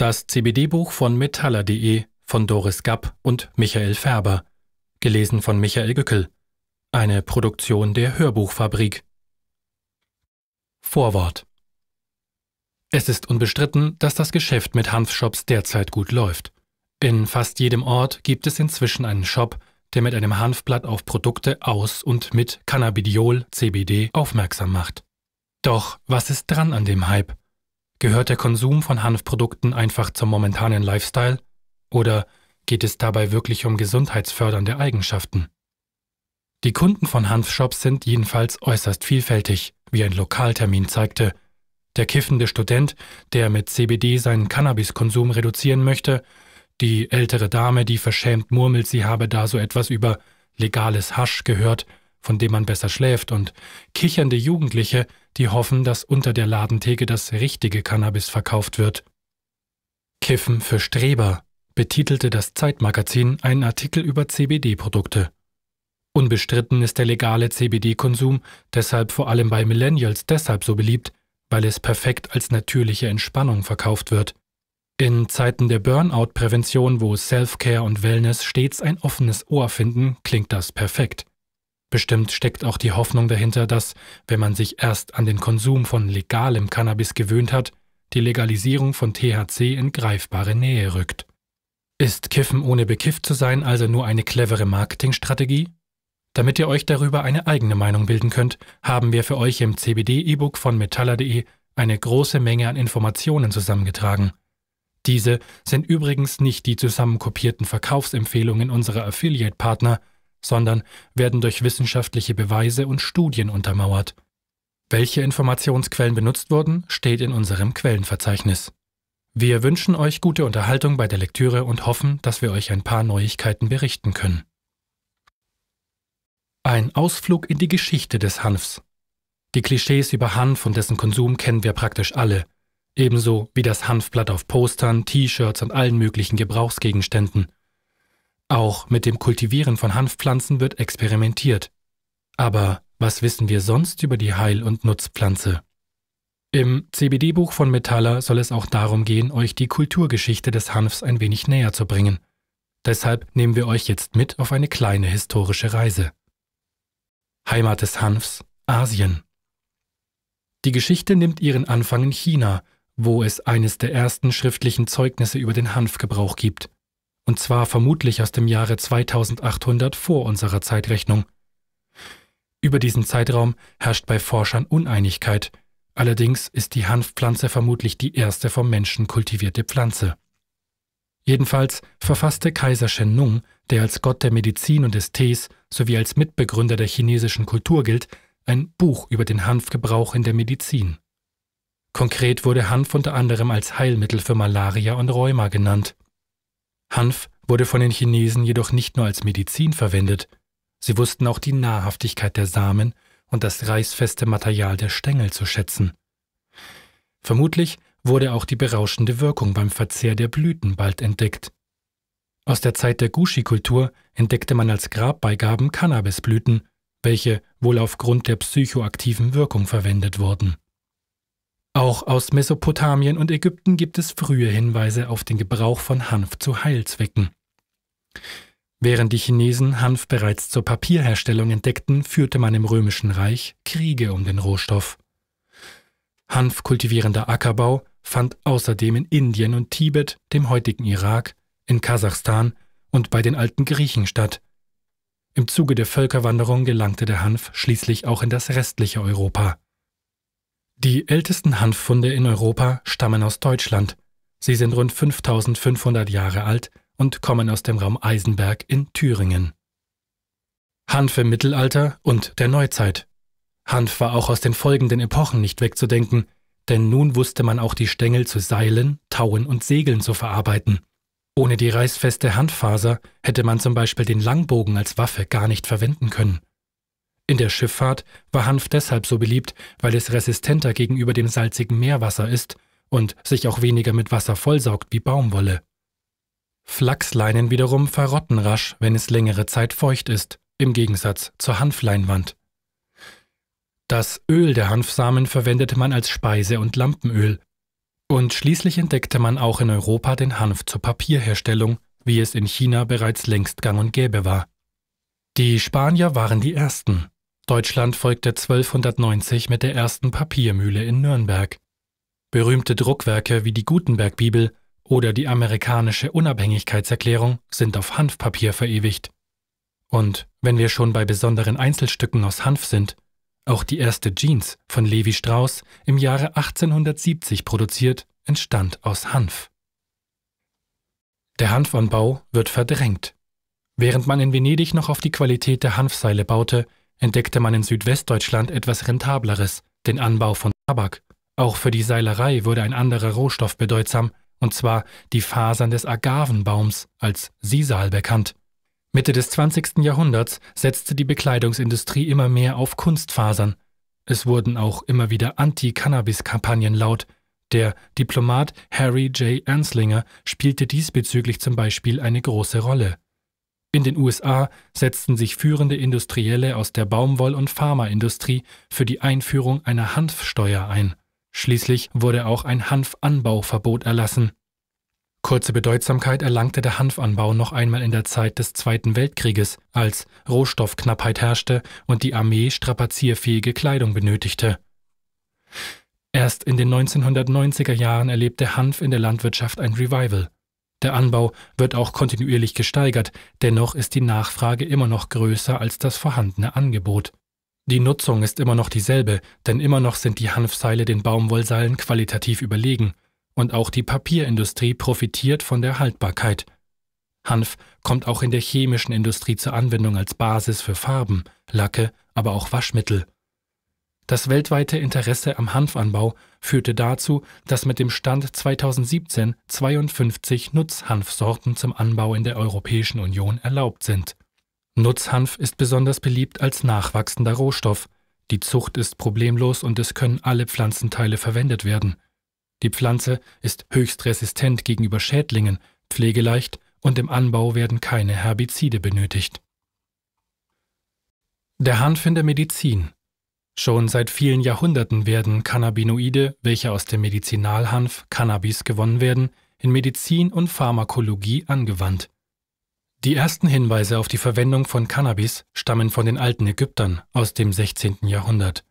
Das CBD-Buch von metaller.de von Doris Gapp und Michael Färber. Gelesen von Michael Gückel. Eine Produktion der Hörbuchfabrik. Vorwort. Es ist unbestritten, dass das Geschäft mit Hanfshops derzeit gut läuft. In fast jedem Ort gibt es inzwischen einen Shop, der mit einem Hanfblatt auf Produkte aus und mit Cannabidiol CBD aufmerksam macht. Doch was ist dran an dem Hype? Gehört der Konsum von Hanfprodukten einfach zum momentanen Lifestyle? Oder geht es dabei wirklich um gesundheitsfördernde Eigenschaften? Die Kunden von Hanfshops sind jedenfalls äußerst vielfältig, wie ein Lokaltermin zeigte. Der kiffende Student, der mit CBD seinen Cannabiskonsum reduzieren möchte, die ältere Dame, die verschämt murmelt, sie habe da so etwas über legales Hasch gehört von dem man besser schläft, und kichernde Jugendliche, die hoffen, dass unter der Ladentheke das richtige Cannabis verkauft wird. Kiffen für Streber betitelte das Zeitmagazin einen Artikel über CBD-Produkte. Unbestritten ist der legale CBD-Konsum deshalb vor allem bei Millennials deshalb so beliebt, weil es perfekt als natürliche Entspannung verkauft wird. In Zeiten der Burnout-Prävention, wo Self-Care und Wellness stets ein offenes Ohr finden, klingt das perfekt. Bestimmt steckt auch die Hoffnung dahinter, dass, wenn man sich erst an den Konsum von legalem Cannabis gewöhnt hat, die Legalisierung von THC in greifbare Nähe rückt. Ist Kiffen ohne bekifft zu sein also nur eine clevere Marketingstrategie? Damit ihr euch darüber eine eigene Meinung bilden könnt, haben wir für euch im CBD-E-Book von metaller.de eine große Menge an Informationen zusammengetragen. Diese sind übrigens nicht die zusammenkopierten Verkaufsempfehlungen unserer Affiliate-Partner, sondern werden durch wissenschaftliche Beweise und Studien untermauert. Welche Informationsquellen benutzt wurden, steht in unserem Quellenverzeichnis. Wir wünschen euch gute Unterhaltung bei der Lektüre und hoffen, dass wir euch ein paar Neuigkeiten berichten können. Ein Ausflug in die Geschichte des Hanfs. Die Klischees über Hanf und dessen Konsum kennen wir praktisch alle, ebenso wie das Hanfblatt auf Postern, T-Shirts und allen möglichen Gebrauchsgegenständen. Auch mit dem Kultivieren von Hanfpflanzen wird experimentiert. Aber was wissen wir sonst über die Heil- und Nutzpflanze? Im CBD-Buch von Metaller soll es auch darum gehen, euch die Kulturgeschichte des Hanfs ein wenig näher zu bringen. Deshalb nehmen wir euch jetzt mit auf eine kleine historische Reise. Heimat des Hanfs, Asien. Die Geschichte nimmt ihren Anfang in China, wo es eines der ersten schriftlichen Zeugnisse über den Hanfgebrauch gibt und zwar vermutlich aus dem Jahre 2800 vor unserer Zeitrechnung. Über diesen Zeitraum herrscht bei Forschern Uneinigkeit, allerdings ist die Hanfpflanze vermutlich die erste vom Menschen kultivierte Pflanze. Jedenfalls verfasste Kaiser Shen Nung, der als Gott der Medizin und des Tees sowie als Mitbegründer der chinesischen Kultur gilt, ein Buch über den Hanfgebrauch in der Medizin. Konkret wurde Hanf unter anderem als Heilmittel für Malaria und Rheuma genannt. Hanf wurde von den Chinesen jedoch nicht nur als Medizin verwendet, sie wussten auch die Nahrhaftigkeit der Samen und das reißfeste Material der Stängel zu schätzen. Vermutlich wurde auch die berauschende Wirkung beim Verzehr der Blüten bald entdeckt. Aus der Zeit der Gushi-Kultur entdeckte man als Grabbeigaben Cannabisblüten, welche wohl aufgrund der psychoaktiven Wirkung verwendet wurden. Auch aus Mesopotamien und Ägypten gibt es frühe Hinweise auf den Gebrauch von Hanf zu Heilzwecken. Während die Chinesen Hanf bereits zur Papierherstellung entdeckten, führte man im Römischen Reich Kriege um den Rohstoff. Hanf kultivierender Ackerbau fand außerdem in Indien und Tibet, dem heutigen Irak, in Kasachstan und bei den alten Griechen statt. Im Zuge der Völkerwanderung gelangte der Hanf schließlich auch in das restliche Europa. Die ältesten Hanffunde in Europa stammen aus Deutschland. Sie sind rund 5500 Jahre alt und kommen aus dem Raum Eisenberg in Thüringen. Hanf im Mittelalter und der Neuzeit. Hanf war auch aus den folgenden Epochen nicht wegzudenken, denn nun wusste man auch die Stängel zu Seilen, Tauen und Segeln zu verarbeiten. Ohne die reißfeste Handfaser hätte man zum Beispiel den Langbogen als Waffe gar nicht verwenden können. In der Schifffahrt war Hanf deshalb so beliebt, weil es resistenter gegenüber dem salzigen Meerwasser ist und sich auch weniger mit Wasser vollsaugt wie Baumwolle. Flachsleinen wiederum verrotten rasch, wenn es längere Zeit feucht ist, im Gegensatz zur Hanfleinwand. Das Öl der Hanfsamen verwendete man als Speise- und Lampenöl. Und schließlich entdeckte man auch in Europa den Hanf zur Papierherstellung, wie es in China bereits längst gang und gäbe war. Die Spanier waren die Ersten, Deutschland folgte 1290 mit der ersten Papiermühle in Nürnberg. Berühmte Druckwerke wie die Gutenberg-Bibel oder die amerikanische Unabhängigkeitserklärung sind auf Hanfpapier verewigt. Und wenn wir schon bei besonderen Einzelstücken aus Hanf sind, auch die erste Jeans von Levi Strauss im Jahre 1870 produziert, entstand aus Hanf. Der Hanfanbau wird verdrängt. Während man in Venedig noch auf die Qualität der Hanfseile baute, entdeckte man in Südwestdeutschland etwas Rentableres, den Anbau von Tabak. Auch für die Seilerei wurde ein anderer Rohstoff bedeutsam, und zwar die Fasern des Agavenbaums, als Sisal bekannt. Mitte des 20. Jahrhunderts setzte die Bekleidungsindustrie immer mehr auf Kunstfasern. Es wurden auch immer wieder Anti-Cannabis-Kampagnen laut. Der Diplomat Harry J. Anslinger spielte diesbezüglich zum Beispiel eine große Rolle. In den USA setzten sich führende Industrielle aus der Baumwoll- und Pharmaindustrie für die Einführung einer Hanfsteuer ein. Schließlich wurde auch ein Hanfanbauverbot erlassen. Kurze Bedeutsamkeit erlangte der Hanfanbau noch einmal in der Zeit des Zweiten Weltkrieges, als Rohstoffknappheit herrschte und die Armee strapazierfähige Kleidung benötigte. Erst in den 1990er Jahren erlebte Hanf in der Landwirtschaft ein Revival. Der Anbau wird auch kontinuierlich gesteigert, dennoch ist die Nachfrage immer noch größer als das vorhandene Angebot. Die Nutzung ist immer noch dieselbe, denn immer noch sind die Hanfseile den Baumwollseilen qualitativ überlegen, und auch die Papierindustrie profitiert von der Haltbarkeit. Hanf kommt auch in der chemischen Industrie zur Anwendung als Basis für Farben, Lacke, aber auch Waschmittel. Das weltweite Interesse am Hanfanbau führte dazu, dass mit dem Stand 2017 52 Nutzhanfsorten zum Anbau in der Europäischen Union erlaubt sind. Nutzhanf ist besonders beliebt als nachwachsender Rohstoff. Die Zucht ist problemlos und es können alle Pflanzenteile verwendet werden. Die Pflanze ist höchst resistent gegenüber Schädlingen, pflegeleicht und im Anbau werden keine Herbizide benötigt. Der Hanf in der Medizin Schon seit vielen Jahrhunderten werden Cannabinoide, welche aus dem Medizinalhanf Cannabis gewonnen werden, in Medizin und Pharmakologie angewandt. Die ersten Hinweise auf die Verwendung von Cannabis stammen von den alten Ägyptern aus dem 16. Jahrhundert.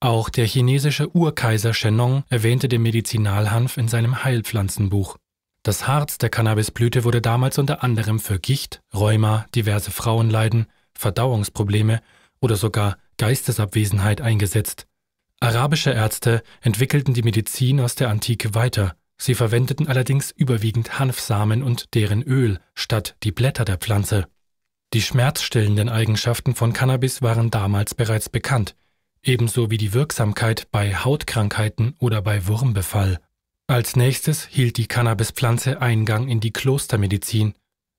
Auch der chinesische Urkaiser Shennong erwähnte den Medizinalhanf in seinem Heilpflanzenbuch. Das Harz der Cannabisblüte wurde damals unter anderem für Gicht, Rheuma, diverse Frauenleiden, Verdauungsprobleme oder sogar Geistesabwesenheit eingesetzt. Arabische Ärzte entwickelten die Medizin aus der Antike weiter, sie verwendeten allerdings überwiegend Hanfsamen und deren Öl statt die Blätter der Pflanze. Die schmerzstillenden Eigenschaften von Cannabis waren damals bereits bekannt, ebenso wie die Wirksamkeit bei Hautkrankheiten oder bei Wurmbefall. Als nächstes hielt die Cannabispflanze Eingang in die Klostermedizin,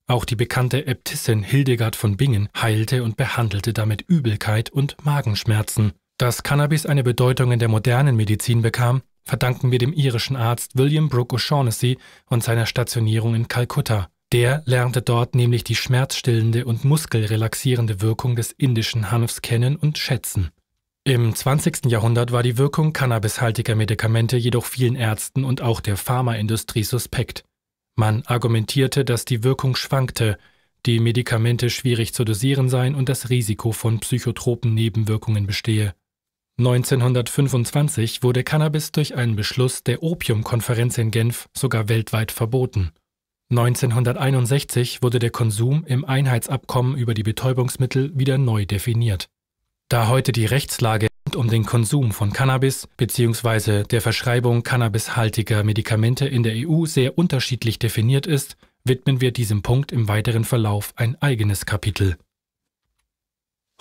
auch die bekannte Äbtissin Hildegard von Bingen heilte und behandelte damit Übelkeit und Magenschmerzen. Dass Cannabis eine Bedeutung in der modernen Medizin bekam, verdanken wir dem irischen Arzt William Brooke O'Shaughnessy und seiner Stationierung in Kalkutta. Der lernte dort nämlich die schmerzstillende und muskelrelaxierende Wirkung des indischen Hanfs kennen und schätzen. Im 20. Jahrhundert war die Wirkung cannabishaltiger Medikamente jedoch vielen Ärzten und auch der Pharmaindustrie suspekt. Man argumentierte, dass die Wirkung schwankte, die Medikamente schwierig zu dosieren seien und das Risiko von psychotropen Nebenwirkungen bestehe. 1925 wurde Cannabis durch einen Beschluss der Opiumkonferenz in Genf sogar weltweit verboten. 1961 wurde der Konsum im Einheitsabkommen über die Betäubungsmittel wieder neu definiert. Da heute die Rechtslage und um den Konsum von Cannabis bzw. der Verschreibung cannabishaltiger Medikamente in der EU sehr unterschiedlich definiert ist, widmen wir diesem Punkt im weiteren Verlauf ein eigenes Kapitel.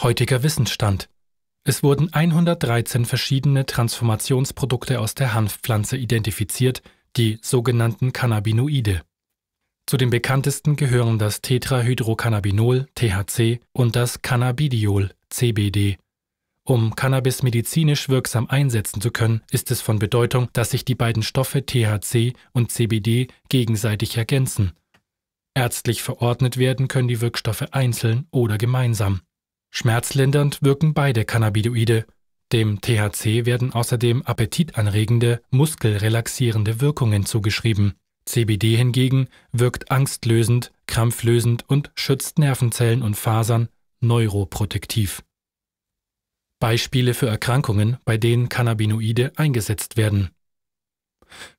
Heutiger Wissensstand. Es wurden 113 verschiedene Transformationsprodukte aus der Hanfpflanze identifiziert, die sogenannten Cannabinoide. Zu den bekanntesten gehören das Tetrahydrocannabinol THC und das Cannabidiol CBD um Cannabis medizinisch wirksam einsetzen zu können, ist es von Bedeutung, dass sich die beiden Stoffe THC und CBD gegenseitig ergänzen. Ärztlich verordnet werden können die Wirkstoffe einzeln oder gemeinsam. Schmerzlindernd wirken beide Cannabinoide. Dem THC werden außerdem appetitanregende, muskelrelaxierende Wirkungen zugeschrieben. CBD hingegen wirkt angstlösend, krampflösend und schützt Nervenzellen und Fasern neuroprotektiv. Beispiele für Erkrankungen, bei denen Cannabinoide eingesetzt werden.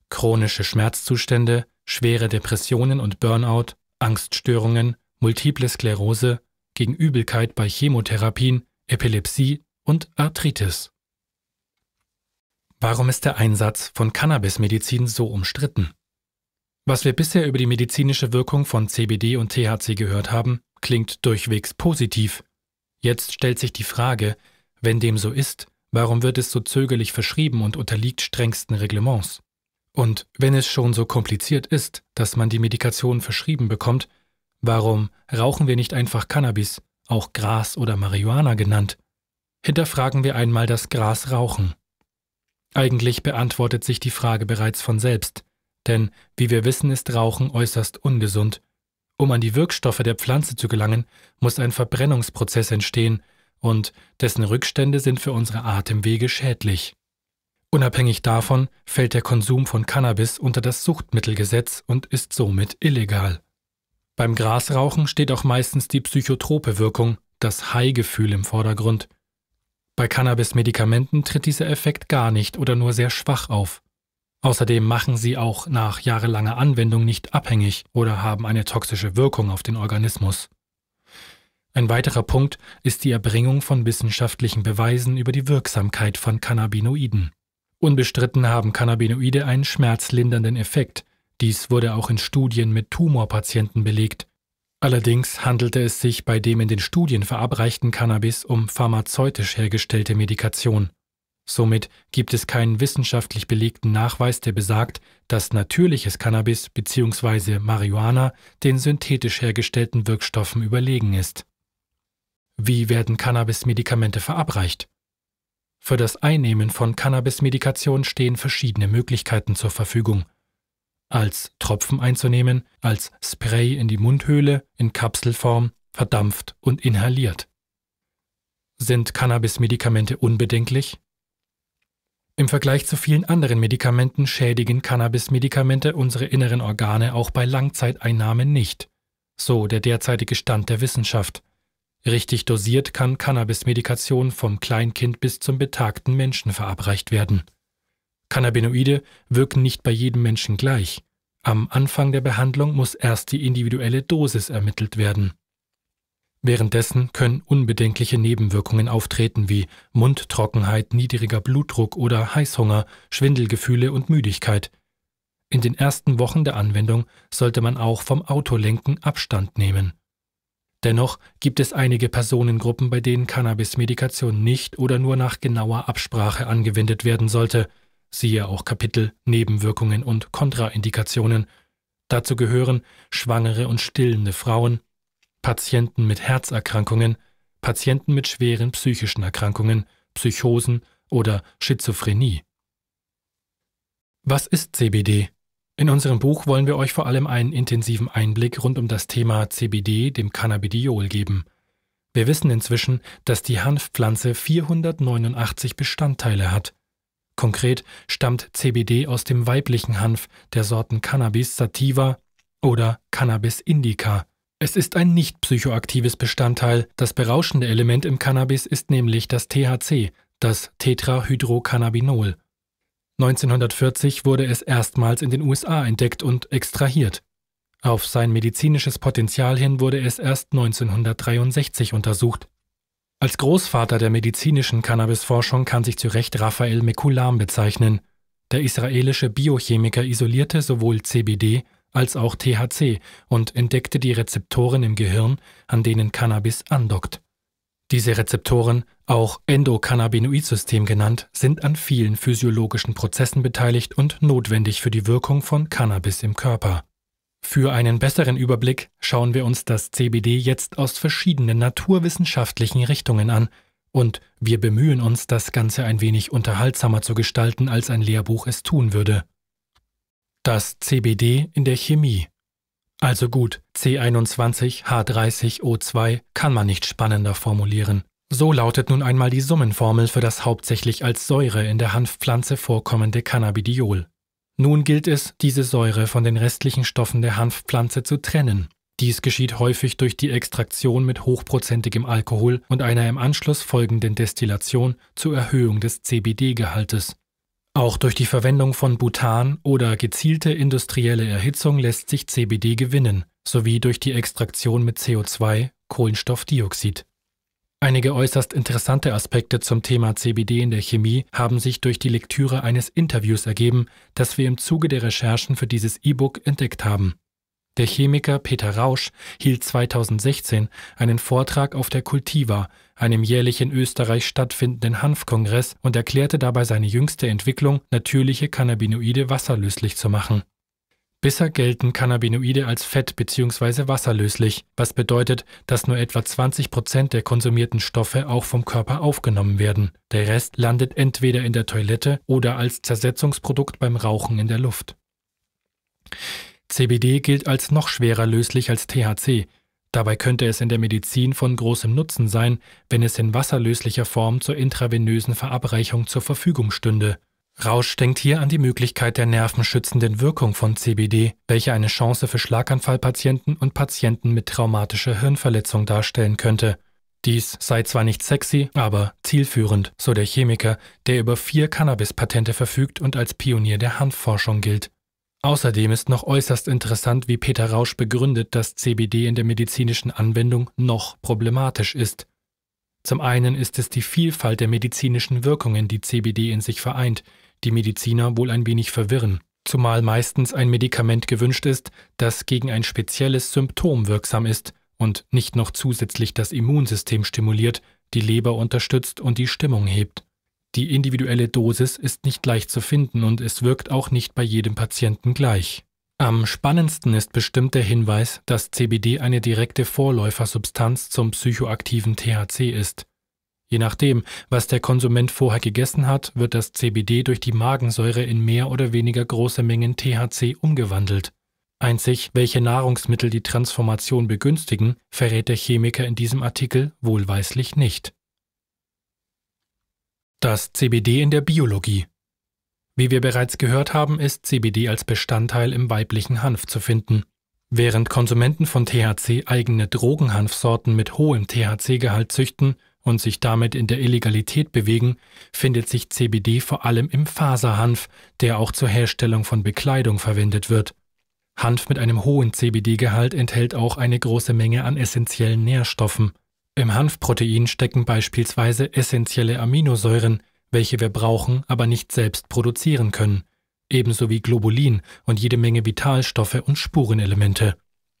Chronische Schmerzzustände, schwere Depressionen und Burnout, Angststörungen, multiple Sklerose, gegen Übelkeit bei Chemotherapien, Epilepsie und Arthritis. Warum ist der Einsatz von Cannabismedizin so umstritten? Was wir bisher über die medizinische Wirkung von CBD und THC gehört haben, klingt durchwegs positiv. Jetzt stellt sich die Frage, wenn dem so ist, warum wird es so zögerlich verschrieben und unterliegt strengsten Reglements? Und wenn es schon so kompliziert ist, dass man die Medikation verschrieben bekommt, warum rauchen wir nicht einfach Cannabis, auch Gras oder Marihuana genannt? Hinterfragen wir einmal das Grasrauchen. Eigentlich beantwortet sich die Frage bereits von selbst, denn wie wir wissen, ist Rauchen äußerst ungesund. Um an die Wirkstoffe der Pflanze zu gelangen, muss ein Verbrennungsprozess entstehen, und dessen Rückstände sind für unsere Atemwege schädlich. Unabhängig davon fällt der Konsum von Cannabis unter das Suchtmittelgesetz und ist somit illegal. Beim Grasrauchen steht auch meistens die psychotrope Wirkung, das High-Gefühl im Vordergrund. Bei Cannabis-Medikamenten tritt dieser Effekt gar nicht oder nur sehr schwach auf. Außerdem machen sie auch nach jahrelanger Anwendung nicht abhängig oder haben eine toxische Wirkung auf den Organismus. Ein weiterer Punkt ist die Erbringung von wissenschaftlichen Beweisen über die Wirksamkeit von Cannabinoiden. Unbestritten haben Cannabinoide einen schmerzlindernden Effekt. Dies wurde auch in Studien mit Tumorpatienten belegt. Allerdings handelte es sich bei dem in den Studien verabreichten Cannabis um pharmazeutisch hergestellte Medikation. Somit gibt es keinen wissenschaftlich belegten Nachweis, der besagt, dass natürliches Cannabis bzw. Marihuana den synthetisch hergestellten Wirkstoffen überlegen ist. Wie werden Cannabis-Medikamente verabreicht? Für das Einnehmen von Cannabis-Medikation stehen verschiedene Möglichkeiten zur Verfügung. Als Tropfen einzunehmen, als Spray in die Mundhöhle, in Kapselform, verdampft und inhaliert. Sind Cannabis-Medikamente unbedenklich? Im Vergleich zu vielen anderen Medikamenten schädigen Cannabis-Medikamente unsere inneren Organe auch bei Langzeiteinnahmen nicht. So der derzeitige Stand der Wissenschaft. Richtig dosiert kann Cannabis-Medikation vom Kleinkind bis zum betagten Menschen verabreicht werden. Cannabinoide wirken nicht bei jedem Menschen gleich. Am Anfang der Behandlung muss erst die individuelle Dosis ermittelt werden. Währenddessen können unbedenkliche Nebenwirkungen auftreten wie Mundtrockenheit, niedriger Blutdruck oder Heißhunger, Schwindelgefühle und Müdigkeit. In den ersten Wochen der Anwendung sollte man auch vom Autolenken Abstand nehmen. Dennoch gibt es einige Personengruppen, bei denen Cannabis-Medikation nicht oder nur nach genauer Absprache angewendet werden sollte, siehe auch Kapitel Nebenwirkungen und Kontraindikationen. Dazu gehören schwangere und stillende Frauen, Patienten mit Herzerkrankungen, Patienten mit schweren psychischen Erkrankungen, Psychosen oder Schizophrenie. Was ist CBD? In unserem Buch wollen wir euch vor allem einen intensiven Einblick rund um das Thema CBD, dem Cannabidiol, geben. Wir wissen inzwischen, dass die Hanfpflanze 489 Bestandteile hat. Konkret stammt CBD aus dem weiblichen Hanf der Sorten Cannabis sativa oder Cannabis indica. Es ist ein nicht psychoaktives Bestandteil. Das berauschende Element im Cannabis ist nämlich das THC, das Tetrahydrocannabinol. 1940 wurde es erstmals in den USA entdeckt und extrahiert. Auf sein medizinisches Potenzial hin wurde es erst 1963 untersucht. Als Großvater der medizinischen Cannabisforschung kann sich zu Recht Raphael Mekulam bezeichnen. Der israelische Biochemiker isolierte sowohl CBD als auch THC und entdeckte die Rezeptoren im Gehirn, an denen Cannabis andockt. Diese Rezeptoren, auch Endokannabinoidsystem genannt, sind an vielen physiologischen Prozessen beteiligt und notwendig für die Wirkung von Cannabis im Körper. Für einen besseren Überblick schauen wir uns das CBD jetzt aus verschiedenen naturwissenschaftlichen Richtungen an und wir bemühen uns, das Ganze ein wenig unterhaltsamer zu gestalten, als ein Lehrbuch es tun würde. Das CBD in der Chemie also gut, C21 H30 O2 kann man nicht spannender formulieren. So lautet nun einmal die Summenformel für das hauptsächlich als Säure in der Hanfpflanze vorkommende Cannabidiol. Nun gilt es, diese Säure von den restlichen Stoffen der Hanfpflanze zu trennen. Dies geschieht häufig durch die Extraktion mit hochprozentigem Alkohol und einer im Anschluss folgenden Destillation zur Erhöhung des CBD-Gehaltes. Auch durch die Verwendung von Butan oder gezielte industrielle Erhitzung lässt sich CBD gewinnen, sowie durch die Extraktion mit CO2, Kohlenstoffdioxid. Einige äußerst interessante Aspekte zum Thema CBD in der Chemie haben sich durch die Lektüre eines Interviews ergeben, das wir im Zuge der Recherchen für dieses E-Book entdeckt haben. Der Chemiker Peter Rausch hielt 2016 einen Vortrag auf der Cultiva, einem jährlich in Österreich stattfindenden Hanfkongress und erklärte dabei seine jüngste Entwicklung, natürliche Cannabinoide wasserlöslich zu machen. Bisher gelten Cannabinoide als fett- bzw. wasserlöslich, was bedeutet, dass nur etwa 20 Prozent der konsumierten Stoffe auch vom Körper aufgenommen werden. Der Rest landet entweder in der Toilette oder als Zersetzungsprodukt beim Rauchen in der Luft. CBD gilt als noch schwerer löslich als THC, Dabei könnte es in der Medizin von großem Nutzen sein, wenn es in wasserlöslicher Form zur intravenösen Verabreichung zur Verfügung stünde. Rausch denkt hier an die Möglichkeit der nervenschützenden Wirkung von CBD, welche eine Chance für Schlaganfallpatienten und Patienten mit traumatischer Hirnverletzung darstellen könnte. Dies sei zwar nicht sexy, aber zielführend, so der Chemiker, der über vier Cannabis-Patente verfügt und als Pionier der Hanfforschung gilt. Außerdem ist noch äußerst interessant, wie Peter Rausch begründet, dass CBD in der medizinischen Anwendung noch problematisch ist. Zum einen ist es die Vielfalt der medizinischen Wirkungen, die CBD in sich vereint, die Mediziner wohl ein wenig verwirren, zumal meistens ein Medikament gewünscht ist, das gegen ein spezielles Symptom wirksam ist und nicht noch zusätzlich das Immunsystem stimuliert, die Leber unterstützt und die Stimmung hebt. Die individuelle Dosis ist nicht leicht zu finden und es wirkt auch nicht bei jedem Patienten gleich. Am spannendsten ist bestimmt der Hinweis, dass CBD eine direkte Vorläufersubstanz zum psychoaktiven THC ist. Je nachdem, was der Konsument vorher gegessen hat, wird das CBD durch die Magensäure in mehr oder weniger große Mengen THC umgewandelt. Einzig, welche Nahrungsmittel die Transformation begünstigen, verrät der Chemiker in diesem Artikel wohlweislich nicht. Das CBD in der Biologie. Wie wir bereits gehört haben, ist CBD als Bestandteil im weiblichen Hanf zu finden. Während Konsumenten von THC eigene Drogenhanfsorten mit hohem THC-Gehalt züchten und sich damit in der Illegalität bewegen, findet sich CBD vor allem im Faserhanf, der auch zur Herstellung von Bekleidung verwendet wird. Hanf mit einem hohen CBD-Gehalt enthält auch eine große Menge an essentiellen Nährstoffen. Im Hanfprotein stecken beispielsweise essentielle Aminosäuren, welche wir brauchen, aber nicht selbst produzieren können, ebenso wie Globulin und jede Menge Vitalstoffe und Spurenelemente.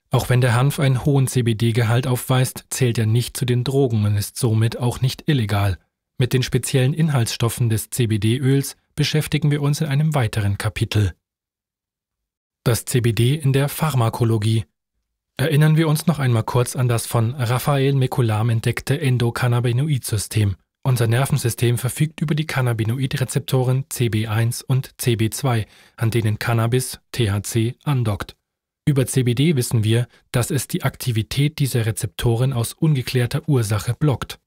Auch wenn der Hanf einen hohen CBD-Gehalt aufweist, zählt er nicht zu den Drogen und ist somit auch nicht illegal. Mit den speziellen Inhaltsstoffen des CBD-Öls beschäftigen wir uns in einem weiteren Kapitel. Das CBD in der Pharmakologie Erinnern wir uns noch einmal kurz an das von Raphael Mekulam entdeckte Endokannabinoid-System. Unser Nervensystem verfügt über die Cannabinoid-Rezeptoren CB1 und CB2, an denen Cannabis THC andockt. Über CBD wissen wir, dass es die Aktivität dieser Rezeptoren aus ungeklärter Ursache blockt.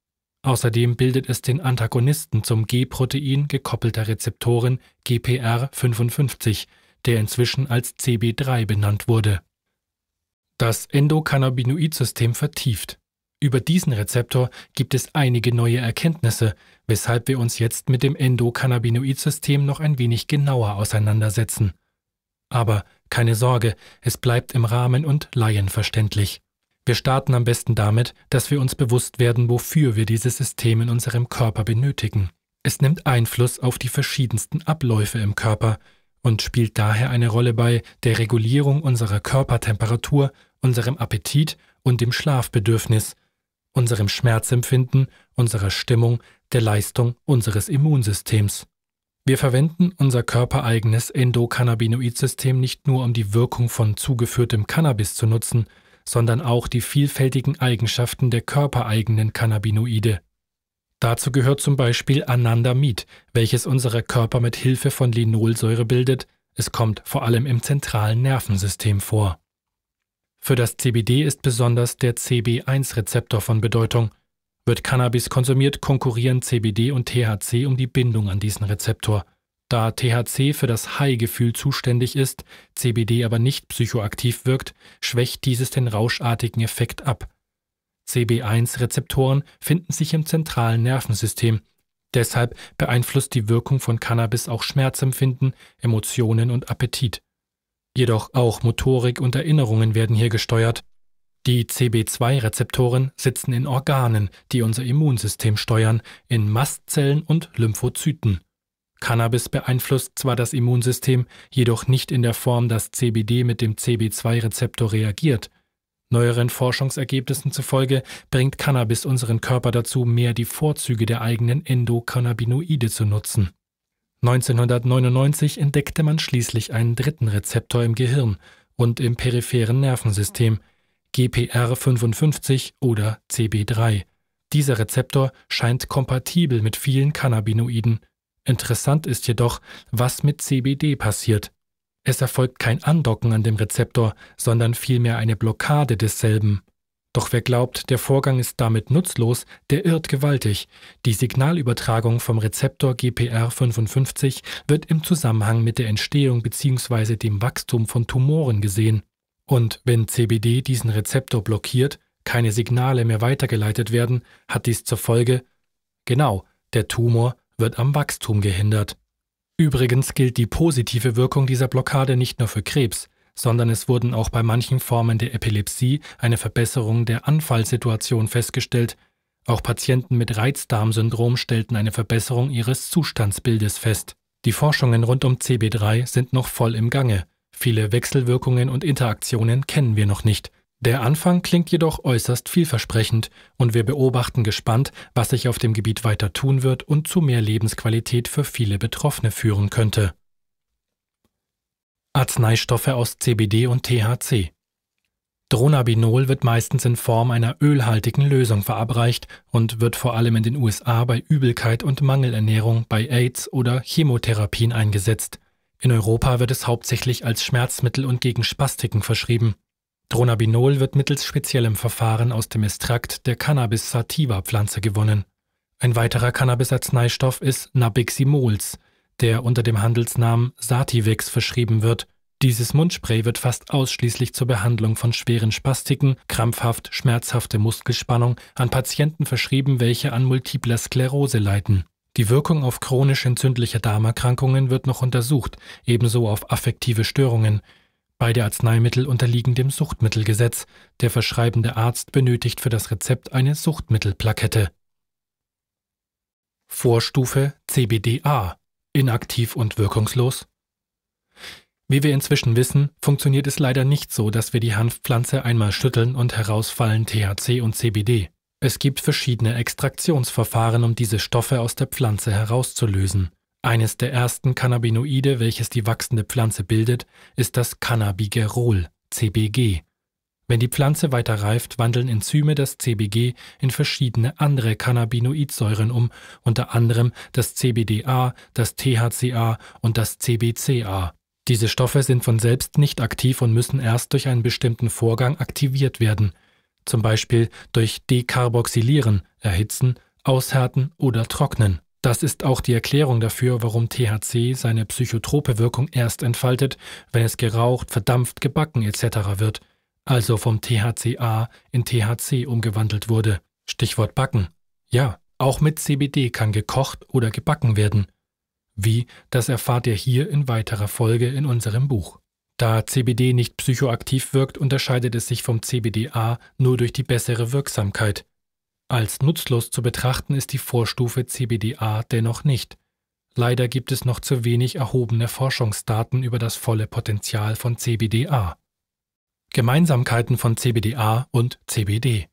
Außerdem bildet es den Antagonisten zum G-Protein gekoppelter Rezeptoren GPR55, der inzwischen als CB3 benannt wurde das Endokannabinoidsystem vertieft. Über diesen Rezeptor gibt es einige neue Erkenntnisse, weshalb wir uns jetzt mit dem Endokannabinoidsystem noch ein wenig genauer auseinandersetzen. Aber keine Sorge, es bleibt im Rahmen und laienverständlich. Wir starten am besten damit, dass wir uns bewusst werden, wofür wir dieses System in unserem Körper benötigen. Es nimmt Einfluss auf die verschiedensten Abläufe im Körper, und spielt daher eine Rolle bei der Regulierung unserer Körpertemperatur, unserem Appetit und dem Schlafbedürfnis, unserem Schmerzempfinden, unserer Stimmung, der Leistung unseres Immunsystems. Wir verwenden unser körpereigenes Endokannabinoid-System nicht nur, um die Wirkung von zugeführtem Cannabis zu nutzen, sondern auch die vielfältigen Eigenschaften der körpereigenen Cannabinoide. Dazu gehört zum Beispiel Anandamid, welches unsere Körper mit Hilfe von Linolsäure bildet. Es kommt vor allem im zentralen Nervensystem vor. Für das CBD ist besonders der CB1-Rezeptor von Bedeutung. Wird Cannabis konsumiert, konkurrieren CBD und THC um die Bindung an diesen Rezeptor. Da THC für das High-Gefühl zuständig ist, CBD aber nicht psychoaktiv wirkt, schwächt dieses den rauschartigen Effekt ab. CB1-Rezeptoren finden sich im zentralen Nervensystem. Deshalb beeinflusst die Wirkung von Cannabis auch Schmerzempfinden, Emotionen und Appetit. Jedoch auch Motorik und Erinnerungen werden hier gesteuert. Die CB2-Rezeptoren sitzen in Organen, die unser Immunsystem steuern, in Mastzellen und Lymphozyten. Cannabis beeinflusst zwar das Immunsystem, jedoch nicht in der Form, dass CBD mit dem CB2-Rezeptor reagiert. Neueren Forschungsergebnissen zufolge bringt Cannabis unseren Körper dazu, mehr die Vorzüge der eigenen Endokannabinoide zu nutzen. 1999 entdeckte man schließlich einen dritten Rezeptor im Gehirn und im peripheren Nervensystem, GPR55 oder CB3. Dieser Rezeptor scheint kompatibel mit vielen Cannabinoiden. Interessant ist jedoch, was mit CBD passiert. Es erfolgt kein Andocken an dem Rezeptor, sondern vielmehr eine Blockade desselben. Doch wer glaubt, der Vorgang ist damit nutzlos, der irrt gewaltig. Die Signalübertragung vom Rezeptor GPR55 wird im Zusammenhang mit der Entstehung bzw. dem Wachstum von Tumoren gesehen. Und wenn CBD diesen Rezeptor blockiert, keine Signale mehr weitergeleitet werden, hat dies zur Folge, genau, der Tumor wird am Wachstum gehindert. Übrigens gilt die positive Wirkung dieser Blockade nicht nur für Krebs, sondern es wurden auch bei manchen Formen der Epilepsie eine Verbesserung der Anfallsituation festgestellt. Auch Patienten mit Reizdarmsyndrom stellten eine Verbesserung ihres Zustandsbildes fest. Die Forschungen rund um CB3 sind noch voll im Gange. Viele Wechselwirkungen und Interaktionen kennen wir noch nicht. Der Anfang klingt jedoch äußerst vielversprechend und wir beobachten gespannt, was sich auf dem Gebiet weiter tun wird und zu mehr Lebensqualität für viele Betroffene führen könnte. Arzneistoffe aus CBD und THC Dronabinol wird meistens in Form einer ölhaltigen Lösung verabreicht und wird vor allem in den USA bei Übelkeit und Mangelernährung, bei AIDS oder Chemotherapien eingesetzt. In Europa wird es hauptsächlich als Schmerzmittel und gegen Spastiken verschrieben. Dronabinol wird mittels speziellem Verfahren aus dem Extrakt der Cannabis sativa Pflanze gewonnen. Ein weiterer Cannabis-Arzneistoff ist Nabiximols, der unter dem Handelsnamen Sativex verschrieben wird. Dieses Mundspray wird fast ausschließlich zur Behandlung von schweren Spastiken, krampfhaft, schmerzhafte Muskelspannung an Patienten verschrieben, welche an multipler Sklerose leiden. Die Wirkung auf chronisch entzündliche Darmerkrankungen wird noch untersucht, ebenso auf affektive Störungen, Beide Arzneimittel unterliegen dem Suchtmittelgesetz. Der verschreibende Arzt benötigt für das Rezept eine Suchtmittelplakette. Vorstufe CBDA inaktiv und wirkungslos? Wie wir inzwischen wissen, funktioniert es leider nicht so, dass wir die Hanfpflanze einmal schütteln und herausfallen THC und CBD. Es gibt verschiedene Extraktionsverfahren, um diese Stoffe aus der Pflanze herauszulösen. Eines der ersten Cannabinoide, welches die wachsende Pflanze bildet, ist das Cannabigerol, CBG. Wenn die Pflanze weiter reift, wandeln Enzyme das CBG in verschiedene andere Cannabinoidsäuren um, unter anderem das CBDA, das THCA und das CBCA. Diese Stoffe sind von selbst nicht aktiv und müssen erst durch einen bestimmten Vorgang aktiviert werden, zum Beispiel durch Dekarboxylieren, Erhitzen, Aushärten oder Trocknen. Das ist auch die Erklärung dafür, warum THC seine psychotrope Wirkung erst entfaltet, wenn es geraucht, verdampft, gebacken etc. wird, also vom THCA in THC umgewandelt wurde. Stichwort Backen. Ja, auch mit CBD kann gekocht oder gebacken werden. Wie, das erfahrt ihr hier in weiterer Folge in unserem Buch. Da CBD nicht psychoaktiv wirkt, unterscheidet es sich vom CBDA nur durch die bessere Wirksamkeit. Als nutzlos zu betrachten ist die Vorstufe CBDA dennoch nicht. Leider gibt es noch zu wenig erhobene Forschungsdaten über das volle Potenzial von CBDA. Gemeinsamkeiten von CBDA und CBD.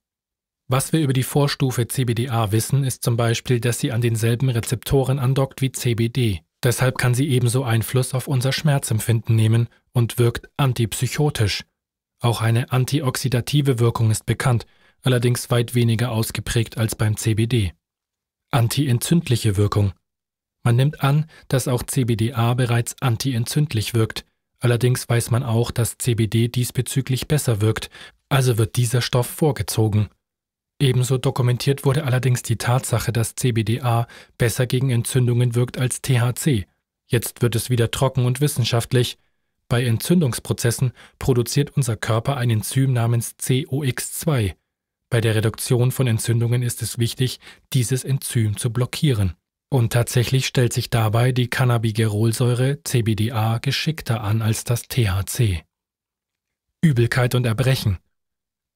Was wir über die Vorstufe CBDA wissen, ist zum Beispiel, dass sie an denselben Rezeptoren andockt wie CBD. Deshalb kann sie ebenso Einfluss auf unser Schmerzempfinden nehmen und wirkt antipsychotisch. Auch eine antioxidative Wirkung ist bekannt, allerdings weit weniger ausgeprägt als beim CBD. Antientzündliche Wirkung. Man nimmt an, dass auch CBDA bereits antientzündlich wirkt. Allerdings weiß man auch, dass CBD diesbezüglich besser wirkt, also wird dieser Stoff vorgezogen. Ebenso dokumentiert wurde allerdings die Tatsache, dass CBDA besser gegen Entzündungen wirkt als THC. Jetzt wird es wieder trocken und wissenschaftlich. Bei Entzündungsprozessen produziert unser Körper ein Enzym namens COX2. Bei der Reduktion von Entzündungen ist es wichtig, dieses Enzym zu blockieren. Und tatsächlich stellt sich dabei die Cannabigerolsäure CBDA geschickter an als das THC. Übelkeit und Erbrechen.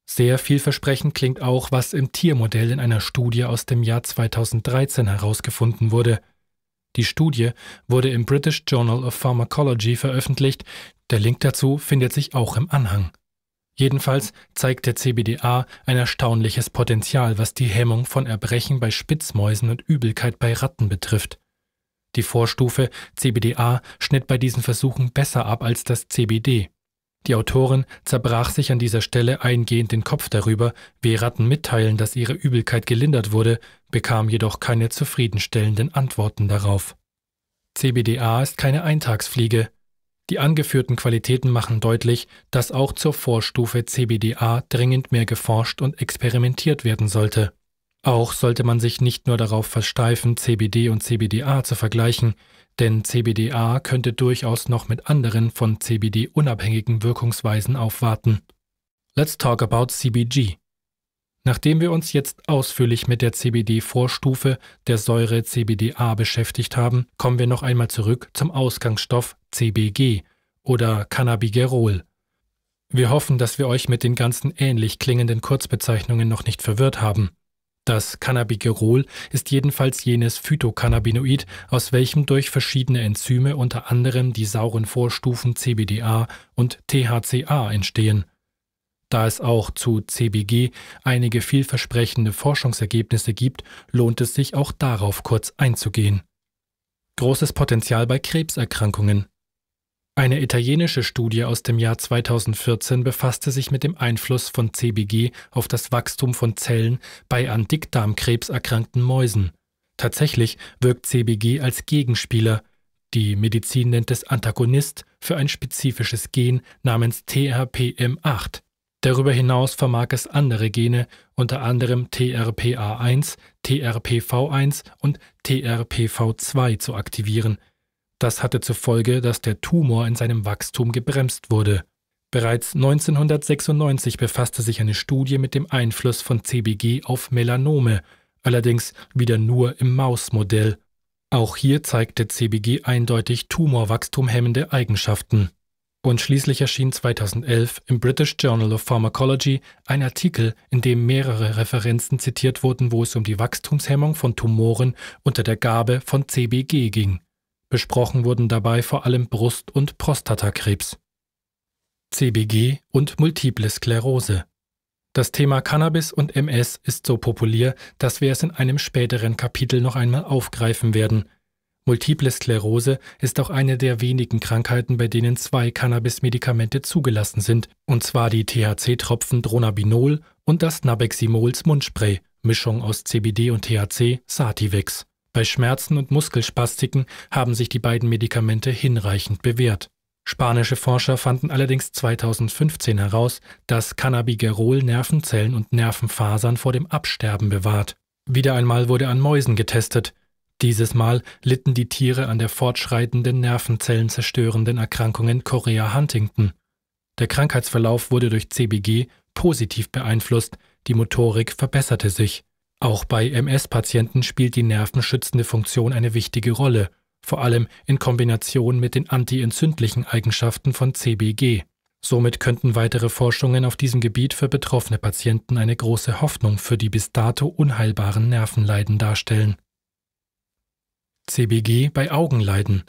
Sehr vielversprechend klingt auch, was im Tiermodell in einer Studie aus dem Jahr 2013 herausgefunden wurde. Die Studie wurde im British Journal of Pharmacology veröffentlicht, der Link dazu findet sich auch im Anhang. Jedenfalls zeigt der CBDA ein erstaunliches Potenzial, was die Hemmung von Erbrechen bei Spitzmäusen und Übelkeit bei Ratten betrifft. Die Vorstufe CBDA schnitt bei diesen Versuchen besser ab als das CBD. Die Autorin zerbrach sich an dieser Stelle eingehend den Kopf darüber, wie Ratten mitteilen, dass ihre Übelkeit gelindert wurde, bekam jedoch keine zufriedenstellenden Antworten darauf. CBDA ist keine Eintagsfliege, die angeführten Qualitäten machen deutlich, dass auch zur Vorstufe CBDA dringend mehr geforscht und experimentiert werden sollte. Auch sollte man sich nicht nur darauf versteifen, CBD und CBDA zu vergleichen, denn CBDA könnte durchaus noch mit anderen von CBD unabhängigen Wirkungsweisen aufwarten. Let's talk about CBG. Nachdem wir uns jetzt ausführlich mit der CBD-Vorstufe der Säure CBDA beschäftigt haben, kommen wir noch einmal zurück zum Ausgangsstoff CBG oder Cannabigerol. Wir hoffen, dass wir euch mit den ganzen ähnlich klingenden Kurzbezeichnungen noch nicht verwirrt haben. Das Cannabigerol ist jedenfalls jenes Phytocannabinoid, aus welchem durch verschiedene Enzyme unter anderem die sauren Vorstufen CBDA und THCA entstehen. Da es auch zu CBG einige vielversprechende Forschungsergebnisse gibt, lohnt es sich auch darauf kurz einzugehen. Großes Potenzial bei Krebserkrankungen. Eine italienische Studie aus dem Jahr 2014 befasste sich mit dem Einfluss von CBG auf das Wachstum von Zellen bei an Dickdarmkrebs erkrankten Mäusen. Tatsächlich wirkt CBG als Gegenspieler, die Medizin nennt es Antagonist, für ein spezifisches Gen namens TRPM8. Darüber hinaus vermag es andere Gene, unter anderem TRPA1, TRPV1 und TRPV2 zu aktivieren – das hatte zur Folge, dass der Tumor in seinem Wachstum gebremst wurde. Bereits 1996 befasste sich eine Studie mit dem Einfluss von CBG auf Melanome, allerdings wieder nur im Mausmodell. Auch hier zeigte CBG eindeutig Tumorwachstum hemmende Eigenschaften. Und schließlich erschien 2011 im British Journal of Pharmacology ein Artikel, in dem mehrere Referenzen zitiert wurden, wo es um die Wachstumshemmung von Tumoren unter der Gabe von CBG ging. Besprochen wurden dabei vor allem Brust- und Prostatakrebs, CBG und Multiple Sklerose. Das Thema Cannabis und MS ist so populär, dass wir es in einem späteren Kapitel noch einmal aufgreifen werden. Multiple Sklerose ist auch eine der wenigen Krankheiten, bei denen zwei Cannabis-Medikamente zugelassen sind, und zwar die THC-Tropfen Dronabinol und das Nabeximols Mundspray, Mischung aus CBD und THC, Sativex. Bei Schmerzen und Muskelspastiken haben sich die beiden Medikamente hinreichend bewährt. Spanische Forscher fanden allerdings 2015 heraus, dass Cannabigerol Nervenzellen und Nervenfasern vor dem Absterben bewahrt. Wieder einmal wurde an Mäusen getestet. Dieses Mal litten die Tiere an der fortschreitenden Nervenzellenzerstörenden zerstörenden Erkrankungen Chorea-Huntington. Der Krankheitsverlauf wurde durch CBG positiv beeinflusst, die Motorik verbesserte sich. Auch bei MS-Patienten spielt die nervenschützende Funktion eine wichtige Rolle, vor allem in Kombination mit den antientzündlichen Eigenschaften von CBG. Somit könnten weitere Forschungen auf diesem Gebiet für betroffene Patienten eine große Hoffnung für die bis dato unheilbaren Nervenleiden darstellen. CBG bei Augenleiden.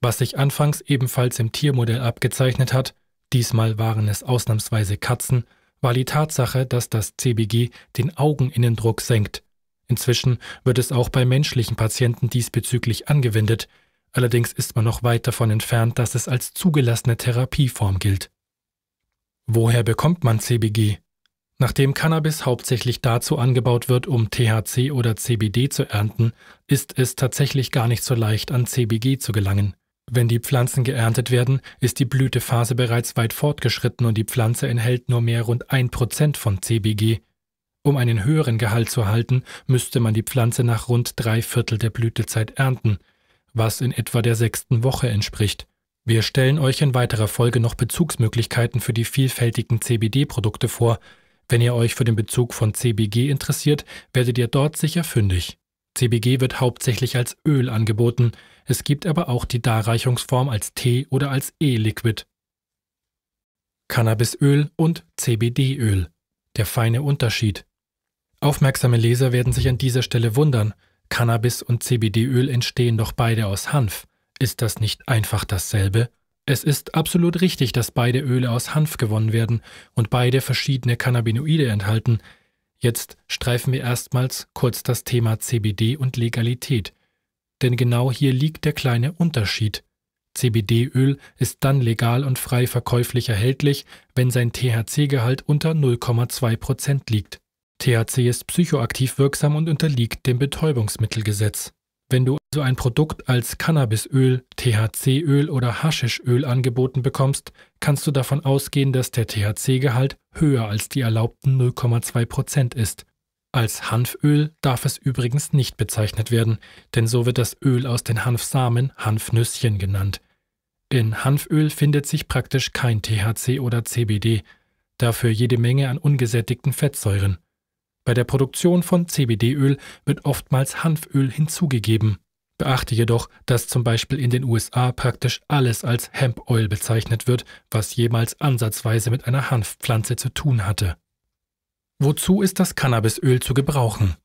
Was sich anfangs ebenfalls im Tiermodell abgezeichnet hat, diesmal waren es ausnahmsweise Katzen, war die Tatsache, dass das CBG den Augeninnendruck senkt. Inzwischen wird es auch bei menschlichen Patienten diesbezüglich angewendet, allerdings ist man noch weit davon entfernt, dass es als zugelassene Therapieform gilt. Woher bekommt man CBG? Nachdem Cannabis hauptsächlich dazu angebaut wird, um THC oder CBD zu ernten, ist es tatsächlich gar nicht so leicht, an CBG zu gelangen. Wenn die Pflanzen geerntet werden, ist die Blütephase bereits weit fortgeschritten und die Pflanze enthält nur mehr rund 1% von CBG. Um einen höheren Gehalt zu erhalten, müsste man die Pflanze nach rund drei Viertel der Blütezeit ernten, was in etwa der sechsten Woche entspricht. Wir stellen euch in weiterer Folge noch Bezugsmöglichkeiten für die vielfältigen CBD-Produkte vor. Wenn ihr euch für den Bezug von CBG interessiert, werdet ihr dort sicher fündig. CBG wird hauptsächlich als Öl angeboten. Es gibt aber auch die Darreichungsform als Tee oder als E-Liquid. Cannabisöl und CBD-Öl. Der feine Unterschied. Aufmerksame Leser werden sich an dieser Stelle wundern. Cannabis und CBD-Öl entstehen doch beide aus Hanf. Ist das nicht einfach dasselbe? Es ist absolut richtig, dass beide Öle aus Hanf gewonnen werden und beide verschiedene Cannabinoide enthalten. Jetzt streifen wir erstmals kurz das Thema CBD und Legalität denn genau hier liegt der kleine Unterschied. CBD-Öl ist dann legal und frei verkäuflich erhältlich, wenn sein THC-Gehalt unter 0,2 liegt. THC ist psychoaktiv wirksam und unterliegt dem Betäubungsmittelgesetz. Wenn du also ein Produkt als Cannabisöl, THC-Öl oder Haschischöl angeboten bekommst, kannst du davon ausgehen, dass der THC-Gehalt höher als die erlaubten 0,2 ist als Hanföl darf es übrigens nicht bezeichnet werden, denn so wird das Öl aus den Hanfsamen Hanfnüsschen genannt. In Hanföl findet sich praktisch kein THC oder CBD, dafür jede Menge an ungesättigten Fettsäuren. Bei der Produktion von CBD-Öl wird oftmals Hanföl hinzugegeben. Beachte jedoch, dass zum Beispiel in den USA praktisch alles als Hemp Oil bezeichnet wird, was jemals ansatzweise mit einer Hanfpflanze zu tun hatte. Wozu ist das Cannabisöl zu gebrauchen?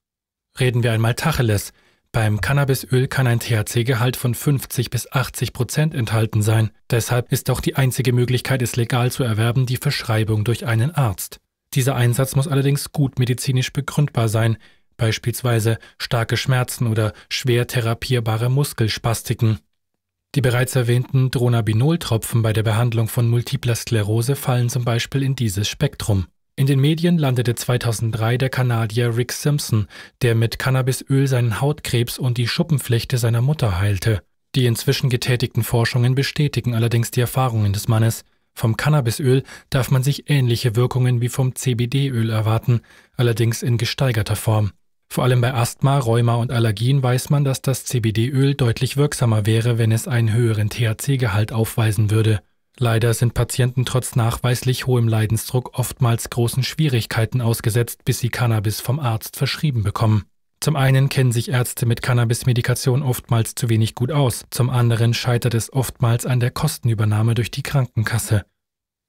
Reden wir einmal Tacheles. Beim Cannabisöl kann ein THC-Gehalt von 50 bis 80 Prozent enthalten sein. Deshalb ist auch die einzige Möglichkeit, es legal zu erwerben, die Verschreibung durch einen Arzt. Dieser Einsatz muss allerdings gut medizinisch begründbar sein, beispielsweise starke Schmerzen oder schwer therapierbare Muskelspastiken. Die bereits erwähnten Dronabinoltropfen bei der Behandlung von multipler Sklerose fallen zum Beispiel in dieses Spektrum. In den Medien landete 2003 der Kanadier Rick Simpson, der mit Cannabisöl seinen Hautkrebs und die Schuppenflechte seiner Mutter heilte. Die inzwischen getätigten Forschungen bestätigen allerdings die Erfahrungen des Mannes. Vom Cannabisöl darf man sich ähnliche Wirkungen wie vom CBD-Öl erwarten, allerdings in gesteigerter Form. Vor allem bei Asthma, Rheuma und Allergien weiß man, dass das CBD-Öl deutlich wirksamer wäre, wenn es einen höheren THC-Gehalt aufweisen würde. Leider sind Patienten trotz nachweislich hohem Leidensdruck oftmals großen Schwierigkeiten ausgesetzt, bis sie Cannabis vom Arzt verschrieben bekommen. Zum einen kennen sich Ärzte mit Cannabis-Medikation oftmals zu wenig gut aus, zum anderen scheitert es oftmals an der Kostenübernahme durch die Krankenkasse.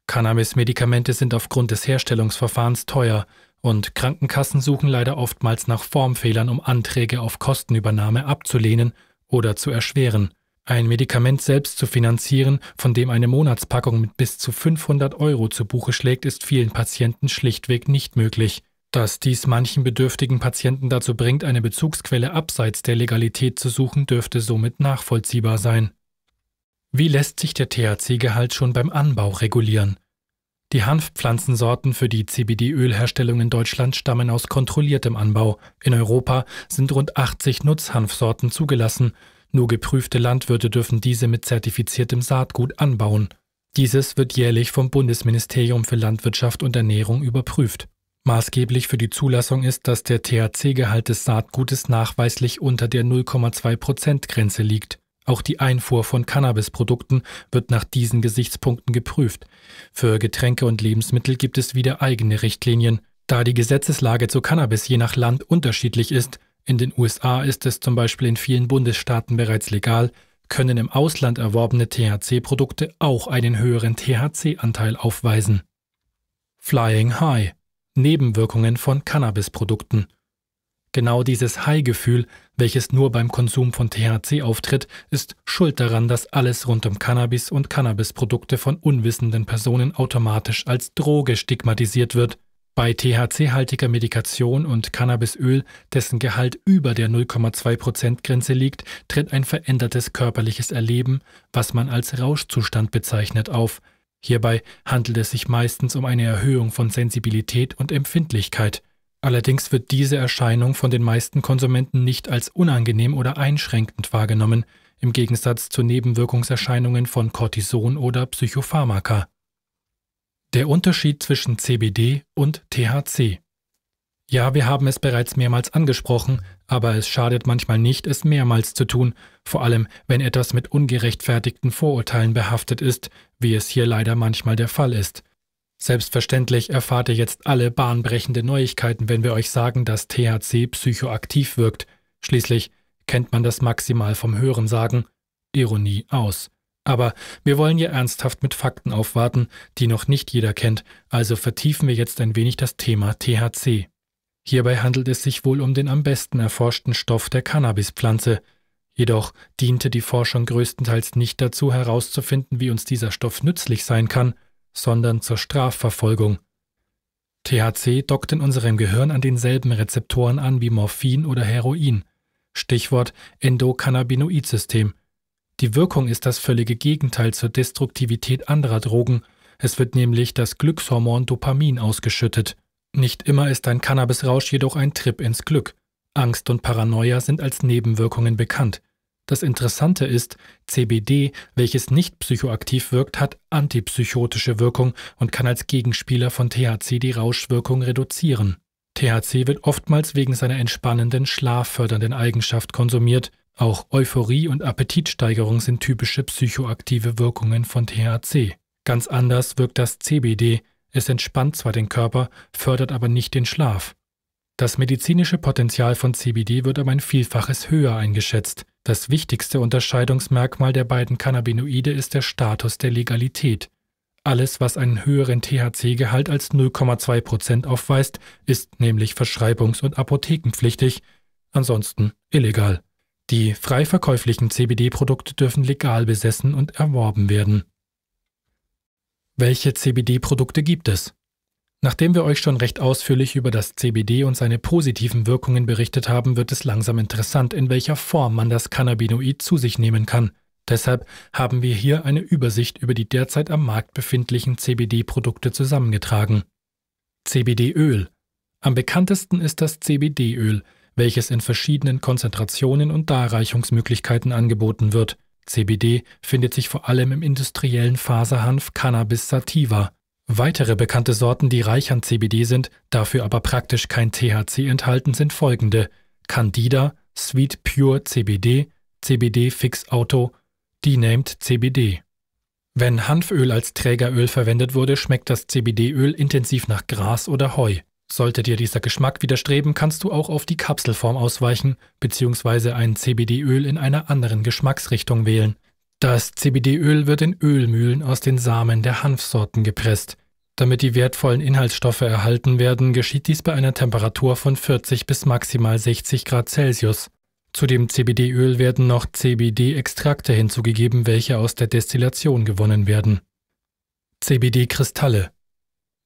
Cannabis-Medikamente sind aufgrund des Herstellungsverfahrens teuer und Krankenkassen suchen leider oftmals nach Formfehlern, um Anträge auf Kostenübernahme abzulehnen oder zu erschweren. Ein Medikament selbst zu finanzieren, von dem eine Monatspackung mit bis zu 500 Euro zu Buche schlägt, ist vielen Patienten schlichtweg nicht möglich. Dass dies manchen bedürftigen Patienten dazu bringt, eine Bezugsquelle abseits der Legalität zu suchen, dürfte somit nachvollziehbar sein. Wie lässt sich der THC-Gehalt schon beim Anbau regulieren? Die Hanfpflanzensorten für die CBD-Ölherstellung in Deutschland stammen aus kontrolliertem Anbau. In Europa sind rund 80 Nutzhanfsorten zugelassen, nur geprüfte Landwirte dürfen diese mit zertifiziertem Saatgut anbauen. Dieses wird jährlich vom Bundesministerium für Landwirtschaft und Ernährung überprüft. Maßgeblich für die Zulassung ist, dass der THC-Gehalt des Saatgutes nachweislich unter der 02 grenze liegt. Auch die Einfuhr von Cannabisprodukten wird nach diesen Gesichtspunkten geprüft. Für Getränke und Lebensmittel gibt es wieder eigene Richtlinien. Da die Gesetzeslage zu Cannabis je nach Land unterschiedlich ist, in den USA ist es zum Beispiel in vielen Bundesstaaten bereits legal, können im Ausland erworbene THC-Produkte auch einen höheren THC-Anteil aufweisen. Flying High Nebenwirkungen von Cannabisprodukten. Genau dieses High-Gefühl, welches nur beim Konsum von THC auftritt, ist schuld daran, dass alles rund um Cannabis und Cannabisprodukte von unwissenden Personen automatisch als Droge stigmatisiert wird. Bei THC-haltiger Medikation und Cannabisöl, dessen Gehalt über der 0,2%-Grenze liegt, tritt ein verändertes körperliches Erleben, was man als Rauschzustand bezeichnet, auf. Hierbei handelt es sich meistens um eine Erhöhung von Sensibilität und Empfindlichkeit. Allerdings wird diese Erscheinung von den meisten Konsumenten nicht als unangenehm oder einschränkend wahrgenommen, im Gegensatz zu Nebenwirkungserscheinungen von Cortison oder Psychopharmaka. Der Unterschied zwischen CBD und THC. Ja, wir haben es bereits mehrmals angesprochen, aber es schadet manchmal nicht, es mehrmals zu tun, vor allem wenn etwas mit ungerechtfertigten Vorurteilen behaftet ist, wie es hier leider manchmal der Fall ist. Selbstverständlich erfahrt ihr jetzt alle bahnbrechende Neuigkeiten, wenn wir euch sagen, dass THC psychoaktiv wirkt. Schließlich kennt man das maximal vom Hörensagen. Ironie aus. Aber wir wollen ja ernsthaft mit Fakten aufwarten, die noch nicht jeder kennt, also vertiefen wir jetzt ein wenig das Thema THC. Hierbei handelt es sich wohl um den am besten erforschten Stoff der Cannabispflanze. Jedoch diente die Forschung größtenteils nicht dazu herauszufinden, wie uns dieser Stoff nützlich sein kann, sondern zur Strafverfolgung. THC dockt in unserem Gehirn an denselben Rezeptoren an wie Morphin oder Heroin. Stichwort Endokannabinoidsystem – die Wirkung ist das völlige Gegenteil zur Destruktivität anderer Drogen. Es wird nämlich das Glückshormon Dopamin ausgeschüttet. Nicht immer ist ein Cannabisrausch jedoch ein Trip ins Glück. Angst und Paranoia sind als Nebenwirkungen bekannt. Das Interessante ist, CBD, welches nicht psychoaktiv wirkt, hat antipsychotische Wirkung und kann als Gegenspieler von THC die Rauschwirkung reduzieren. THC wird oftmals wegen seiner entspannenden, schlaffördernden Eigenschaft konsumiert, auch Euphorie und Appetitsteigerung sind typische psychoaktive Wirkungen von THC. Ganz anders wirkt das CBD. Es entspannt zwar den Körper, fördert aber nicht den Schlaf. Das medizinische Potenzial von CBD wird um ein Vielfaches höher eingeschätzt. Das wichtigste Unterscheidungsmerkmal der beiden Cannabinoide ist der Status der Legalität. Alles, was einen höheren THC-Gehalt als 0,2% aufweist, ist nämlich verschreibungs- und apothekenpflichtig, ansonsten illegal. Die frei verkäuflichen CBD-Produkte dürfen legal besessen und erworben werden. Welche CBD-Produkte gibt es? Nachdem wir euch schon recht ausführlich über das CBD und seine positiven Wirkungen berichtet haben, wird es langsam interessant, in welcher Form man das Cannabinoid zu sich nehmen kann. Deshalb haben wir hier eine Übersicht über die derzeit am Markt befindlichen CBD-Produkte zusammengetragen. CBD-Öl. Am bekanntesten ist das CBD-Öl welches in verschiedenen Konzentrationen und Darreichungsmöglichkeiten angeboten wird. CBD findet sich vor allem im industriellen Faserhanf Cannabis sativa. Weitere bekannte Sorten, die reich an CBD sind, dafür aber praktisch kein THC enthalten, sind folgende: Candida, Sweet Pure CBD, CBD Fix Auto, Denamed CBD. Wenn Hanföl als Trägeröl verwendet wurde, schmeckt das CBD-Öl intensiv nach Gras oder Heu. Sollte dir dieser Geschmack widerstreben, kannst du auch auf die Kapselform ausweichen bzw. ein CBD-Öl in einer anderen Geschmacksrichtung wählen. Das CBD-Öl wird in Ölmühlen aus den Samen der Hanfsorten gepresst. Damit die wertvollen Inhaltsstoffe erhalten werden, geschieht dies bei einer Temperatur von 40 bis maximal 60 Grad Celsius. Zu dem CBD-Öl werden noch CBD-Extrakte hinzugegeben, welche aus der Destillation gewonnen werden. CBD-Kristalle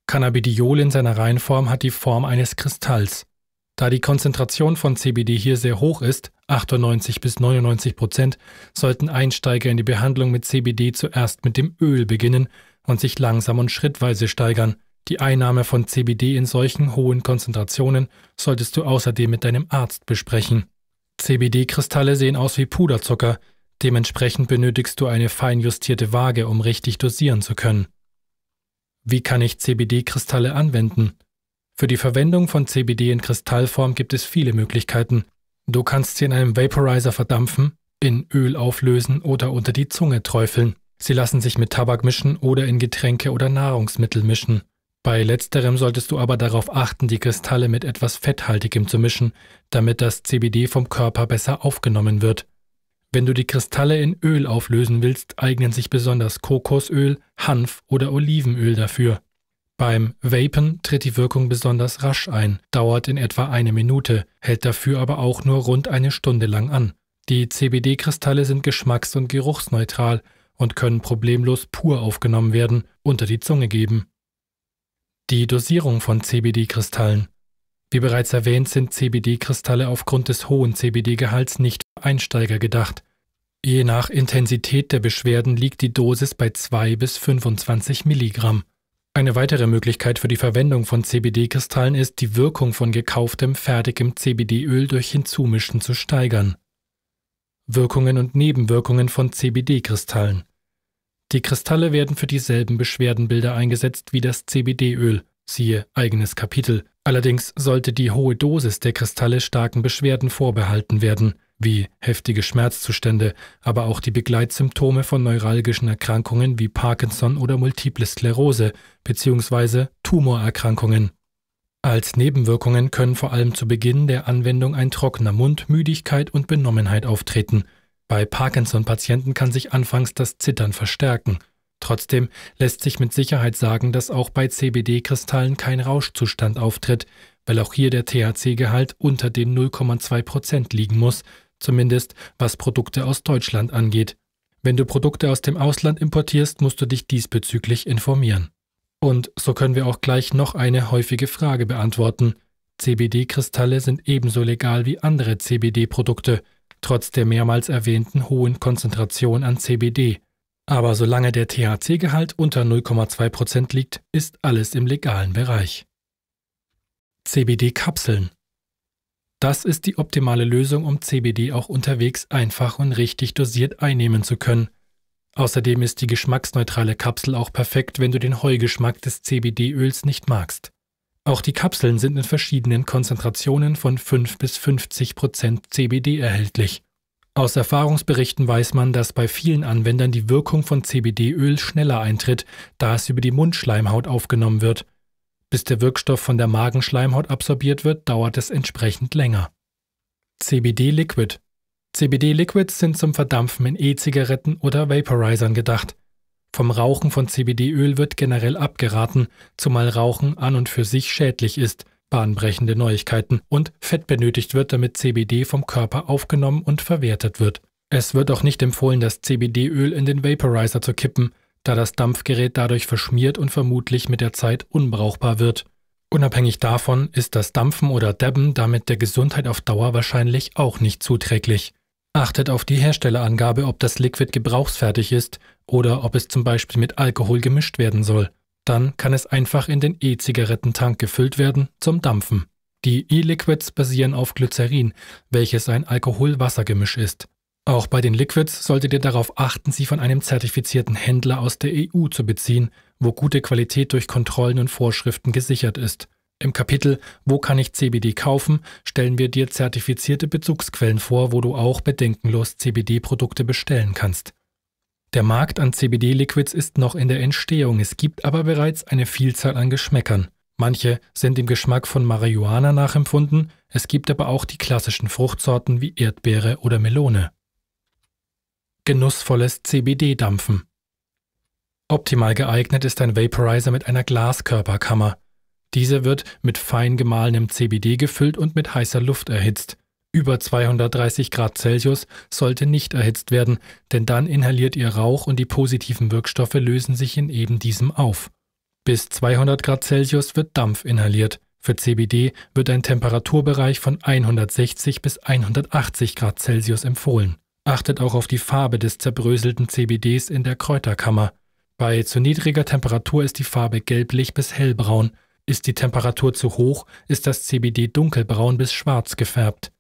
Cannabidiol in seiner Reinform hat die Form eines Kristalls. Da die Konzentration von CBD hier sehr hoch ist, 98 bis 99 Prozent, sollten Einsteiger in die Behandlung mit CBD zuerst mit dem Öl beginnen und sich langsam und schrittweise steigern. Die Einnahme von CBD in solchen hohen Konzentrationen solltest du außerdem mit deinem Arzt besprechen. CBD-Kristalle sehen aus wie Puderzucker, dementsprechend benötigst du eine fein justierte Waage, um richtig dosieren zu können. Wie kann ich CBD-Kristalle anwenden? Für die Verwendung von CBD in Kristallform gibt es viele Möglichkeiten. Du kannst sie in einem Vaporizer verdampfen, in Öl auflösen oder unter die Zunge träufeln. Sie lassen sich mit Tabak mischen oder in Getränke oder Nahrungsmittel mischen. Bei letzterem solltest du aber darauf achten, die Kristalle mit etwas Fetthaltigem zu mischen, damit das CBD vom Körper besser aufgenommen wird. Wenn du die Kristalle in Öl auflösen willst, eignen sich besonders Kokosöl, Hanf oder Olivenöl dafür. Beim Vapen tritt die Wirkung besonders rasch ein, dauert in etwa eine Minute, hält dafür aber auch nur rund eine Stunde lang an. Die CBD-Kristalle sind geschmacks- und geruchsneutral und können problemlos pur aufgenommen werden, unter die Zunge geben. Die Dosierung von CBD-Kristallen. Wie bereits erwähnt, sind CBD-Kristalle aufgrund des hohen CBD-Gehalts nicht Einsteiger gedacht. Je nach Intensität der Beschwerden liegt die Dosis bei 2 bis 25 Milligramm. Eine weitere Möglichkeit für die Verwendung von CBD-Kristallen ist, die Wirkung von gekauftem, fertigem CBD-Öl durch Hinzumischen zu steigern. Wirkungen und Nebenwirkungen von CBD-Kristallen. Die Kristalle werden für dieselben Beschwerdenbilder eingesetzt wie das CBD-Öl, siehe eigenes Kapitel. Allerdings sollte die hohe Dosis der Kristalle starken Beschwerden vorbehalten werden wie heftige Schmerzzustände, aber auch die Begleitsymptome von neuralgischen Erkrankungen wie Parkinson oder Multiple Sklerose bzw. Tumorerkrankungen. Als Nebenwirkungen können vor allem zu Beginn der Anwendung ein trockener Mund, Müdigkeit und Benommenheit auftreten. Bei Parkinson-Patienten kann sich anfangs das Zittern verstärken. Trotzdem lässt sich mit Sicherheit sagen, dass auch bei CBD-Kristallen kein Rauschzustand auftritt, weil auch hier der THC-Gehalt unter den 0,2 liegen muss, zumindest was Produkte aus Deutschland angeht. Wenn du Produkte aus dem Ausland importierst, musst du dich diesbezüglich informieren. Und so können wir auch gleich noch eine häufige Frage beantworten. CBD-Kristalle sind ebenso legal wie andere CBD-Produkte, trotz der mehrmals erwähnten hohen Konzentration an CBD. Aber solange der THC-Gehalt unter 0,2% liegt, ist alles im legalen Bereich. CBD-Kapseln das ist die optimale Lösung, um CBD auch unterwegs einfach und richtig dosiert einnehmen zu können. Außerdem ist die geschmacksneutrale Kapsel auch perfekt, wenn du den Heugeschmack des CBD-Öls nicht magst. Auch die Kapseln sind in verschiedenen Konzentrationen von 5 bis 50 Prozent CBD erhältlich. Aus Erfahrungsberichten weiß man, dass bei vielen Anwendern die Wirkung von CBD-Öl schneller eintritt, da es über die Mundschleimhaut aufgenommen wird. Bis der Wirkstoff von der Magenschleimhaut absorbiert wird, dauert es entsprechend länger. CBD Liquid CBD Liquids sind zum Verdampfen in E-Zigaretten oder Vaporizern gedacht. Vom Rauchen von CBD-Öl wird generell abgeraten, zumal Rauchen an und für sich schädlich ist, bahnbrechende Neuigkeiten und Fett benötigt wird, damit CBD vom Körper aufgenommen und verwertet wird. Es wird auch nicht empfohlen, das CBD-Öl in den Vaporizer zu kippen, da das Dampfgerät dadurch verschmiert und vermutlich mit der Zeit unbrauchbar wird. Unabhängig davon ist das Dampfen oder Dabben damit der Gesundheit auf Dauer wahrscheinlich auch nicht zuträglich. Achtet auf die Herstellerangabe, ob das Liquid gebrauchsfertig ist oder ob es zum Beispiel mit Alkohol gemischt werden soll. Dann kann es einfach in den E-Zigarettentank gefüllt werden zum Dampfen. Die E-Liquids basieren auf Glycerin, welches ein Alkohol-Wasser-Gemisch ist. Auch bei den Liquids solltet ihr darauf achten, sie von einem zertifizierten Händler aus der EU zu beziehen, wo gute Qualität durch Kontrollen und Vorschriften gesichert ist. Im Kapitel Wo kann ich CBD kaufen, stellen wir dir zertifizierte Bezugsquellen vor, wo du auch bedenkenlos CBD-Produkte bestellen kannst. Der Markt an CBD-Liquids ist noch in der Entstehung, es gibt aber bereits eine Vielzahl an Geschmäckern. Manche sind dem Geschmack von Marihuana nachempfunden, es gibt aber auch die klassischen Fruchtsorten wie Erdbeere oder Melone genussvolles CBD-Dampfen. Optimal geeignet ist ein Vaporizer mit einer Glaskörperkammer. Diese wird mit fein gemahlenem CBD gefüllt und mit heißer Luft erhitzt. Über 230 Grad Celsius sollte nicht erhitzt werden, denn dann inhaliert ihr Rauch und die positiven Wirkstoffe lösen sich in eben diesem auf. Bis 200 Grad Celsius wird Dampf inhaliert. Für CBD wird ein Temperaturbereich von 160 bis 180 Grad Celsius empfohlen. Achtet auch auf die Farbe des zerbröselten CBDs in der Kräuterkammer. Bei zu niedriger Temperatur ist die Farbe gelblich bis hellbraun. Ist die Temperatur zu hoch, ist das CBD dunkelbraun bis schwarz gefärbt.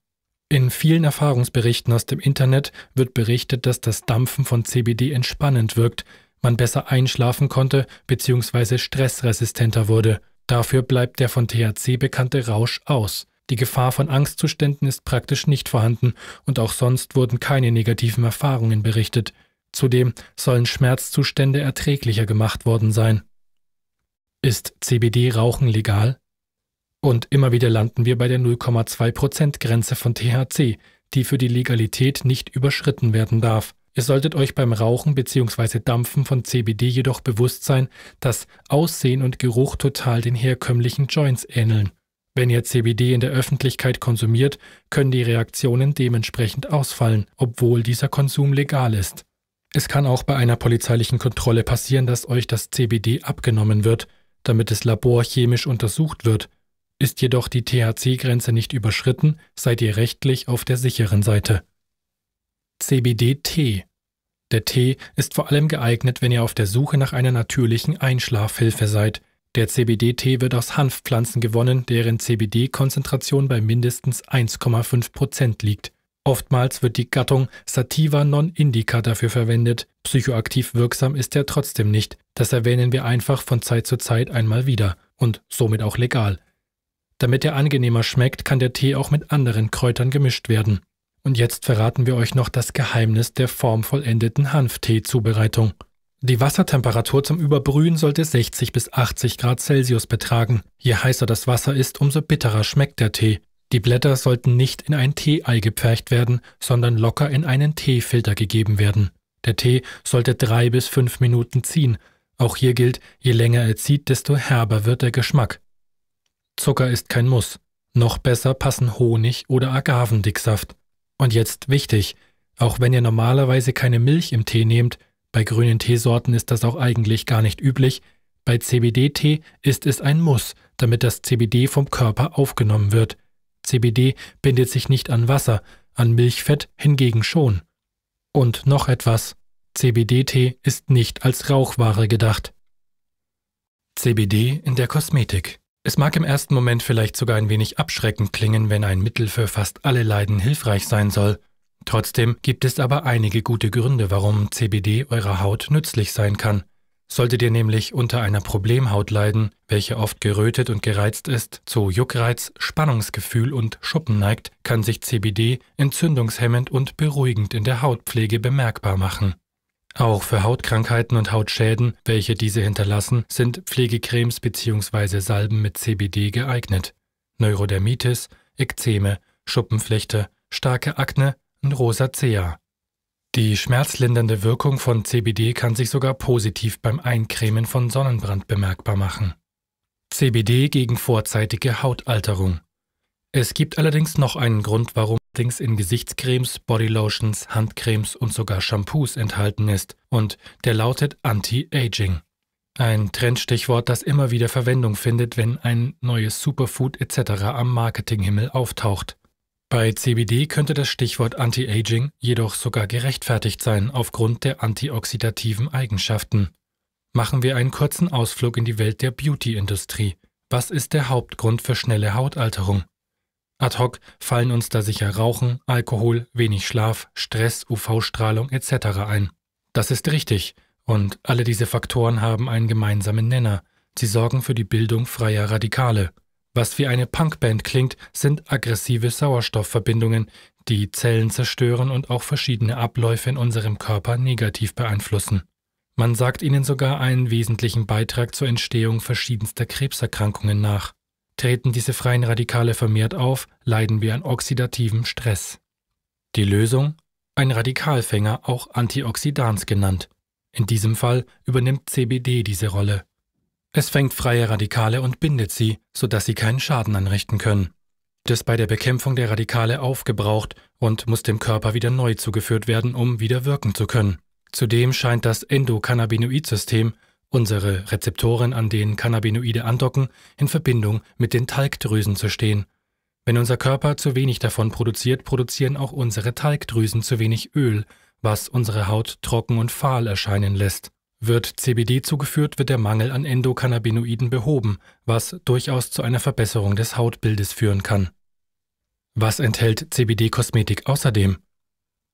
In vielen Erfahrungsberichten aus dem Internet wird berichtet, dass das Dampfen von CBD entspannend wirkt, man besser einschlafen konnte bzw. stressresistenter wurde. Dafür bleibt der von THC bekannte Rausch aus. Die Gefahr von Angstzuständen ist praktisch nicht vorhanden und auch sonst wurden keine negativen Erfahrungen berichtet. Zudem sollen Schmerzzustände erträglicher gemacht worden sein. Ist CBD-Rauchen legal? Und immer wieder landen wir bei der 0,2%-Grenze von THC, die für die Legalität nicht überschritten werden darf. Ihr solltet euch beim Rauchen bzw. Dampfen von CBD jedoch bewusst sein, dass Aussehen und Geruch total den herkömmlichen Joints ähneln. Wenn ihr CBD in der Öffentlichkeit konsumiert, können die Reaktionen dementsprechend ausfallen, obwohl dieser Konsum legal ist. Es kann auch bei einer polizeilichen Kontrolle passieren, dass euch das CBD abgenommen wird, damit es laborchemisch untersucht wird. Ist jedoch die THC-Grenze nicht überschritten, seid ihr rechtlich auf der sicheren Seite. CBD-Tee Der Tee ist vor allem geeignet, wenn ihr auf der Suche nach einer natürlichen Einschlafhilfe seid – der CBD-Tee wird aus Hanfpflanzen gewonnen, deren CBD-Konzentration bei mindestens 1,5 Prozent liegt. Oftmals wird die Gattung Sativa non indica dafür verwendet. Psychoaktiv wirksam ist er trotzdem nicht. Das erwähnen wir einfach von Zeit zu Zeit einmal wieder und somit auch legal. Damit er angenehmer schmeckt, kann der Tee auch mit anderen Kräutern gemischt werden. Und jetzt verraten wir euch noch das Geheimnis der formvollendeten Hanftee-Zubereitung. Die Wassertemperatur zum Überbrühen sollte 60 bis 80 Grad Celsius betragen. Je heißer das Wasser ist, umso bitterer schmeckt der Tee. Die Blätter sollten nicht in ein Teeei gepfercht werden, sondern locker in einen Teefilter gegeben werden. Der Tee sollte drei bis fünf Minuten ziehen. Auch hier gilt, je länger er zieht, desto herber wird der Geschmack. Zucker ist kein Muss. Noch besser passen Honig oder Agavendicksaft. Und jetzt wichtig, auch wenn ihr normalerweise keine Milch im Tee nehmt, bei grünen Teesorten ist das auch eigentlich gar nicht üblich. Bei CBD-Tee ist es ein Muss, damit das CBD vom Körper aufgenommen wird. CBD bindet sich nicht an Wasser, an Milchfett hingegen schon. Und noch etwas. CBD-Tee ist nicht als Rauchware gedacht. CBD in der Kosmetik. Es mag im ersten Moment vielleicht sogar ein wenig abschreckend klingen, wenn ein Mittel für fast alle Leiden hilfreich sein soll. Trotzdem gibt es aber einige gute Gründe, warum CBD eurer Haut nützlich sein kann. Solltet ihr nämlich unter einer Problemhaut leiden, welche oft gerötet und gereizt ist, zu Juckreiz, Spannungsgefühl und Schuppen neigt, kann sich CBD entzündungshemmend und beruhigend in der Hautpflege bemerkbar machen. Auch für Hautkrankheiten und Hautschäden, welche diese hinterlassen, sind Pflegecremes bzw. Salben mit CBD geeignet. Neurodermitis, Ekzeme, Schuppenflechte, starke Akne, und Rosacea. Die schmerzlindernde Wirkung von CBD kann sich sogar positiv beim Eincremen von Sonnenbrand bemerkbar machen. CBD gegen vorzeitige Hautalterung. Es gibt allerdings noch einen Grund, warum Dings in Gesichtscremes, Bodylotions, Handcremes und sogar Shampoos enthalten ist, und der lautet Anti-Aging. Ein Trendstichwort, das immer wieder Verwendung findet, wenn ein neues Superfood etc. am Marketinghimmel auftaucht. Bei CBD könnte das Stichwort Anti-Aging jedoch sogar gerechtfertigt sein aufgrund der antioxidativen Eigenschaften. Machen wir einen kurzen Ausflug in die Welt der Beauty-Industrie. Was ist der Hauptgrund für schnelle Hautalterung? Ad hoc fallen uns da sicher Rauchen, Alkohol, wenig Schlaf, Stress, UV-Strahlung etc. ein. Das ist richtig, und alle diese Faktoren haben einen gemeinsamen Nenner. Sie sorgen für die Bildung freier Radikale, was wie eine Punkband klingt, sind aggressive Sauerstoffverbindungen, die Zellen zerstören und auch verschiedene Abläufe in unserem Körper negativ beeinflussen. Man sagt ihnen sogar einen wesentlichen Beitrag zur Entstehung verschiedenster Krebserkrankungen nach. Treten diese freien Radikale vermehrt auf, leiden wir an oxidativem Stress. Die Lösung? Ein Radikalfänger, auch Antioxidans genannt. In diesem Fall übernimmt CBD diese Rolle. Es fängt freie Radikale und bindet sie, sodass sie keinen Schaden anrichten können. Das es bei der Bekämpfung der Radikale aufgebraucht und muss dem Körper wieder neu zugeführt werden, um wieder wirken zu können. Zudem scheint das Endokannabinoid-System, unsere Rezeptoren, an denen Cannabinoide andocken, in Verbindung mit den Talgdrüsen zu stehen. Wenn unser Körper zu wenig davon produziert, produzieren auch unsere Talgdrüsen zu wenig Öl, was unsere Haut trocken und fahl erscheinen lässt. Wird CBD zugeführt, wird der Mangel an Endokannabinoiden behoben, was durchaus zu einer Verbesserung des Hautbildes führen kann. Was enthält CBD-Kosmetik außerdem?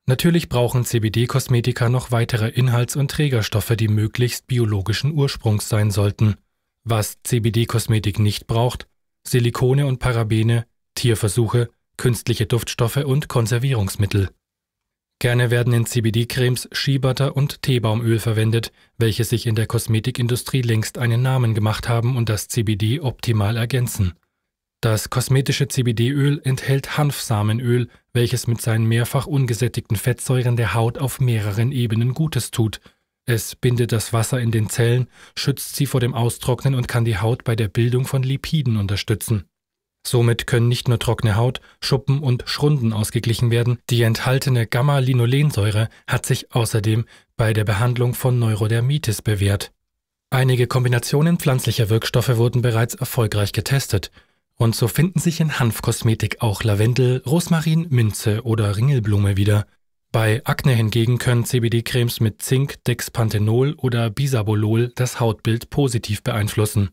Natürlich brauchen CBD-Kosmetika noch weitere Inhalts- und Trägerstoffe, die möglichst biologischen Ursprungs sein sollten. Was CBD-Kosmetik nicht braucht, Silikone und Parabene, Tierversuche, künstliche Duftstoffe und Konservierungsmittel. Gerne werden in CBD-Cremes Schiebutter und Teebaumöl verwendet, welche sich in der Kosmetikindustrie längst einen Namen gemacht haben und das CBD optimal ergänzen. Das kosmetische CBD-Öl enthält Hanfsamenöl, welches mit seinen mehrfach ungesättigten Fettsäuren der Haut auf mehreren Ebenen Gutes tut. Es bindet das Wasser in den Zellen, schützt sie vor dem Austrocknen und kann die Haut bei der Bildung von Lipiden unterstützen. Somit können nicht nur trockene Haut, Schuppen und Schrunden ausgeglichen werden, die enthaltene Gamma-Linolensäure hat sich außerdem bei der Behandlung von Neurodermitis bewährt. Einige Kombinationen pflanzlicher Wirkstoffe wurden bereits erfolgreich getestet, und so finden sich in Hanfkosmetik auch Lavendel, Rosmarin, Minze oder Ringelblume wieder. Bei Akne hingegen können CBD-Cremes mit Zink, Dexpanthenol oder Bisabolol das Hautbild positiv beeinflussen.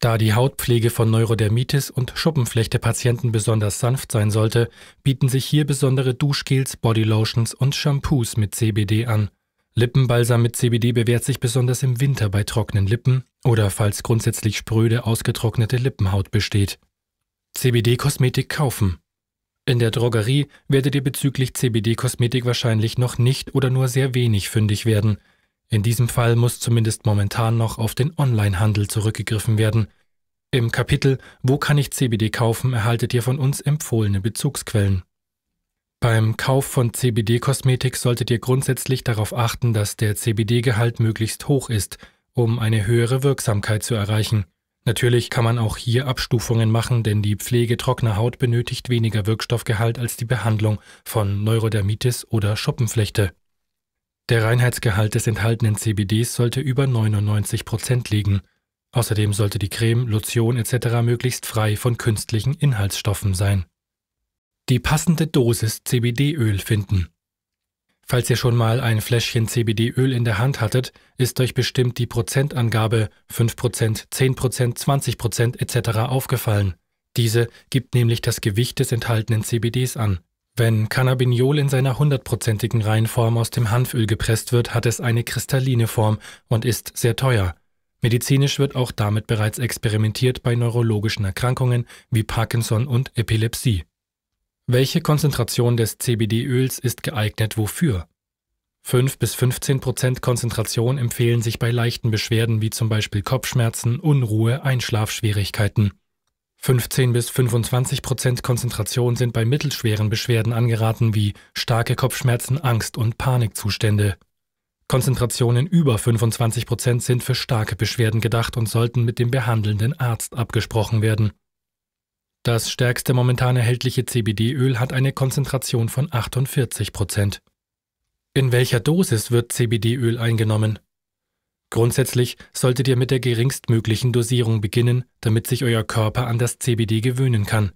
Da die Hautpflege von Neurodermitis und Schuppenflechtepatienten besonders sanft sein sollte, bieten sich hier besondere Duschgels, Bodylotions und Shampoos mit CBD an. Lippenbalsam mit CBD bewährt sich besonders im Winter bei trockenen Lippen oder falls grundsätzlich spröde ausgetrocknete Lippenhaut besteht. CBD-Kosmetik kaufen. In der Drogerie werdet ihr bezüglich CBD-Kosmetik wahrscheinlich noch nicht oder nur sehr wenig fündig werden. In diesem Fall muss zumindest momentan noch auf den Onlinehandel zurückgegriffen werden. Im Kapitel Wo kann ich CBD kaufen erhaltet ihr von uns empfohlene Bezugsquellen. Beim Kauf von CBD-Kosmetik solltet ihr grundsätzlich darauf achten, dass der CBD-Gehalt möglichst hoch ist, um eine höhere Wirksamkeit zu erreichen. Natürlich kann man auch hier Abstufungen machen, denn die Pflege trockener Haut benötigt weniger Wirkstoffgehalt als die Behandlung von Neurodermitis oder Schuppenflechte. Der Reinheitsgehalt des enthaltenen CBDs sollte über 99 Prozent liegen. Außerdem sollte die Creme, Lotion etc. möglichst frei von künstlichen Inhaltsstoffen sein. Die passende Dosis CBD-Öl finden. Falls ihr schon mal ein Fläschchen CBD-Öl in der Hand hattet, ist euch bestimmt die Prozentangabe 5%, 10%, 20% etc. aufgefallen. Diese gibt nämlich das Gewicht des enthaltenen CBDs an. Wenn Cannabiniol in seiner hundertprozentigen Reinform aus dem Hanföl gepresst wird, hat es eine kristalline Form und ist sehr teuer. Medizinisch wird auch damit bereits experimentiert bei neurologischen Erkrankungen wie Parkinson und Epilepsie. Welche Konzentration des CBD-Öls ist geeignet wofür? 5 bis 15 Prozent Konzentration empfehlen sich bei leichten Beschwerden wie zum Beispiel Kopfschmerzen, Unruhe, Einschlafschwierigkeiten. 15 bis 25 Prozent Konzentration sind bei mittelschweren Beschwerden angeraten wie starke Kopfschmerzen, Angst und Panikzustände. Konzentrationen über 25 Prozent sind für starke Beschwerden gedacht und sollten mit dem behandelnden Arzt abgesprochen werden. Das stärkste momentan erhältliche CBD-Öl hat eine Konzentration von 48 Prozent. In welcher Dosis wird CBD-Öl eingenommen? Grundsätzlich solltet ihr mit der geringstmöglichen Dosierung beginnen, damit sich euer Körper an das CBD gewöhnen kann.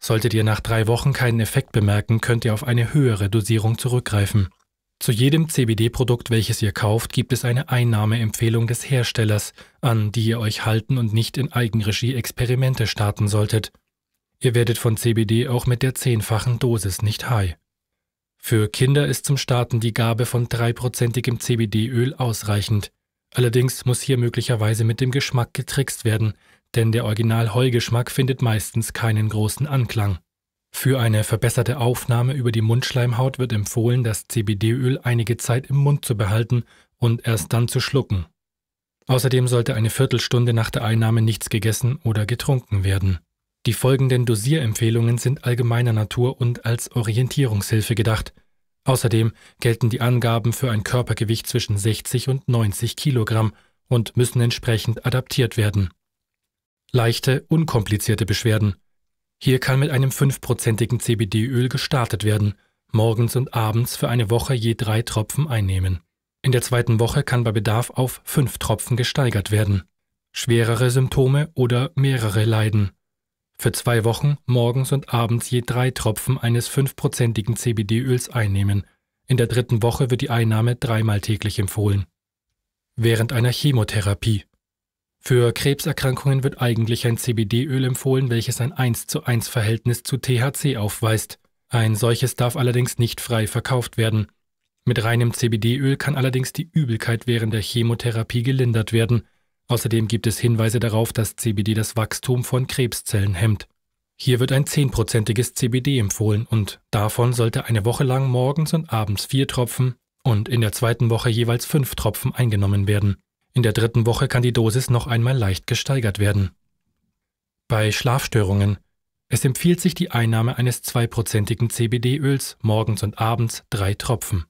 Solltet ihr nach drei Wochen keinen Effekt bemerken, könnt ihr auf eine höhere Dosierung zurückgreifen. Zu jedem CBD-Produkt, welches ihr kauft, gibt es eine Einnahmeempfehlung des Herstellers, an die ihr euch halten und nicht in Eigenregie Experimente starten solltet. Ihr werdet von CBD auch mit der zehnfachen Dosis nicht high. Für Kinder ist zum Starten die Gabe von dreiprozentigem CBD-Öl ausreichend. Allerdings muss hier möglicherweise mit dem Geschmack getrickst werden, denn der original heugeschmack findet meistens keinen großen Anklang. Für eine verbesserte Aufnahme über die Mundschleimhaut wird empfohlen, das CBD-Öl einige Zeit im Mund zu behalten und erst dann zu schlucken. Außerdem sollte eine Viertelstunde nach der Einnahme nichts gegessen oder getrunken werden. Die folgenden Dosierempfehlungen sind allgemeiner Natur und als Orientierungshilfe gedacht. Außerdem gelten die Angaben für ein Körpergewicht zwischen 60 und 90 Kilogramm und müssen entsprechend adaptiert werden. Leichte, unkomplizierte Beschwerden. Hier kann mit einem 5%igen CBD-Öl gestartet werden, morgens und abends für eine Woche je drei Tropfen einnehmen. In der zweiten Woche kann bei Bedarf auf fünf Tropfen gesteigert werden. Schwerere Symptome oder mehrere Leiden für zwei Wochen morgens und abends je drei Tropfen eines fünfprozentigen CBD-Öls einnehmen. In der dritten Woche wird die Einnahme dreimal täglich empfohlen. Während einer Chemotherapie. Für Krebserkrankungen wird eigentlich ein CBD-Öl empfohlen, welches ein 1 zu 1 Verhältnis zu THC aufweist. Ein solches darf allerdings nicht frei verkauft werden. Mit reinem CBD-Öl kann allerdings die Übelkeit während der Chemotherapie gelindert werden. Außerdem gibt es Hinweise darauf, dass CBD das Wachstum von Krebszellen hemmt. Hier wird ein 10%iges CBD empfohlen und davon sollte eine Woche lang morgens und abends vier Tropfen und in der zweiten Woche jeweils fünf Tropfen eingenommen werden. In der dritten Woche kann die Dosis noch einmal leicht gesteigert werden. Bei Schlafstörungen. Es empfiehlt sich die Einnahme eines 2%igen CBD-Öls morgens und abends drei Tropfen.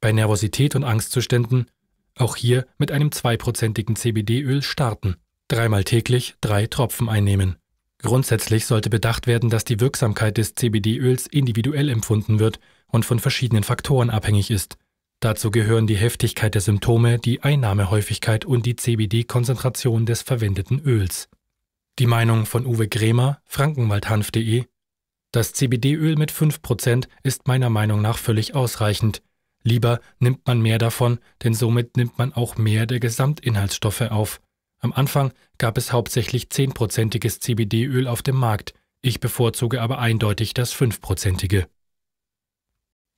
Bei Nervosität und Angstzuständen auch hier mit einem zweiprozentigen CBD-Öl starten. Dreimal täglich drei Tropfen einnehmen. Grundsätzlich sollte bedacht werden, dass die Wirksamkeit des CBD-Öls individuell empfunden wird und von verschiedenen Faktoren abhängig ist. Dazu gehören die Heftigkeit der Symptome, die Einnahmehäufigkeit und die CBD-Konzentration des verwendeten Öls. Die Meinung von Uwe Gremer, frankenwaldhanf.de Das CBD-Öl mit 5% ist meiner Meinung nach völlig ausreichend. Lieber nimmt man mehr davon, denn somit nimmt man auch mehr der Gesamtinhaltsstoffe auf. Am Anfang gab es hauptsächlich 10%iges CBD-Öl auf dem Markt, ich bevorzuge aber eindeutig das 5%ige.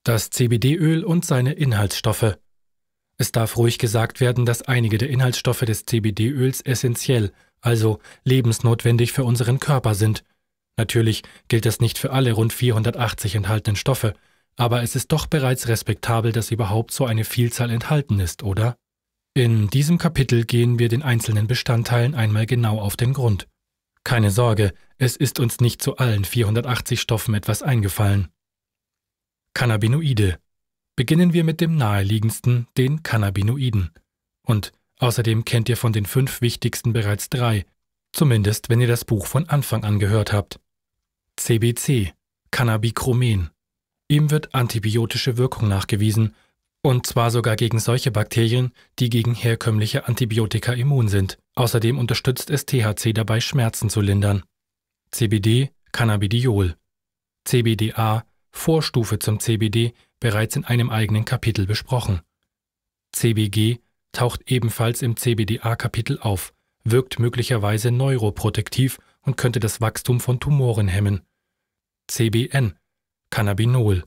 Das CBD-Öl und seine Inhaltsstoffe. Es darf ruhig gesagt werden, dass einige der Inhaltsstoffe des CBD-Öls essentiell, also lebensnotwendig für unseren Körper sind. Natürlich gilt das nicht für alle rund 480 enthaltenen Stoffe, aber es ist doch bereits respektabel, dass überhaupt so eine Vielzahl enthalten ist, oder? In diesem Kapitel gehen wir den einzelnen Bestandteilen einmal genau auf den Grund. Keine Sorge, es ist uns nicht zu allen 480 Stoffen etwas eingefallen. Cannabinoide. Beginnen wir mit dem naheliegendsten, den Cannabinoiden. Und außerdem kennt ihr von den fünf wichtigsten bereits drei, zumindest wenn ihr das Buch von Anfang an gehört habt. CBC, Cannabichromen, Ihm wird antibiotische Wirkung nachgewiesen, und zwar sogar gegen solche Bakterien, die gegen herkömmliche Antibiotika immun sind. Außerdem unterstützt es THC dabei, Schmerzen zu lindern. CBD, Cannabidiol. CBDA, Vorstufe zum CBD, bereits in einem eigenen Kapitel besprochen. CBG taucht ebenfalls im CBDA-Kapitel auf, wirkt möglicherweise neuroprotektiv und könnte das Wachstum von Tumoren hemmen. CBN, Cannabinol.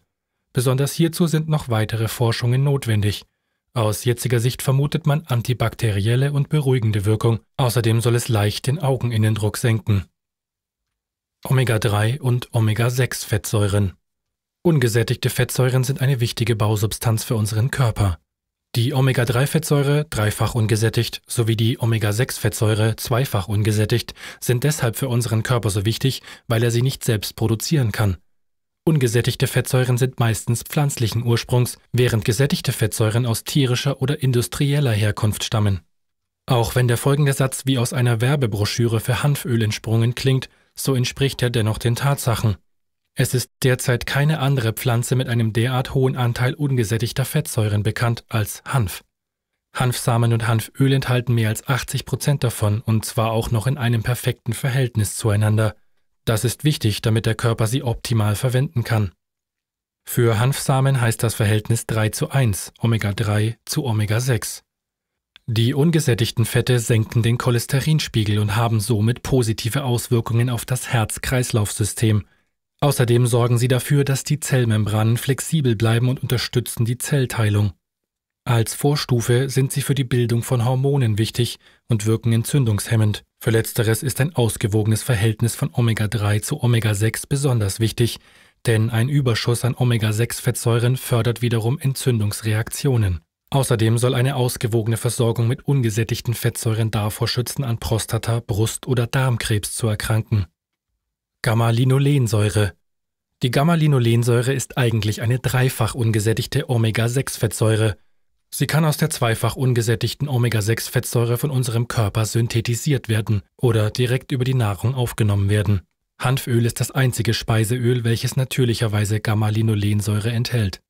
Besonders hierzu sind noch weitere Forschungen notwendig. Aus jetziger Sicht vermutet man antibakterielle und beruhigende Wirkung, außerdem soll es leicht den Augeninnendruck senken. Omega-3 und Omega-6-Fettsäuren. Ungesättigte Fettsäuren sind eine wichtige Bausubstanz für unseren Körper. Die Omega-3-Fettsäure, dreifach ungesättigt, sowie die Omega-6-Fettsäure, zweifach ungesättigt, sind deshalb für unseren Körper so wichtig, weil er sie nicht selbst produzieren kann. Ungesättigte Fettsäuren sind meistens pflanzlichen Ursprungs, während gesättigte Fettsäuren aus tierischer oder industrieller Herkunft stammen. Auch wenn der folgende Satz wie aus einer Werbebroschüre für Hanföl entsprungen klingt, so entspricht er dennoch den Tatsachen. Es ist derzeit keine andere Pflanze mit einem derart hohen Anteil ungesättigter Fettsäuren bekannt als Hanf. Hanfsamen und Hanföl enthalten mehr als 80 Prozent davon und zwar auch noch in einem perfekten Verhältnis zueinander. Das ist wichtig, damit der Körper sie optimal verwenden kann. Für Hanfsamen heißt das Verhältnis 3 zu 1, Omega 3 zu Omega 6. Die ungesättigten Fette senken den Cholesterinspiegel und haben somit positive Auswirkungen auf das Herz-Kreislauf-System. Außerdem sorgen sie dafür, dass die Zellmembranen flexibel bleiben und unterstützen die Zellteilung. Als Vorstufe sind sie für die Bildung von Hormonen wichtig und wirken entzündungshemmend. Für letzteres ist ein ausgewogenes Verhältnis von Omega-3 zu Omega-6 besonders wichtig, denn ein Überschuss an Omega-6-Fettsäuren fördert wiederum Entzündungsreaktionen. Außerdem soll eine ausgewogene Versorgung mit ungesättigten Fettsäuren davor schützen, an Prostata-, Brust- oder Darmkrebs zu erkranken. Gamma-Linolensäure Die Gamma-Linolensäure ist eigentlich eine dreifach ungesättigte Omega-6-Fettsäure Sie kann aus der zweifach ungesättigten Omega-6-Fettsäure von unserem Körper synthetisiert werden oder direkt über die Nahrung aufgenommen werden. Hanföl ist das einzige Speiseöl, welches natürlicherweise Gammalinolensäure enthält.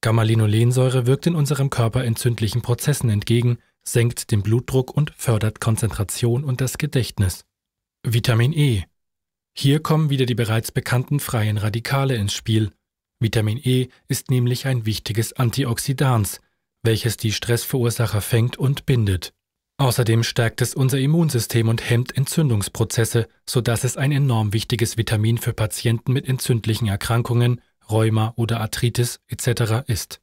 Gammalinolensäure wirkt in unserem Körper entzündlichen Prozessen entgegen, senkt den Blutdruck und fördert Konzentration und das Gedächtnis. Vitamin E. Hier kommen wieder die bereits bekannten freien Radikale ins Spiel. Vitamin E ist nämlich ein wichtiges Antioxidans, welches die Stressverursacher fängt und bindet. Außerdem stärkt es unser Immunsystem und hemmt Entzündungsprozesse, sodass es ein enorm wichtiges Vitamin für Patienten mit entzündlichen Erkrankungen, Rheuma oder Arthritis etc. ist.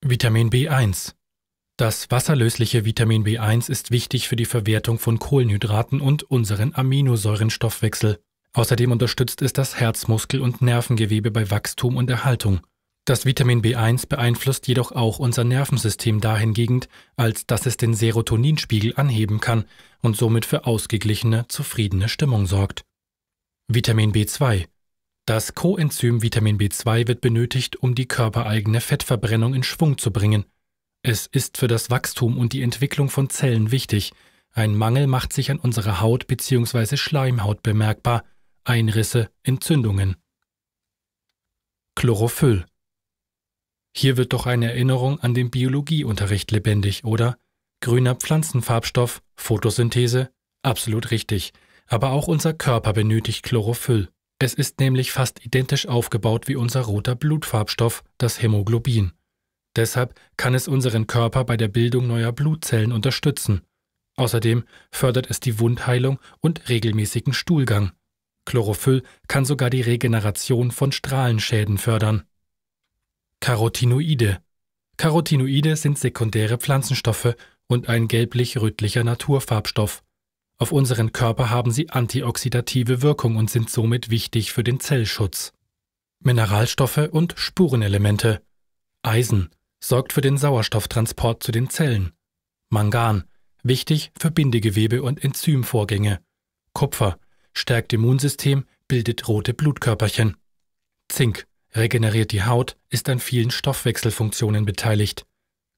Vitamin B1 Das wasserlösliche Vitamin B1 ist wichtig für die Verwertung von Kohlenhydraten und unseren Aminosäurenstoffwechsel. Außerdem unterstützt es das Herzmuskel- und Nervengewebe bei Wachstum und Erhaltung. Das Vitamin B1 beeinflusst jedoch auch unser Nervensystem dahingehend, als dass es den Serotoninspiegel anheben kann und somit für ausgeglichene, zufriedene Stimmung sorgt. Vitamin B2 Das Coenzym Vitamin B2 wird benötigt, um die körpereigene Fettverbrennung in Schwung zu bringen. Es ist für das Wachstum und die Entwicklung von Zellen wichtig. Ein Mangel macht sich an unserer Haut bzw. Schleimhaut bemerkbar, Einrisse, Entzündungen. Chlorophyll hier wird doch eine Erinnerung an den Biologieunterricht lebendig, oder? Grüner Pflanzenfarbstoff, Photosynthese, absolut richtig. Aber auch unser Körper benötigt Chlorophyll. Es ist nämlich fast identisch aufgebaut wie unser roter Blutfarbstoff, das Hämoglobin. Deshalb kann es unseren Körper bei der Bildung neuer Blutzellen unterstützen. Außerdem fördert es die Wundheilung und regelmäßigen Stuhlgang. Chlorophyll kann sogar die Regeneration von Strahlenschäden fördern. Carotinoide. Carotinoide sind sekundäre Pflanzenstoffe und ein gelblich-rötlicher Naturfarbstoff. Auf unseren Körper haben sie antioxidative Wirkung und sind somit wichtig für den Zellschutz. Mineralstoffe und Spurenelemente. Eisen sorgt für den Sauerstofftransport zu den Zellen. Mangan wichtig für Bindegewebe und Enzymvorgänge. Kupfer stärkt Immunsystem, bildet rote Blutkörperchen. Zink regeneriert die Haut, ist an vielen Stoffwechselfunktionen beteiligt.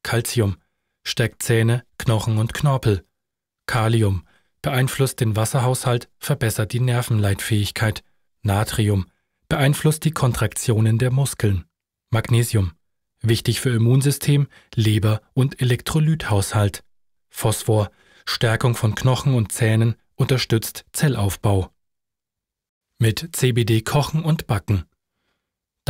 Calcium stärkt Zähne, Knochen und Knorpel. Kalium beeinflusst den Wasserhaushalt, verbessert die Nervenleitfähigkeit. Natrium beeinflusst die Kontraktionen der Muskeln. Magnesium wichtig für Immunsystem, Leber und Elektrolythaushalt. Phosphor Stärkung von Knochen und Zähnen unterstützt Zellaufbau. Mit CBD kochen und backen.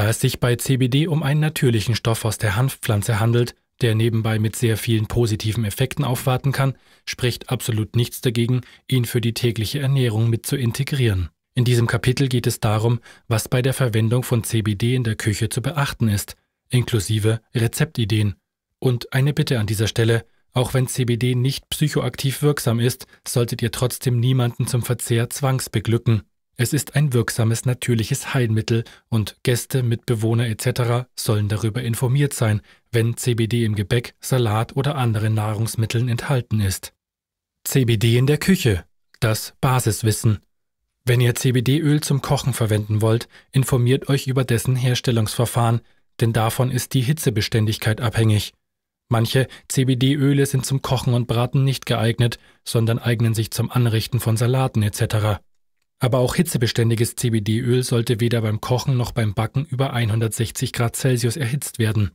Da es sich bei CBD um einen natürlichen Stoff aus der Hanfpflanze handelt, der nebenbei mit sehr vielen positiven Effekten aufwarten kann, spricht absolut nichts dagegen, ihn für die tägliche Ernährung mit zu integrieren. In diesem Kapitel geht es darum, was bei der Verwendung von CBD in der Küche zu beachten ist, inklusive Rezeptideen. Und eine Bitte an dieser Stelle, auch wenn CBD nicht psychoaktiv wirksam ist, solltet ihr trotzdem niemanden zum Verzehr zwangsbeglücken. Es ist ein wirksames natürliches Heilmittel und Gäste, Mitbewohner etc. sollen darüber informiert sein, wenn CBD im Gebäck, Salat oder anderen Nahrungsmitteln enthalten ist. CBD in der Küche. Das Basiswissen. Wenn ihr CBD-Öl zum Kochen verwenden wollt, informiert euch über dessen Herstellungsverfahren, denn davon ist die Hitzebeständigkeit abhängig. Manche CBD-Öle sind zum Kochen und Braten nicht geeignet, sondern eignen sich zum Anrichten von Salaten etc. Aber auch hitzebeständiges CBD-Öl sollte weder beim Kochen noch beim Backen über 160 Grad Celsius erhitzt werden.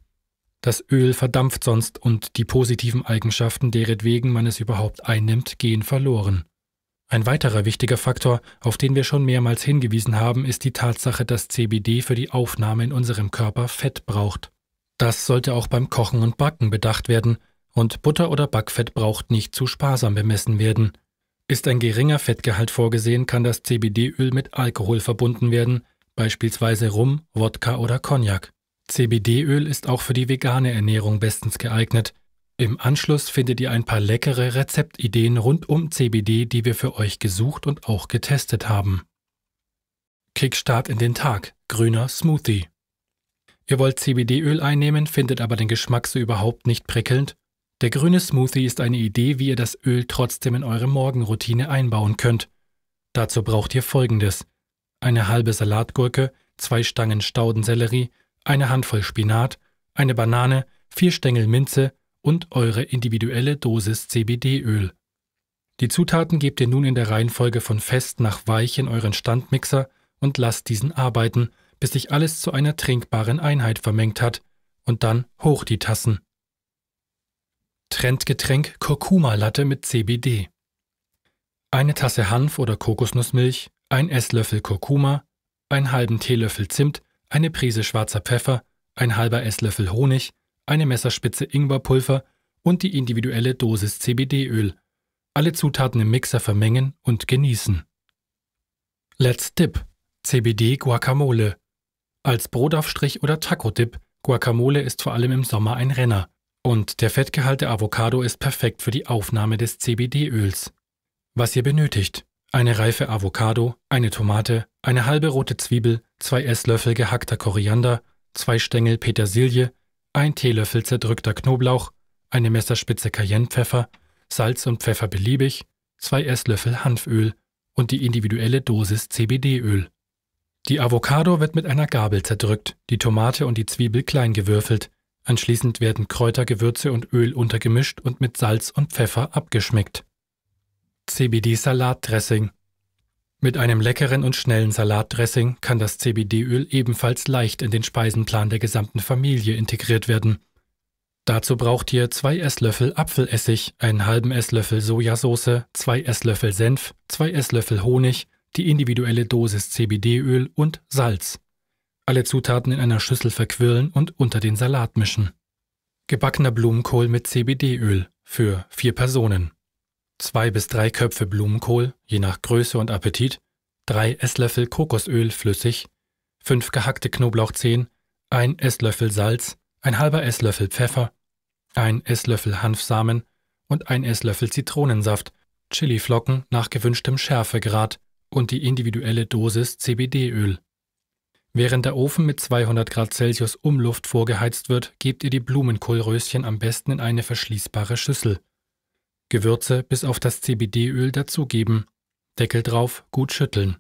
Das Öl verdampft sonst und die positiven Eigenschaften, deretwegen man es überhaupt einnimmt, gehen verloren. Ein weiterer wichtiger Faktor, auf den wir schon mehrmals hingewiesen haben, ist die Tatsache, dass CBD für die Aufnahme in unserem Körper Fett braucht. Das sollte auch beim Kochen und Backen bedacht werden, und Butter oder Backfett braucht nicht zu sparsam bemessen werden. Ist ein geringer Fettgehalt vorgesehen, kann das CBD-Öl mit Alkohol verbunden werden, beispielsweise Rum, Wodka oder Cognac. CBD-Öl ist auch für die vegane Ernährung bestens geeignet. Im Anschluss findet ihr ein paar leckere Rezeptideen rund um CBD, die wir für euch gesucht und auch getestet haben. Kickstart in den Tag, grüner Smoothie. Ihr wollt CBD-Öl einnehmen, findet aber den Geschmack so überhaupt nicht prickelnd? Der grüne Smoothie ist eine Idee, wie ihr das Öl trotzdem in eure Morgenroutine einbauen könnt. Dazu braucht ihr folgendes: eine halbe Salatgurke, zwei Stangen Staudensellerie, eine Handvoll Spinat, eine Banane, vier Stängel Minze und eure individuelle Dosis CBD-Öl. Die Zutaten gebt ihr nun in der Reihenfolge von fest nach weich in euren Standmixer und lasst diesen arbeiten, bis sich alles zu einer trinkbaren Einheit vermengt hat, und dann hoch die Tassen. Trendgetränk Kurkuma-Latte mit CBD. Eine Tasse Hanf oder Kokosnussmilch, ein Esslöffel Kurkuma, einen halben Teelöffel Zimt, eine Prise schwarzer Pfeffer, ein halber Esslöffel Honig, eine Messerspitze Ingwerpulver und die individuelle Dosis CBD-Öl. Alle Zutaten im Mixer vermengen und genießen. Let's Dip CBD Guacamole. Als Brotaufstrich oder Taco-Dip, Guacamole ist vor allem im Sommer ein Renner. Und der Fettgehalt der Avocado ist perfekt für die Aufnahme des CBD-Öls. Was ihr benötigt: eine reife Avocado, eine Tomate, eine halbe rote Zwiebel, zwei Esslöffel gehackter Koriander, zwei Stängel Petersilie, ein Teelöffel zerdrückter Knoblauch, eine Messerspitze Cayennepfeffer, Salz und Pfeffer beliebig, zwei Esslöffel Hanföl und die individuelle Dosis CBD-Öl. Die Avocado wird mit einer Gabel zerdrückt, die Tomate und die Zwiebel klein gewürfelt, Anschließend werden Kräuter, Gewürze und Öl untergemischt und mit Salz und Pfeffer abgeschmeckt. CBD-Salatdressing Mit einem leckeren und schnellen Salatdressing kann das CBD-Öl ebenfalls leicht in den Speisenplan der gesamten Familie integriert werden. Dazu braucht ihr zwei Esslöffel Apfelessig, einen halben Esslöffel Sojasauce, zwei Esslöffel Senf, zwei Esslöffel Honig, die individuelle Dosis CBD-Öl und Salz. Alle Zutaten in einer Schüssel verquirlen und unter den Salat mischen. Gebackener Blumenkohl mit CBD-Öl für vier Personen. Zwei bis drei Köpfe Blumenkohl, je nach Größe und Appetit, drei Esslöffel Kokosöl flüssig, fünf gehackte Knoblauchzehen, ein Esslöffel Salz, ein halber Esslöffel Pfeffer, ein Esslöffel Hanfsamen und ein Esslöffel Zitronensaft, Chiliflocken nach gewünschtem Schärfegrad und die individuelle Dosis CBD-Öl. Während der Ofen mit 200 Grad Celsius Umluft vorgeheizt wird, gebt ihr die Blumenkohlröschen am besten in eine verschließbare Schüssel. Gewürze bis auf das CBD-Öl dazugeben, Deckel drauf, gut schütteln.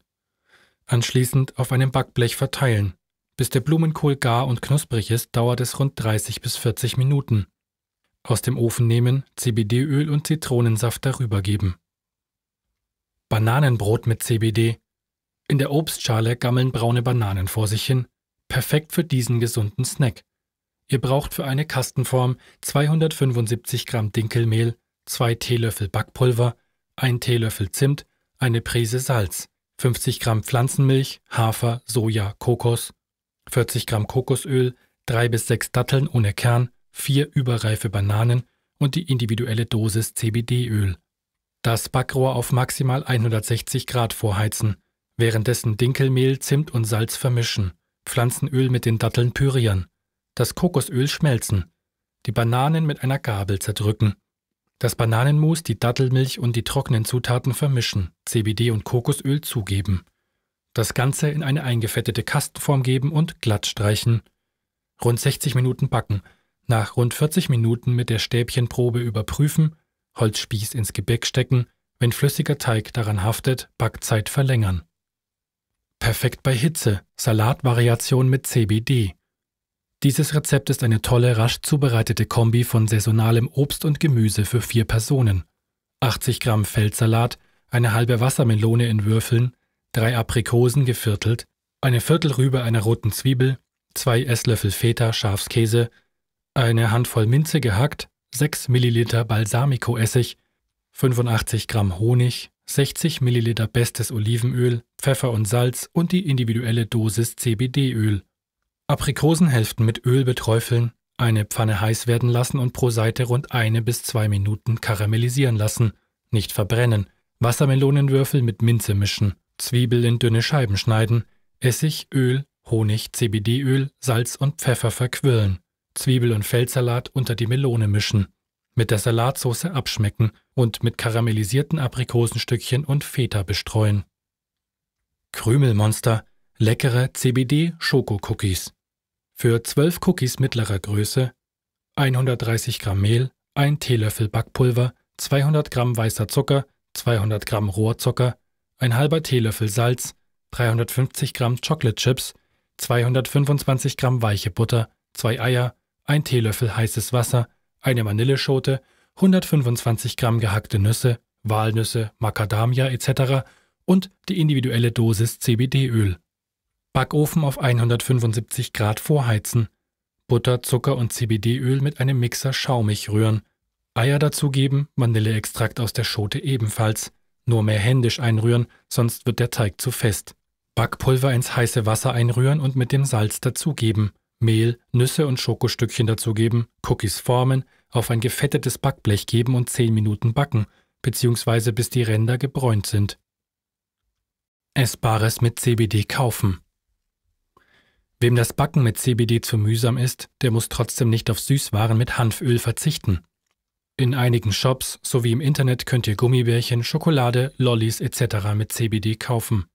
Anschließend auf einem Backblech verteilen. Bis der Blumenkohl gar und knusprig ist, dauert es rund 30 bis 40 Minuten. Aus dem Ofen nehmen, CBD-Öl und Zitronensaft darüber geben. Bananenbrot mit CBD in der Obstschale gammeln braune Bananen vor sich hin, perfekt für diesen gesunden Snack. Ihr braucht für eine Kastenform 275 Gramm Dinkelmehl, 2 Teelöffel Backpulver, 1 Teelöffel Zimt, eine Prise Salz, 50 Gramm Pflanzenmilch, Hafer, Soja, Kokos, 40 Gramm Kokosöl, 3 bis 6 Datteln ohne Kern, 4 überreife Bananen und die individuelle Dosis CBD-Öl. Das Backrohr auf maximal 160 Grad vorheizen. Währenddessen Dinkelmehl, Zimt und Salz vermischen, Pflanzenöl mit den Datteln pürieren, das Kokosöl schmelzen, die Bananen mit einer Gabel zerdrücken, das Bananenmus, die Dattelmilch und die trockenen Zutaten vermischen, CBD und Kokosöl zugeben. Das Ganze in eine eingefettete Kastenform geben und glatt streichen. Rund 60 Minuten backen, nach rund 40 Minuten mit der Stäbchenprobe überprüfen, Holzspieß ins Gebäck stecken, wenn flüssiger Teig daran haftet, Backzeit verlängern. Perfekt bei Hitze, Salatvariation mit CBD. Dieses Rezept ist eine tolle, rasch zubereitete Kombi von saisonalem Obst und Gemüse für vier Personen. 80 Gramm Feldsalat, eine halbe Wassermelone in Würfeln, drei Aprikosen geviertelt, eine Viertelrübe einer roten Zwiebel, zwei Esslöffel Feta Schafskäse, eine Handvoll Minze gehackt, 6 Milliliter Balsamico-Essig, 85 Gramm Honig, 60 Milliliter bestes Olivenöl, Pfeffer und Salz und die individuelle Dosis CBD-Öl. Aprikosenhälften mit Öl beträufeln, eine Pfanne heiß werden lassen und pro Seite rund eine bis zwei Minuten karamellisieren lassen, nicht verbrennen. Wassermelonenwürfel mit Minze mischen, Zwiebel in dünne Scheiben schneiden, Essig, Öl, Honig, CBD-Öl, Salz und Pfeffer verquirlen, Zwiebel und Feldsalat unter die Melone mischen, mit der Salatsauce abschmecken und mit karamellisierten Aprikosenstückchen und Feta bestreuen. Krümelmonster, leckere CBD-Schoko-Cookies. Für 12 Cookies mittlerer Größe 130 Gramm Mehl, 1 Teelöffel Backpulver, 200 Gramm weißer Zucker, 200 Gramm Rohrzucker, ein halber Teelöffel Salz, 350 Gramm Chocolate Chips, 225 Gramm weiche Butter, 2 Eier, 1 Teelöffel heißes Wasser, eine Vanilleschote 125 Gramm gehackte Nüsse, Walnüsse, Macadamia etc. und die individuelle Dosis CBD-Öl. Backofen auf 175 Grad vorheizen. Butter, Zucker und CBD-Öl mit einem Mixer schaumig rühren. Eier dazugeben, Vanilleextrakt aus der Schote ebenfalls. Nur mehr händisch einrühren, sonst wird der Teig zu fest. Backpulver ins heiße Wasser einrühren und mit dem Salz dazugeben. Mehl, Nüsse und Schokostückchen dazugeben, Cookies formen, auf ein gefettetes Backblech geben und 10 Minuten backen, bzw. bis die Ränder gebräunt sind. Essbares mit CBD kaufen. Wem das Backen mit CBD zu mühsam ist, der muss trotzdem nicht auf Süßwaren mit Hanföl verzichten. In einigen Shops sowie im Internet könnt ihr Gummibärchen, Schokolade, Lollis etc. mit CBD kaufen.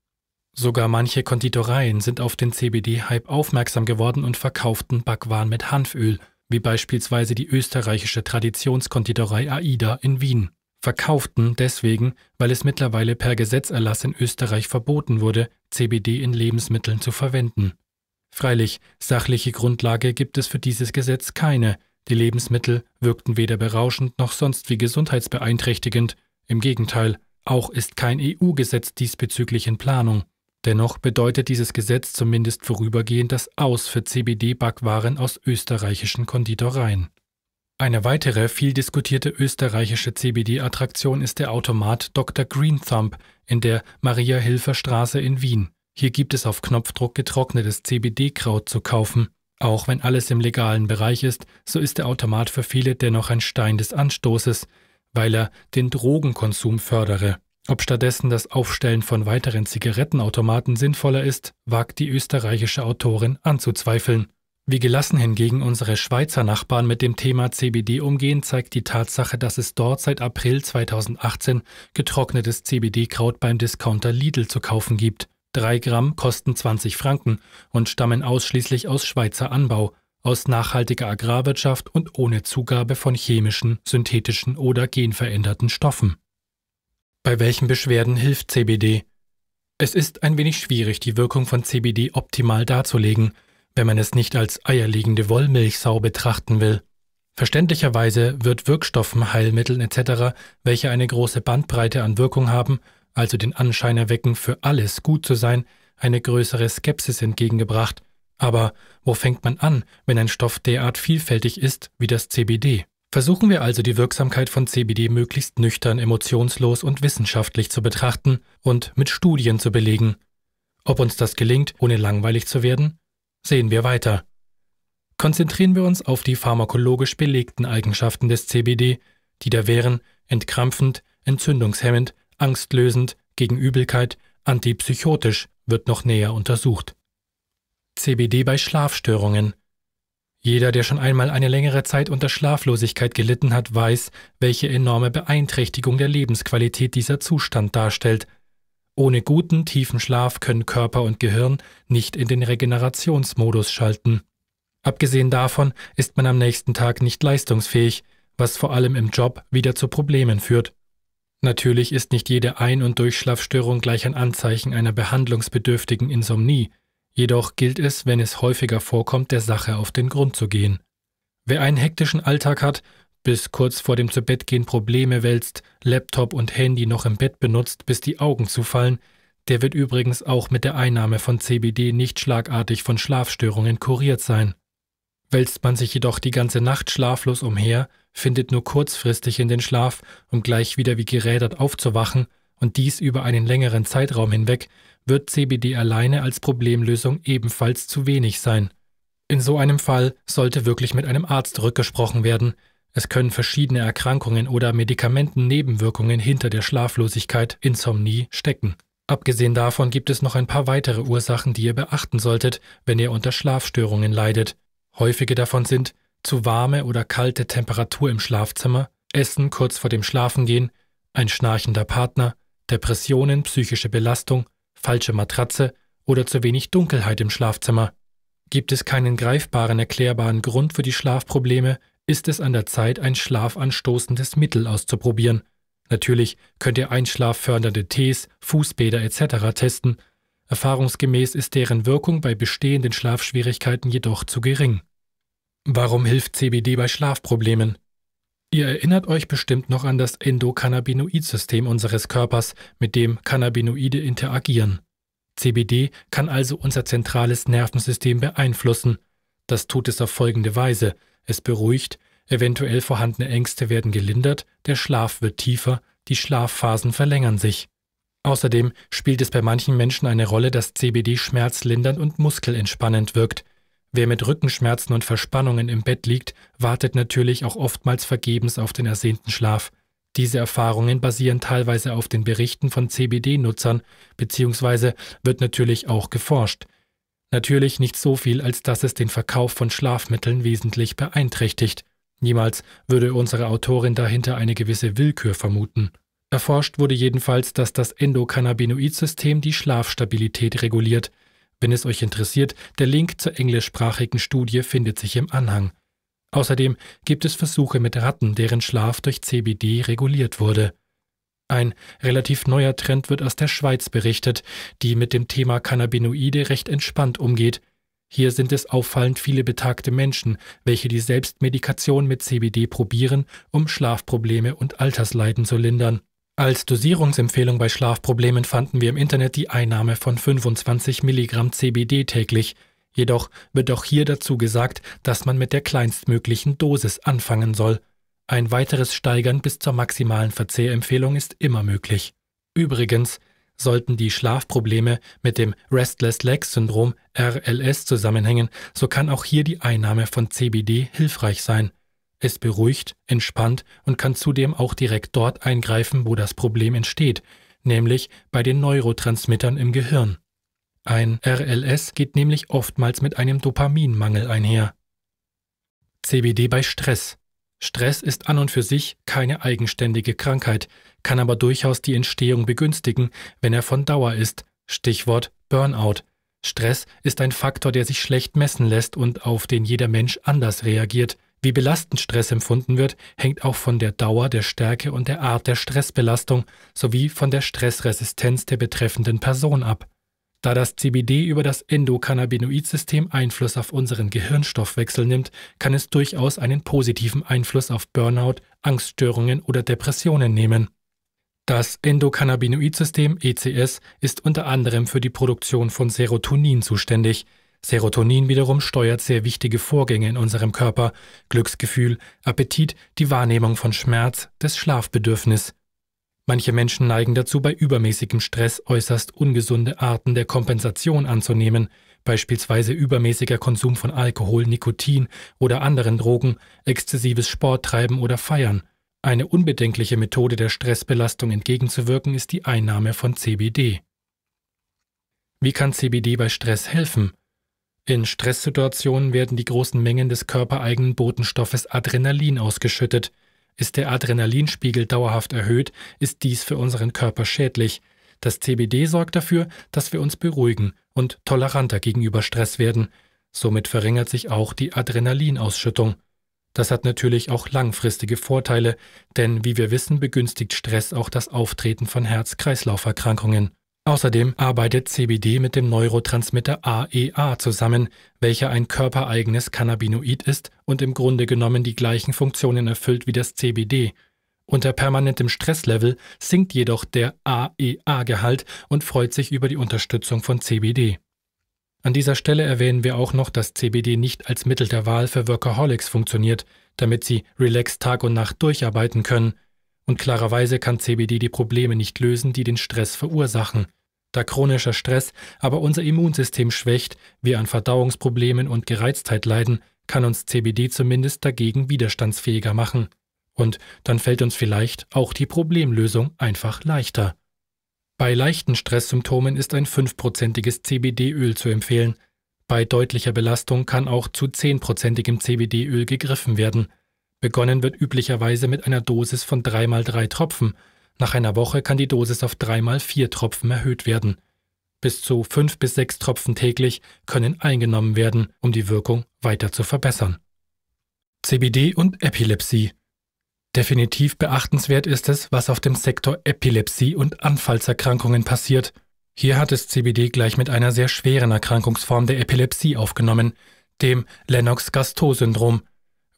Sogar manche Konditoreien sind auf den CBD-Hype aufmerksam geworden und verkauften Backwaren mit Hanföl, wie beispielsweise die österreichische Traditionskonditorei Aida in Wien, verkauften deswegen, weil es mittlerweile per Gesetzerlass in Österreich verboten wurde, CBD in Lebensmitteln zu verwenden. Freilich, sachliche Grundlage gibt es für dieses Gesetz keine, die Lebensmittel wirkten weder berauschend noch sonst wie gesundheitsbeeinträchtigend, im Gegenteil, auch ist kein EU-Gesetz diesbezüglich in Planung. Dennoch bedeutet dieses Gesetz zumindest vorübergehend das Aus für CBD-Backwaren aus österreichischen Konditoreien. Eine weitere viel diskutierte österreichische CBD-Attraktion ist der Automat Dr. Green Thumb in der Maria-Hilfer-Straße in Wien. Hier gibt es auf Knopfdruck getrocknetes CBD-Kraut zu kaufen. Auch wenn alles im legalen Bereich ist, so ist der Automat für viele dennoch ein Stein des Anstoßes, weil er den Drogenkonsum fördere. Ob stattdessen das Aufstellen von weiteren Zigarettenautomaten sinnvoller ist, wagt die österreichische Autorin anzuzweifeln. Wie gelassen hingegen unsere Schweizer Nachbarn mit dem Thema CBD umgehen, zeigt die Tatsache, dass es dort seit April 2018 getrocknetes CBD-Kraut beim Discounter Lidl zu kaufen gibt. Drei Gramm kosten 20 Franken und stammen ausschließlich aus Schweizer Anbau, aus nachhaltiger Agrarwirtschaft und ohne Zugabe von chemischen, synthetischen oder genveränderten Stoffen. Bei welchen Beschwerden hilft CBD? Es ist ein wenig schwierig, die Wirkung von CBD optimal darzulegen, wenn man es nicht als eierlegende Wollmilchsau betrachten will. Verständlicherweise wird Wirkstoffen, Heilmitteln etc., welche eine große Bandbreite an Wirkung haben, also den Anschein erwecken, für alles gut zu sein, eine größere Skepsis entgegengebracht. Aber wo fängt man an, wenn ein Stoff derart vielfältig ist wie das CBD? Versuchen wir also die Wirksamkeit von CBD möglichst nüchtern, emotionslos und wissenschaftlich zu betrachten und mit Studien zu belegen. Ob uns das gelingt, ohne langweilig zu werden? Sehen wir weiter. Konzentrieren wir uns auf die pharmakologisch belegten Eigenschaften des CBD, die da wären entkrampfend, entzündungshemmend, angstlösend, gegen Übelkeit, antipsychotisch, wird noch näher untersucht. CBD bei Schlafstörungen. Jeder, der schon einmal eine längere Zeit unter Schlaflosigkeit gelitten hat, weiß, welche enorme Beeinträchtigung der Lebensqualität dieser Zustand darstellt. Ohne guten, tiefen Schlaf können Körper und Gehirn nicht in den Regenerationsmodus schalten. Abgesehen davon ist man am nächsten Tag nicht leistungsfähig, was vor allem im Job wieder zu Problemen führt. Natürlich ist nicht jede Ein- und Durchschlafstörung gleich ein Anzeichen einer behandlungsbedürftigen Insomnie, Jedoch gilt es, wenn es häufiger vorkommt, der Sache auf den Grund zu gehen. Wer einen hektischen Alltag hat, bis kurz vor dem Zubettgehen Probleme wälzt, Laptop und Handy noch im Bett benutzt, bis die Augen zufallen, der wird übrigens auch mit der Einnahme von CBD nicht schlagartig von Schlafstörungen kuriert sein. Wälzt man sich jedoch die ganze Nacht schlaflos umher, findet nur kurzfristig in den Schlaf, um gleich wieder wie gerädert aufzuwachen, und dies über einen längeren Zeitraum hinweg, wird CBD alleine als Problemlösung ebenfalls zu wenig sein. In so einem Fall sollte wirklich mit einem Arzt rückgesprochen werden. Es können verschiedene Erkrankungen oder Medikamentennebenwirkungen hinter der Schlaflosigkeit, Insomnie, stecken. Abgesehen davon gibt es noch ein paar weitere Ursachen, die ihr beachten solltet, wenn ihr unter Schlafstörungen leidet. Häufige davon sind zu warme oder kalte Temperatur im Schlafzimmer, Essen kurz vor dem Schlafengehen, ein schnarchender Partner, Depressionen, psychische Belastung, falsche Matratze oder zu wenig Dunkelheit im Schlafzimmer. Gibt es keinen greifbaren, erklärbaren Grund für die Schlafprobleme, ist es an der Zeit, ein schlafanstoßendes Mittel auszuprobieren. Natürlich könnt ihr einschlaffördernde Tees, Fußbäder etc. testen. Erfahrungsgemäß ist deren Wirkung bei bestehenden Schlafschwierigkeiten jedoch zu gering. Warum hilft CBD bei Schlafproblemen? Ihr erinnert euch bestimmt noch an das Endokannabinoid-System unseres Körpers, mit dem Cannabinoide interagieren. CBD kann also unser zentrales Nervensystem beeinflussen. Das tut es auf folgende Weise. Es beruhigt, eventuell vorhandene Ängste werden gelindert, der Schlaf wird tiefer, die Schlafphasen verlängern sich. Außerdem spielt es bei manchen Menschen eine Rolle, dass CBD schmerzlindernd und muskelentspannend wirkt. Wer mit Rückenschmerzen und Verspannungen im Bett liegt, wartet natürlich auch oftmals vergebens auf den ersehnten Schlaf. Diese Erfahrungen basieren teilweise auf den Berichten von CBD-Nutzern, beziehungsweise wird natürlich auch geforscht. Natürlich nicht so viel, als dass es den Verkauf von Schlafmitteln wesentlich beeinträchtigt. Niemals würde unsere Autorin dahinter eine gewisse Willkür vermuten. Erforscht wurde jedenfalls, dass das Endokannabinoid-System die Schlafstabilität reguliert, wenn es euch interessiert, der Link zur englischsprachigen Studie findet sich im Anhang. Außerdem gibt es Versuche mit Ratten, deren Schlaf durch CBD reguliert wurde. Ein relativ neuer Trend wird aus der Schweiz berichtet, die mit dem Thema Cannabinoide recht entspannt umgeht. Hier sind es auffallend viele betagte Menschen, welche die Selbstmedikation mit CBD probieren, um Schlafprobleme und Altersleiden zu lindern. Als Dosierungsempfehlung bei Schlafproblemen fanden wir im Internet die Einnahme von 25 Milligramm CBD täglich. Jedoch wird auch hier dazu gesagt, dass man mit der kleinstmöglichen Dosis anfangen soll. Ein weiteres Steigern bis zur maximalen Verzehrempfehlung ist immer möglich. Übrigens sollten die Schlafprobleme mit dem Restless Leg Syndrom RLS zusammenhängen, so kann auch hier die Einnahme von CBD hilfreich sein. Es beruhigt, entspannt und kann zudem auch direkt dort eingreifen, wo das Problem entsteht, nämlich bei den Neurotransmittern im Gehirn. Ein RLS geht nämlich oftmals mit einem Dopaminmangel einher. CBD bei Stress. Stress ist an und für sich keine eigenständige Krankheit, kann aber durchaus die Entstehung begünstigen, wenn er von Dauer ist. Stichwort Burnout. Stress ist ein Faktor, der sich schlecht messen lässt und auf den jeder Mensch anders reagiert. Wie belastend Stress empfunden wird, hängt auch von der Dauer, der Stärke und der Art der Stressbelastung sowie von der Stressresistenz der betreffenden Person ab. Da das CBD über das Endokannabinoidsystem Einfluss auf unseren Gehirnstoffwechsel nimmt, kann es durchaus einen positiven Einfluss auf Burnout, Angststörungen oder Depressionen nehmen. Das Endokannabinoidsystem ECS ist unter anderem für die Produktion von Serotonin zuständig – Serotonin wiederum steuert sehr wichtige Vorgänge in unserem Körper, Glücksgefühl, Appetit, die Wahrnehmung von Schmerz, das Schlafbedürfnis. Manche Menschen neigen dazu, bei übermäßigem Stress äußerst ungesunde Arten der Kompensation anzunehmen, beispielsweise übermäßiger Konsum von Alkohol, Nikotin oder anderen Drogen, exzessives Sporttreiben oder Feiern. Eine unbedenkliche Methode der Stressbelastung entgegenzuwirken ist die Einnahme von CBD. Wie kann CBD bei Stress helfen? In Stresssituationen werden die großen Mengen des körpereigenen Botenstoffes Adrenalin ausgeschüttet. Ist der Adrenalinspiegel dauerhaft erhöht, ist dies für unseren Körper schädlich. Das CBD sorgt dafür, dass wir uns beruhigen und toleranter gegenüber Stress werden. Somit verringert sich auch die Adrenalinausschüttung. Das hat natürlich auch langfristige Vorteile, denn wie wir wissen, begünstigt Stress auch das Auftreten von Herz-Kreislauf-Erkrankungen. Außerdem arbeitet CBD mit dem Neurotransmitter AEA e zusammen, welcher ein körpereigenes Cannabinoid ist und im Grunde genommen die gleichen Funktionen erfüllt wie das CBD. Unter permanentem Stresslevel sinkt jedoch der AEA-Gehalt und freut sich über die Unterstützung von CBD. An dieser Stelle erwähnen wir auch noch, dass CBD nicht als Mittel der Wahl für Workaholics funktioniert, damit sie relaxed Tag und Nacht durcharbeiten können – und klarerweise kann CBD die Probleme nicht lösen, die den Stress verursachen. Da chronischer Stress aber unser Immunsystem schwächt, wir an Verdauungsproblemen und Gereiztheit leiden, kann uns CBD zumindest dagegen widerstandsfähiger machen. Und dann fällt uns vielleicht auch die Problemlösung einfach leichter. Bei leichten Stresssymptomen ist ein 5%iges CBD-Öl zu empfehlen. Bei deutlicher Belastung kann auch zu 10%igem CBD-Öl gegriffen werden. Begonnen wird üblicherweise mit einer Dosis von 3x3 Tropfen. Nach einer Woche kann die Dosis auf 3x4 Tropfen erhöht werden. Bis zu 5 bis 6 Tropfen täglich können eingenommen werden, um die Wirkung weiter zu verbessern. CBD und Epilepsie. Definitiv beachtenswert ist es, was auf dem Sektor Epilepsie und Anfallserkrankungen passiert. Hier hat es CBD gleich mit einer sehr schweren Erkrankungsform der Epilepsie aufgenommen, dem Lennox-Gastaut-Syndrom,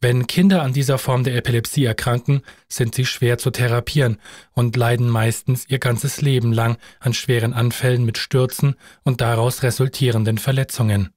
wenn Kinder an dieser Form der Epilepsie erkranken, sind sie schwer zu therapieren und leiden meistens ihr ganzes Leben lang an schweren Anfällen mit Stürzen und daraus resultierenden Verletzungen.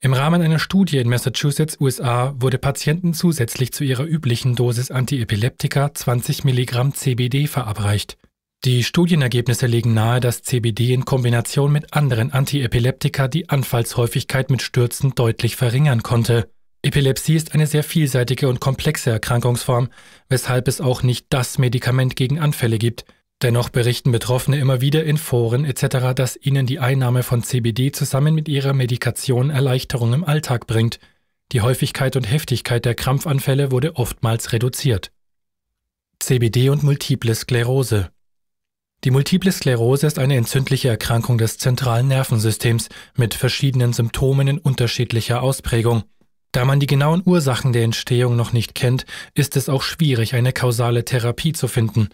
Im Rahmen einer Studie in Massachusetts, USA, wurde Patienten zusätzlich zu ihrer üblichen Dosis Antiepileptika 20 Milligramm CBD verabreicht. Die Studienergebnisse legen nahe, dass CBD in Kombination mit anderen Antiepileptika die Anfallshäufigkeit mit Stürzen deutlich verringern konnte. Epilepsie ist eine sehr vielseitige und komplexe Erkrankungsform, weshalb es auch nicht das Medikament gegen Anfälle gibt. Dennoch berichten Betroffene immer wieder in Foren etc., dass ihnen die Einnahme von CBD zusammen mit ihrer Medikation Erleichterung im Alltag bringt. Die Häufigkeit und Heftigkeit der Krampfanfälle wurde oftmals reduziert. CBD und multiple Sklerose die multiple Sklerose ist eine entzündliche Erkrankung des zentralen Nervensystems mit verschiedenen Symptomen in unterschiedlicher Ausprägung. Da man die genauen Ursachen der Entstehung noch nicht kennt, ist es auch schwierig, eine kausale Therapie zu finden.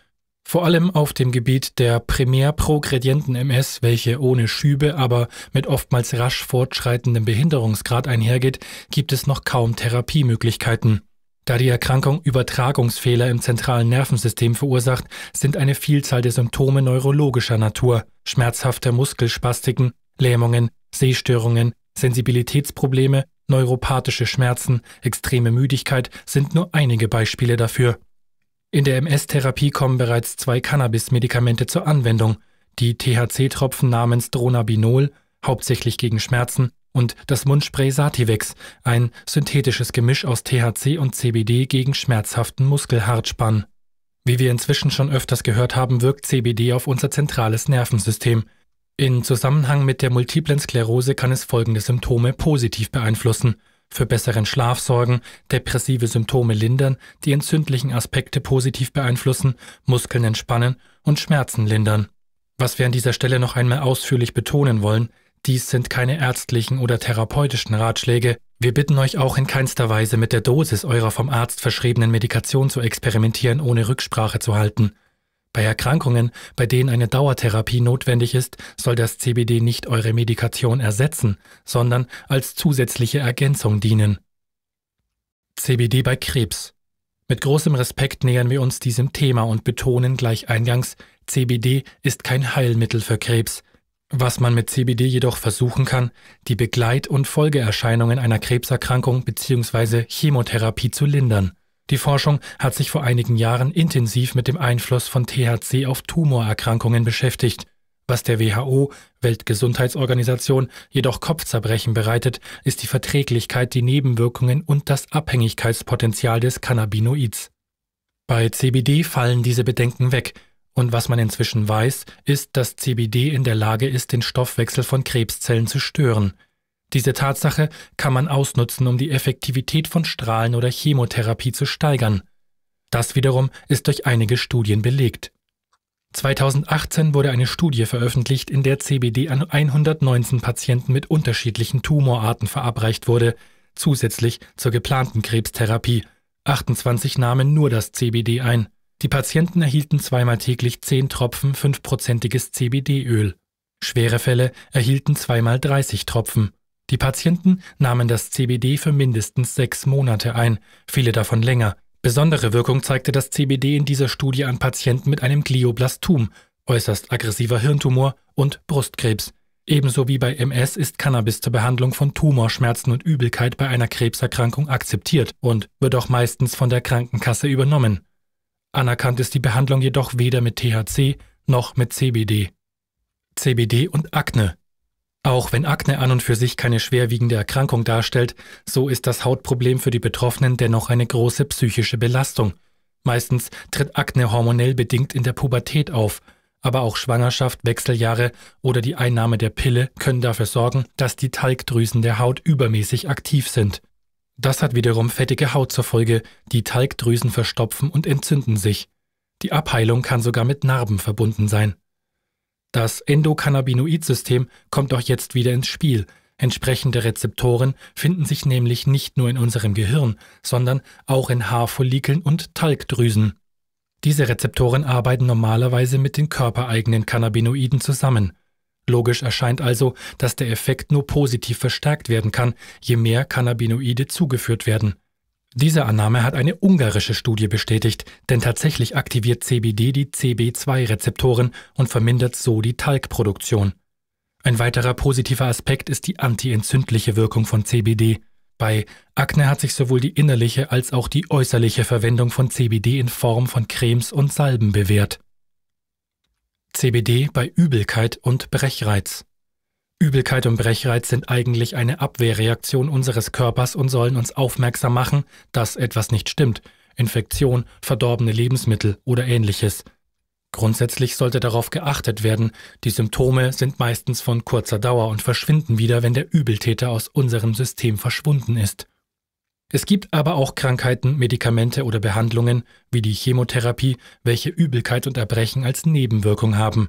Vor allem auf dem Gebiet der Primärprogradienten-MS, welche ohne Schübe, aber mit oftmals rasch fortschreitendem Behinderungsgrad einhergeht, gibt es noch kaum Therapiemöglichkeiten. Da die Erkrankung Übertragungsfehler im zentralen Nervensystem verursacht, sind eine Vielzahl der Symptome neurologischer Natur, schmerzhafter Muskelspastiken, Lähmungen, Sehstörungen, Sensibilitätsprobleme Neuropathische Schmerzen, extreme Müdigkeit sind nur einige Beispiele dafür. In der MS-Therapie kommen bereits zwei Cannabis-Medikamente zur Anwendung, die THC-Tropfen namens Dronabinol, hauptsächlich gegen Schmerzen, und das Mundspray Sativex, ein synthetisches Gemisch aus THC und CBD gegen schmerzhaften Muskelhartspann. Wie wir inzwischen schon öfters gehört haben, wirkt CBD auf unser zentrales Nervensystem. In Zusammenhang mit der multiplen Sklerose kann es folgende Symptome positiv beeinflussen. Für besseren Schlaf sorgen, depressive Symptome lindern, die entzündlichen Aspekte positiv beeinflussen, Muskeln entspannen und Schmerzen lindern. Was wir an dieser Stelle noch einmal ausführlich betonen wollen, dies sind keine ärztlichen oder therapeutischen Ratschläge. Wir bitten euch auch in keinster Weise mit der Dosis eurer vom Arzt verschriebenen Medikation zu experimentieren, ohne Rücksprache zu halten. Bei Erkrankungen, bei denen eine Dauertherapie notwendig ist, soll das CBD nicht eure Medikation ersetzen, sondern als zusätzliche Ergänzung dienen. CBD bei Krebs. Mit großem Respekt nähern wir uns diesem Thema und betonen gleich eingangs, CBD ist kein Heilmittel für Krebs. Was man mit CBD jedoch versuchen kann, die Begleit- und Folgeerscheinungen einer Krebserkrankung bzw. Chemotherapie zu lindern. Die Forschung hat sich vor einigen Jahren intensiv mit dem Einfluss von THC auf Tumorerkrankungen beschäftigt. Was der WHO, Weltgesundheitsorganisation, jedoch Kopfzerbrechen bereitet, ist die Verträglichkeit, die Nebenwirkungen und das Abhängigkeitspotenzial des Cannabinoids. Bei CBD fallen diese Bedenken weg, und was man inzwischen weiß, ist, dass CBD in der Lage ist, den Stoffwechsel von Krebszellen zu stören. Diese Tatsache kann man ausnutzen, um die Effektivität von Strahlen- oder Chemotherapie zu steigern. Das wiederum ist durch einige Studien belegt. 2018 wurde eine Studie veröffentlicht, in der CBD an 119 Patienten mit unterschiedlichen Tumorarten verabreicht wurde, zusätzlich zur geplanten Krebstherapie. 28 nahmen nur das CBD ein. Die Patienten erhielten zweimal täglich 10 Tropfen 5%iges CBD-Öl. Schwere Fälle erhielten zweimal 30 Tropfen. Die Patienten nahmen das CBD für mindestens sechs Monate ein, viele davon länger. Besondere Wirkung zeigte das CBD in dieser Studie an Patienten mit einem Glioblastom, äußerst aggressiver Hirntumor und Brustkrebs. Ebenso wie bei MS ist Cannabis zur Behandlung von Tumorschmerzen und Übelkeit bei einer Krebserkrankung akzeptiert und wird auch meistens von der Krankenkasse übernommen. Anerkannt ist die Behandlung jedoch weder mit THC noch mit CBD. CBD und Akne auch wenn Akne an und für sich keine schwerwiegende Erkrankung darstellt, so ist das Hautproblem für die Betroffenen dennoch eine große psychische Belastung. Meistens tritt Akne hormonell bedingt in der Pubertät auf, aber auch Schwangerschaft, Wechseljahre oder die Einnahme der Pille können dafür sorgen, dass die Talgdrüsen der Haut übermäßig aktiv sind. Das hat wiederum fettige Haut zur Folge, die Talgdrüsen verstopfen und entzünden sich. Die Abheilung kann sogar mit Narben verbunden sein. Das Endokannabinoid-System kommt auch jetzt wieder ins Spiel. Entsprechende Rezeptoren finden sich nämlich nicht nur in unserem Gehirn, sondern auch in Haarfollikeln und Talgdrüsen. Diese Rezeptoren arbeiten normalerweise mit den körpereigenen Cannabinoiden zusammen. Logisch erscheint also, dass der Effekt nur positiv verstärkt werden kann, je mehr Cannabinoide zugeführt werden. Diese Annahme hat eine ungarische Studie bestätigt, denn tatsächlich aktiviert CBD die CB2-Rezeptoren und vermindert so die Talgproduktion. Ein weiterer positiver Aspekt ist die antientzündliche Wirkung von CBD. Bei Akne hat sich sowohl die innerliche als auch die äußerliche Verwendung von CBD in Form von Cremes und Salben bewährt. CBD bei Übelkeit und Brechreiz. Übelkeit und Brechreiz sind eigentlich eine Abwehrreaktion unseres Körpers und sollen uns aufmerksam machen, dass etwas nicht stimmt. Infektion, verdorbene Lebensmittel oder ähnliches. Grundsätzlich sollte darauf geachtet werden, die Symptome sind meistens von kurzer Dauer und verschwinden wieder, wenn der Übeltäter aus unserem System verschwunden ist. Es gibt aber auch Krankheiten, Medikamente oder Behandlungen, wie die Chemotherapie, welche Übelkeit und Erbrechen als Nebenwirkung haben.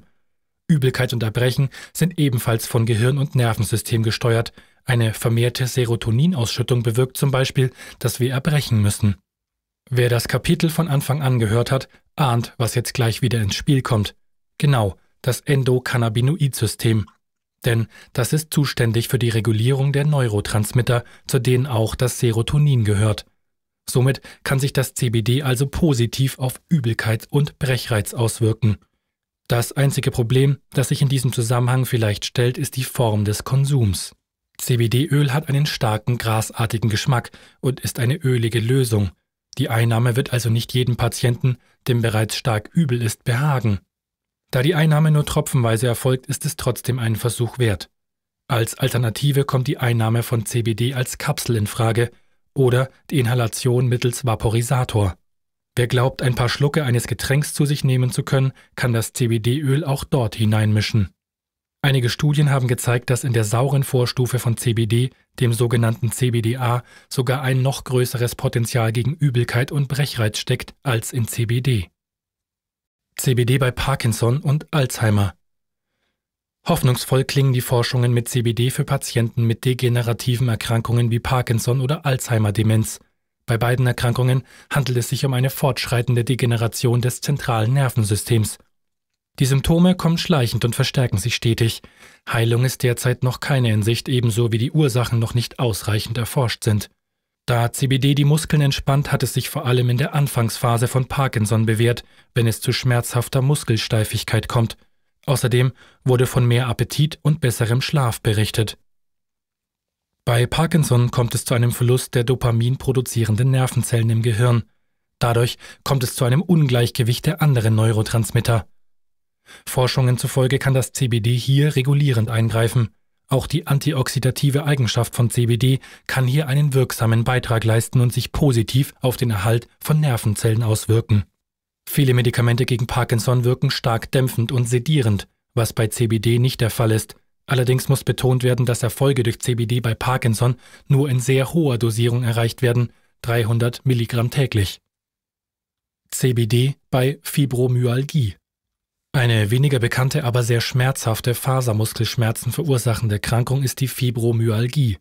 Übelkeit und Erbrechen sind ebenfalls von Gehirn und Nervensystem gesteuert. Eine vermehrte Serotoninausschüttung bewirkt zum Beispiel, dass wir erbrechen müssen. Wer das Kapitel von Anfang an gehört hat, ahnt, was jetzt gleich wieder ins Spiel kommt. Genau, das Endokannabinoid-System. Denn das ist zuständig für die Regulierung der Neurotransmitter, zu denen auch das Serotonin gehört. Somit kann sich das CBD also positiv auf Übelkeit und Brechreiz auswirken. Das einzige Problem, das sich in diesem Zusammenhang vielleicht stellt, ist die Form des Konsums. CBD-Öl hat einen starken grasartigen Geschmack und ist eine ölige Lösung. Die Einnahme wird also nicht jedem Patienten, dem bereits stark übel ist, behagen. Da die Einnahme nur tropfenweise erfolgt, ist es trotzdem einen Versuch wert. Als Alternative kommt die Einnahme von CBD als Kapsel in Frage oder die Inhalation mittels Vaporisator. Wer glaubt, ein paar Schlucke eines Getränks zu sich nehmen zu können, kann das CBD-Öl auch dort hineinmischen. Einige Studien haben gezeigt, dass in der sauren Vorstufe von CBD, dem sogenannten CBDA, sogar ein noch größeres Potenzial gegen Übelkeit und Brechreiz steckt als in CBD. CBD bei Parkinson und Alzheimer. Hoffnungsvoll klingen die Forschungen mit CBD für Patienten mit degenerativen Erkrankungen wie Parkinson oder Alzheimer-Demenz. Bei beiden Erkrankungen handelt es sich um eine fortschreitende Degeneration des zentralen Nervensystems. Die Symptome kommen schleichend und verstärken sich stetig. Heilung ist derzeit noch keine in Sicht, ebenso wie die Ursachen noch nicht ausreichend erforscht sind. Da CBD die Muskeln entspannt, hat es sich vor allem in der Anfangsphase von Parkinson bewährt, wenn es zu schmerzhafter Muskelsteifigkeit kommt. Außerdem wurde von mehr Appetit und besserem Schlaf berichtet. Bei Parkinson kommt es zu einem Verlust der dopaminproduzierenden Nervenzellen im Gehirn. Dadurch kommt es zu einem Ungleichgewicht der anderen Neurotransmitter. Forschungen zufolge kann das CBD hier regulierend eingreifen. Auch die antioxidative Eigenschaft von CBD kann hier einen wirksamen Beitrag leisten und sich positiv auf den Erhalt von Nervenzellen auswirken. Viele Medikamente gegen Parkinson wirken stark dämpfend und sedierend, was bei CBD nicht der Fall ist, Allerdings muss betont werden, dass Erfolge durch CBD bei Parkinson nur in sehr hoher Dosierung erreicht werden, 300 Milligramm täglich. CBD bei Fibromyalgie. Eine weniger bekannte, aber sehr schmerzhafte, Fasermuskelschmerzen verursachende Erkrankung ist die Fibromyalgie.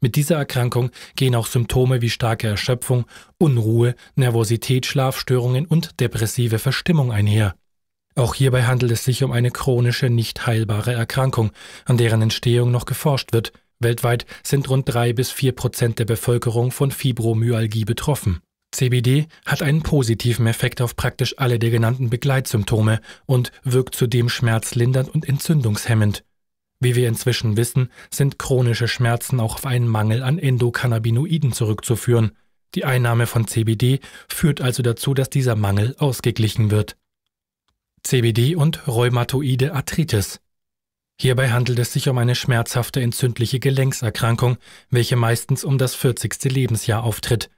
Mit dieser Erkrankung gehen auch Symptome wie starke Erschöpfung, Unruhe, Nervosität, Schlafstörungen und depressive Verstimmung einher. Auch hierbei handelt es sich um eine chronische, nicht heilbare Erkrankung, an deren Entstehung noch geforscht wird. Weltweit sind rund drei bis vier Prozent der Bevölkerung von Fibromyalgie betroffen. CBD hat einen positiven Effekt auf praktisch alle der genannten Begleitsymptome und wirkt zudem schmerzlindernd und entzündungshemmend. Wie wir inzwischen wissen, sind chronische Schmerzen auch auf einen Mangel an Endokannabinoiden zurückzuführen. Die Einnahme von CBD führt also dazu, dass dieser Mangel ausgeglichen wird. CBD und rheumatoide Arthritis. Hierbei handelt es sich um eine schmerzhafte entzündliche Gelenkserkrankung, welche meistens um das 40. Lebensjahr auftritt.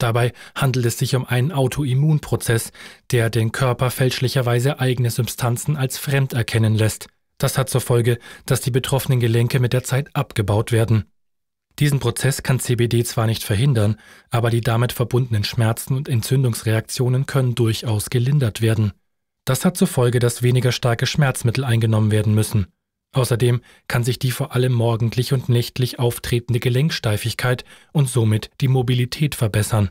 Dabei handelt es sich um einen Autoimmunprozess, der den Körper fälschlicherweise eigene Substanzen als fremd erkennen lässt. Das hat zur Folge, dass die betroffenen Gelenke mit der Zeit abgebaut werden. Diesen Prozess kann CBD zwar nicht verhindern, aber die damit verbundenen Schmerzen und Entzündungsreaktionen können durchaus gelindert werden. Das hat zur Folge, dass weniger starke Schmerzmittel eingenommen werden müssen. Außerdem kann sich die vor allem morgendlich und nächtlich auftretende Gelenksteifigkeit und somit die Mobilität verbessern.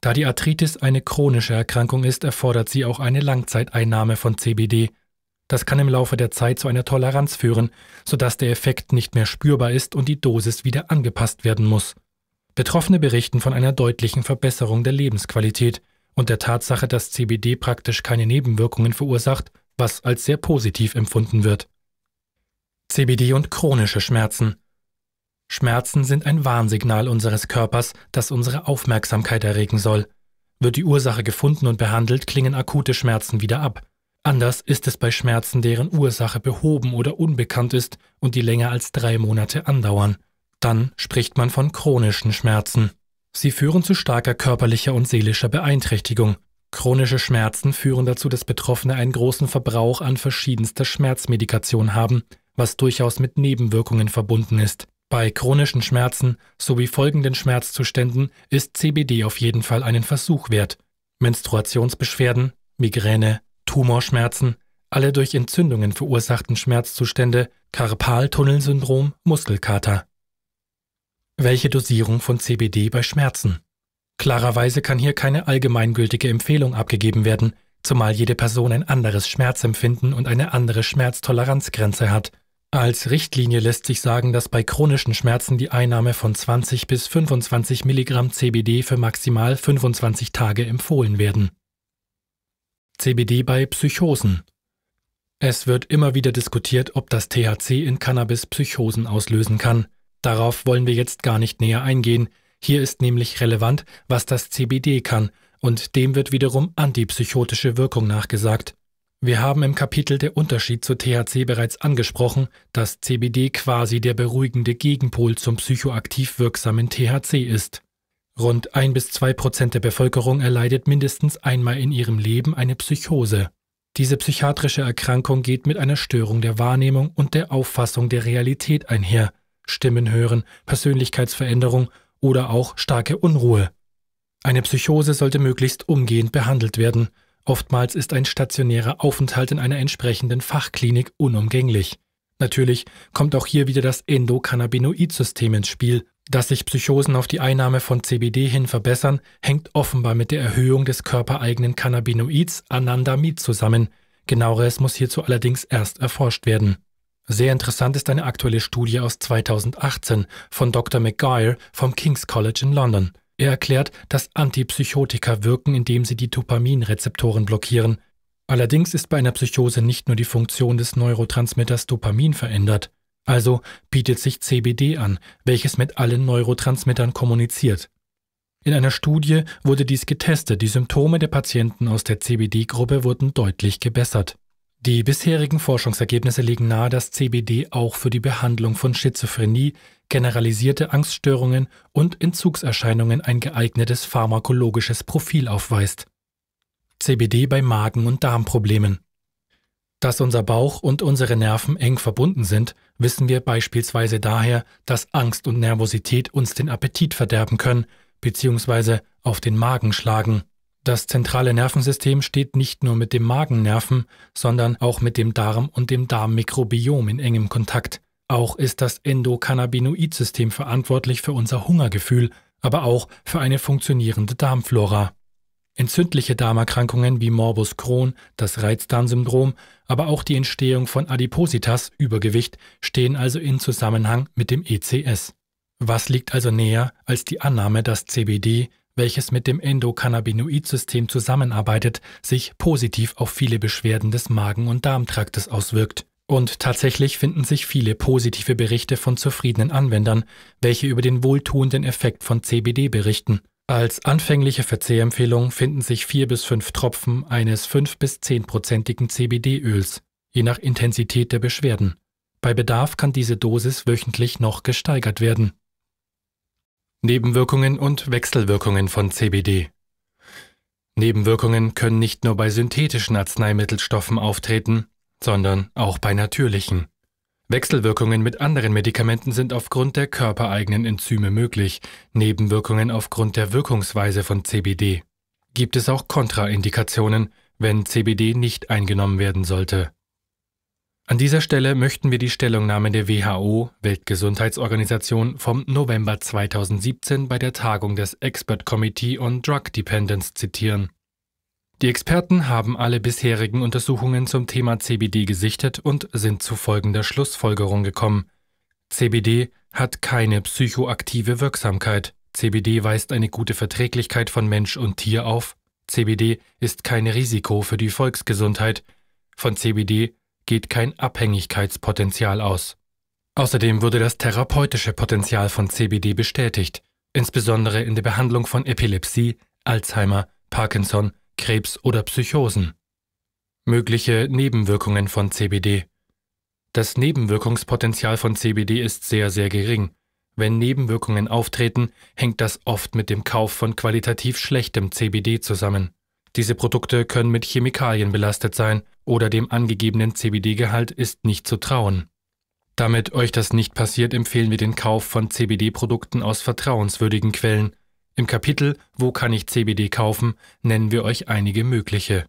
Da die Arthritis eine chronische Erkrankung ist, erfordert sie auch eine Langzeiteinnahme von CBD. Das kann im Laufe der Zeit zu einer Toleranz führen, sodass der Effekt nicht mehr spürbar ist und die Dosis wieder angepasst werden muss. Betroffene berichten von einer deutlichen Verbesserung der Lebensqualität, und der Tatsache, dass CBD praktisch keine Nebenwirkungen verursacht, was als sehr positiv empfunden wird. CBD und chronische Schmerzen. Schmerzen sind ein Warnsignal unseres Körpers, das unsere Aufmerksamkeit erregen soll. Wird die Ursache gefunden und behandelt, klingen akute Schmerzen wieder ab. Anders ist es bei Schmerzen, deren Ursache behoben oder unbekannt ist und die länger als drei Monate andauern. Dann spricht man von chronischen Schmerzen. Sie führen zu starker körperlicher und seelischer Beeinträchtigung. Chronische Schmerzen führen dazu, dass Betroffene einen großen Verbrauch an verschiedenster Schmerzmedikation haben, was durchaus mit Nebenwirkungen verbunden ist. Bei chronischen Schmerzen sowie folgenden Schmerzzuständen ist CBD auf jeden Fall einen Versuch wert. Menstruationsbeschwerden, Migräne, Tumorschmerzen, alle durch Entzündungen verursachten Schmerzzustände, Karpaltunnelsyndrom, Muskelkater. Welche Dosierung von CBD bei Schmerzen? Klarerweise kann hier keine allgemeingültige Empfehlung abgegeben werden, zumal jede Person ein anderes Schmerzempfinden und eine andere Schmerztoleranzgrenze hat. Als Richtlinie lässt sich sagen, dass bei chronischen Schmerzen die Einnahme von 20 bis 25 Milligramm CBD für maximal 25 Tage empfohlen werden. CBD bei Psychosen. Es wird immer wieder diskutiert, ob das THC in Cannabis Psychosen auslösen kann. Darauf wollen wir jetzt gar nicht näher eingehen. Hier ist nämlich relevant, was das CBD kann, und dem wird wiederum antipsychotische Wirkung nachgesagt. Wir haben im Kapitel der Unterschied zu THC bereits angesprochen, dass CBD quasi der beruhigende Gegenpol zum psychoaktiv wirksamen THC ist. Rund 1 bis zwei Prozent der Bevölkerung erleidet mindestens einmal in ihrem Leben eine Psychose. Diese psychiatrische Erkrankung geht mit einer Störung der Wahrnehmung und der Auffassung der Realität einher, Stimmen hören, Persönlichkeitsveränderung oder auch starke Unruhe. Eine Psychose sollte möglichst umgehend behandelt werden. Oftmals ist ein stationärer Aufenthalt in einer entsprechenden Fachklinik unumgänglich. Natürlich kommt auch hier wieder das Endokannabinoid-System ins Spiel. Dass sich Psychosen auf die Einnahme von CBD hin verbessern, hängt offenbar mit der Erhöhung des körpereigenen Cannabinoids Anandamid zusammen. Genaueres muss hierzu allerdings erst erforscht werden. Sehr interessant ist eine aktuelle Studie aus 2018 von Dr. McGuire vom King's College in London. Er erklärt, dass Antipsychotika wirken, indem sie die Dopaminrezeptoren blockieren. Allerdings ist bei einer Psychose nicht nur die Funktion des Neurotransmitters Dopamin verändert. Also bietet sich CBD an, welches mit allen Neurotransmittern kommuniziert. In einer Studie wurde dies getestet, die Symptome der Patienten aus der CBD-Gruppe wurden deutlich gebessert. Die bisherigen Forschungsergebnisse legen nahe, dass CBD auch für die Behandlung von Schizophrenie, generalisierte Angststörungen und Entzugserscheinungen ein geeignetes pharmakologisches Profil aufweist. CBD bei Magen- und Darmproblemen. Dass unser Bauch und unsere Nerven eng verbunden sind, wissen wir beispielsweise daher, dass Angst und Nervosität uns den Appetit verderben können bzw. auf den Magen schlagen. Das zentrale Nervensystem steht nicht nur mit dem Magennerven, sondern auch mit dem Darm und dem Darmmikrobiom in engem Kontakt. Auch ist das Endokannabinoidsystem verantwortlich für unser Hungergefühl, aber auch für eine funktionierende Darmflora. Entzündliche Darmerkrankungen wie Morbus Crohn, das Reizdarmsyndrom, aber auch die Entstehung von Adipositas, Übergewicht, stehen also in Zusammenhang mit dem ECS. Was liegt also näher als die Annahme, dass CBD welches mit dem Endokannabinoidsystem zusammenarbeitet, sich positiv auf viele Beschwerden des Magen- und Darmtraktes auswirkt. Und tatsächlich finden sich viele positive Berichte von zufriedenen Anwendern, welche über den wohltuenden Effekt von CBD berichten. Als anfängliche Verzehrempfehlung finden sich vier bis fünf Tropfen eines fünf bis zehnprozentigen CBD-Öls, je nach Intensität der Beschwerden. Bei Bedarf kann diese Dosis wöchentlich noch gesteigert werden. Nebenwirkungen und Wechselwirkungen von CBD. Nebenwirkungen können nicht nur bei synthetischen Arzneimittelstoffen auftreten, sondern auch bei natürlichen. Wechselwirkungen mit anderen Medikamenten sind aufgrund der körpereigenen Enzyme möglich, Nebenwirkungen aufgrund der Wirkungsweise von CBD. Gibt es auch Kontraindikationen, wenn CBD nicht eingenommen werden sollte? An dieser Stelle möchten wir die Stellungnahme der WHO, Weltgesundheitsorganisation, vom November 2017 bei der Tagung des Expert Committee on Drug Dependence zitieren. Die Experten haben alle bisherigen Untersuchungen zum Thema CBD gesichtet und sind zu folgender Schlussfolgerung gekommen. CBD hat keine psychoaktive Wirksamkeit. CBD weist eine gute Verträglichkeit von Mensch und Tier auf. CBD ist kein Risiko für die Volksgesundheit. Von CBD geht kein Abhängigkeitspotenzial aus. Außerdem wurde das therapeutische Potenzial von CBD bestätigt, insbesondere in der Behandlung von Epilepsie, Alzheimer, Parkinson, Krebs oder Psychosen. Mögliche Nebenwirkungen von CBD Das Nebenwirkungspotenzial von CBD ist sehr, sehr gering. Wenn Nebenwirkungen auftreten, hängt das oft mit dem Kauf von qualitativ schlechtem CBD zusammen. Diese Produkte können mit Chemikalien belastet sein oder dem angegebenen CBD-Gehalt ist nicht zu trauen. Damit euch das nicht passiert, empfehlen wir den Kauf von CBD-Produkten aus vertrauenswürdigen Quellen. Im Kapitel Wo kann ich CBD kaufen? nennen wir euch einige mögliche.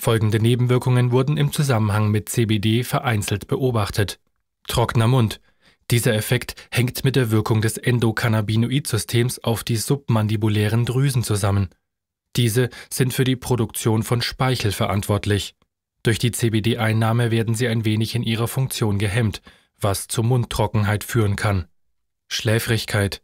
Folgende Nebenwirkungen wurden im Zusammenhang mit CBD vereinzelt beobachtet. Trockener Mund. Dieser Effekt hängt mit der Wirkung des Endokannabinoid-Systems auf die submandibulären Drüsen zusammen. Diese sind für die Produktion von Speichel verantwortlich. Durch die CBD-Einnahme werden sie ein wenig in ihrer Funktion gehemmt, was zu Mundtrockenheit führen kann. Schläfrigkeit.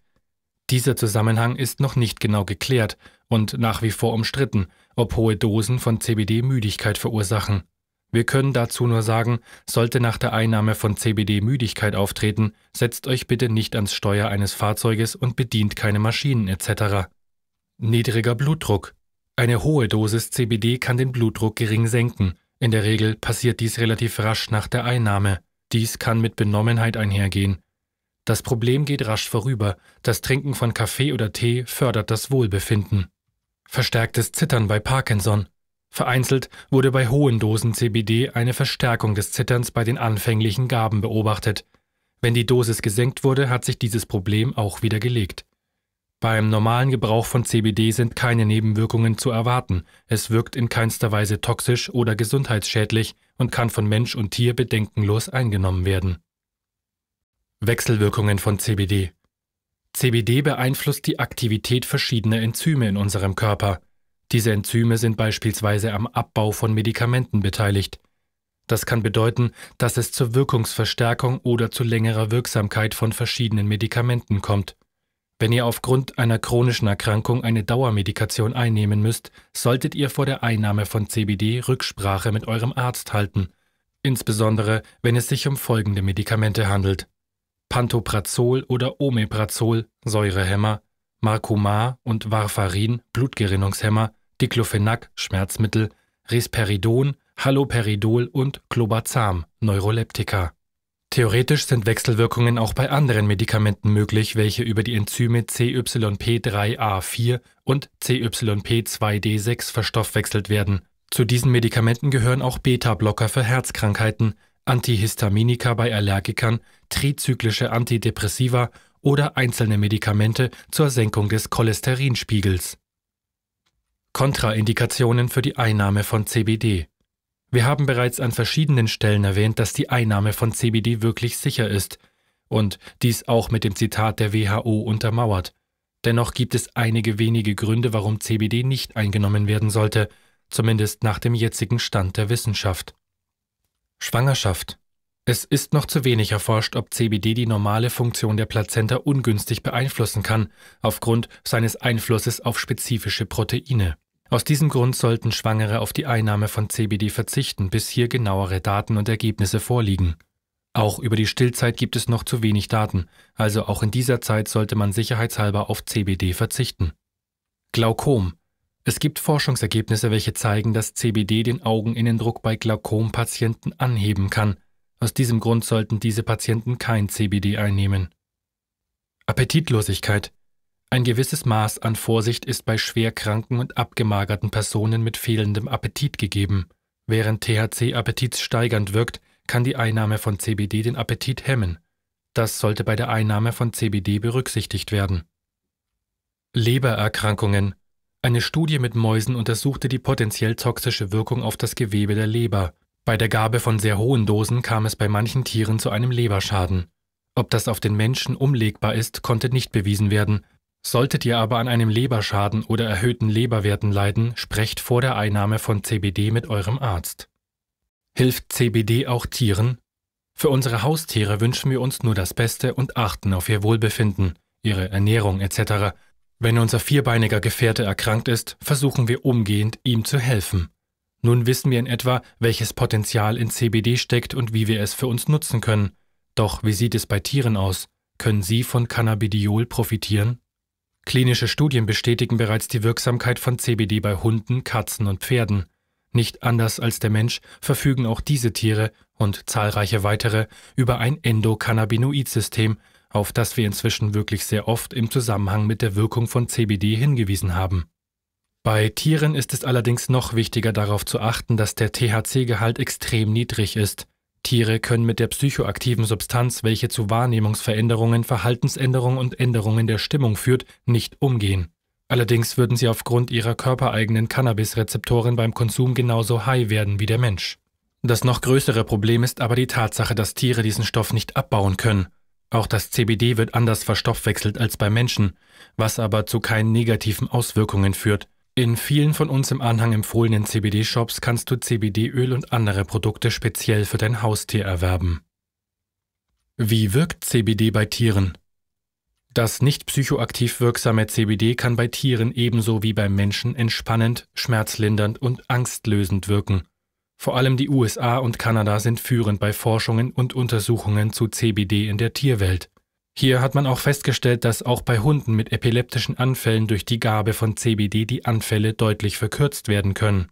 Dieser Zusammenhang ist noch nicht genau geklärt und nach wie vor umstritten, ob hohe Dosen von CBD Müdigkeit verursachen. Wir können dazu nur sagen, sollte nach der Einnahme von CBD Müdigkeit auftreten, setzt euch bitte nicht ans Steuer eines Fahrzeuges und bedient keine Maschinen etc. Niedriger Blutdruck. Eine hohe Dosis CBD kann den Blutdruck gering senken. In der Regel passiert dies relativ rasch nach der Einnahme. Dies kann mit Benommenheit einhergehen. Das Problem geht rasch vorüber. Das Trinken von Kaffee oder Tee fördert das Wohlbefinden. Verstärktes Zittern bei Parkinson. Vereinzelt wurde bei hohen Dosen CBD eine Verstärkung des Zitterns bei den anfänglichen Gaben beobachtet. Wenn die Dosis gesenkt wurde, hat sich dieses Problem auch wieder gelegt. Beim normalen Gebrauch von CBD sind keine Nebenwirkungen zu erwarten. Es wirkt in keinster Weise toxisch oder gesundheitsschädlich und kann von Mensch und Tier bedenkenlos eingenommen werden. Wechselwirkungen von CBD CBD beeinflusst die Aktivität verschiedener Enzyme in unserem Körper. Diese Enzyme sind beispielsweise am Abbau von Medikamenten beteiligt. Das kann bedeuten, dass es zur Wirkungsverstärkung oder zu längerer Wirksamkeit von verschiedenen Medikamenten kommt. Wenn ihr aufgrund einer chronischen Erkrankung eine Dauermedikation einnehmen müsst, solltet ihr vor der Einnahme von CBD Rücksprache mit eurem Arzt halten, insbesondere wenn es sich um folgende Medikamente handelt. Pantoprazol oder Omeprazol, Säurehemmer, Marcumar und Warfarin, Blutgerinnungshemmer, Diclofenac, Schmerzmittel, Risperidon, Haloperidol und Clobazam, Neuroleptika. Theoretisch sind Wechselwirkungen auch bei anderen Medikamenten möglich, welche über die Enzyme CYP3A4 und CYP2D6 verstoffwechselt werden. Zu diesen Medikamenten gehören auch Beta-Blocker für Herzkrankheiten, Antihistaminika bei Allergikern, trizyklische Antidepressiva oder einzelne Medikamente zur Senkung des Cholesterinspiegels. Kontraindikationen für die Einnahme von CBD wir haben bereits an verschiedenen Stellen erwähnt, dass die Einnahme von CBD wirklich sicher ist und dies auch mit dem Zitat der WHO untermauert. Dennoch gibt es einige wenige Gründe, warum CBD nicht eingenommen werden sollte, zumindest nach dem jetzigen Stand der Wissenschaft. Schwangerschaft. Es ist noch zu wenig erforscht, ob CBD die normale Funktion der Plazenta ungünstig beeinflussen kann, aufgrund seines Einflusses auf spezifische Proteine. Aus diesem Grund sollten Schwangere auf die Einnahme von CBD verzichten, bis hier genauere Daten und Ergebnisse vorliegen. Auch über die Stillzeit gibt es noch zu wenig Daten, also auch in dieser Zeit sollte man sicherheitshalber auf CBD verzichten. Glaukom. Es gibt Forschungsergebnisse, welche zeigen, dass CBD den Augeninnendruck bei Glaukompatienten anheben kann. Aus diesem Grund sollten diese Patienten kein CBD einnehmen. Appetitlosigkeit. Ein gewisses Maß an Vorsicht ist bei schwerkranken und abgemagerten Personen mit fehlendem Appetit gegeben. Während THC appetitssteigernd wirkt, kann die Einnahme von CBD den Appetit hemmen. Das sollte bei der Einnahme von CBD berücksichtigt werden. Lebererkrankungen eine Studie mit Mäusen untersuchte die potenziell toxische Wirkung auf das Gewebe der Leber. Bei der Gabe von sehr hohen Dosen kam es bei manchen Tieren zu einem Leberschaden. Ob das auf den Menschen umlegbar ist, konnte nicht bewiesen werden, Solltet ihr aber an einem Leberschaden oder erhöhten Leberwerten leiden, sprecht vor der Einnahme von CBD mit eurem Arzt. Hilft CBD auch Tieren? Für unsere Haustiere wünschen wir uns nur das Beste und achten auf ihr Wohlbefinden, ihre Ernährung etc. Wenn unser vierbeiniger Gefährte erkrankt ist, versuchen wir umgehend, ihm zu helfen. Nun wissen wir in etwa, welches Potenzial in CBD steckt und wie wir es für uns nutzen können. Doch wie sieht es bei Tieren aus? Können sie von Cannabidiol profitieren? Klinische Studien bestätigen bereits die Wirksamkeit von CBD bei Hunden, Katzen und Pferden. Nicht anders als der Mensch verfügen auch diese Tiere und zahlreiche weitere über ein Endokannabinoid-System, auf das wir inzwischen wirklich sehr oft im Zusammenhang mit der Wirkung von CBD hingewiesen haben. Bei Tieren ist es allerdings noch wichtiger darauf zu achten, dass der THC-Gehalt extrem niedrig ist. Tiere können mit der psychoaktiven Substanz, welche zu Wahrnehmungsveränderungen, Verhaltensänderungen und Änderungen der Stimmung führt, nicht umgehen. Allerdings würden sie aufgrund ihrer körpereigenen Cannabis-Rezeptoren beim Konsum genauso high werden wie der Mensch. Das noch größere Problem ist aber die Tatsache, dass Tiere diesen Stoff nicht abbauen können. Auch das CBD wird anders verstoffwechselt als bei Menschen, was aber zu keinen negativen Auswirkungen führt. In vielen von uns im Anhang empfohlenen CBD-Shops kannst du CBD-Öl und andere Produkte speziell für dein Haustier erwerben. Wie wirkt CBD bei Tieren? Das nicht psychoaktiv wirksame CBD kann bei Tieren ebenso wie beim Menschen entspannend, schmerzlindernd und angstlösend wirken. Vor allem die USA und Kanada sind führend bei Forschungen und Untersuchungen zu CBD in der Tierwelt. Hier hat man auch festgestellt, dass auch bei Hunden mit epileptischen Anfällen durch die Gabe von CBD die Anfälle deutlich verkürzt werden können.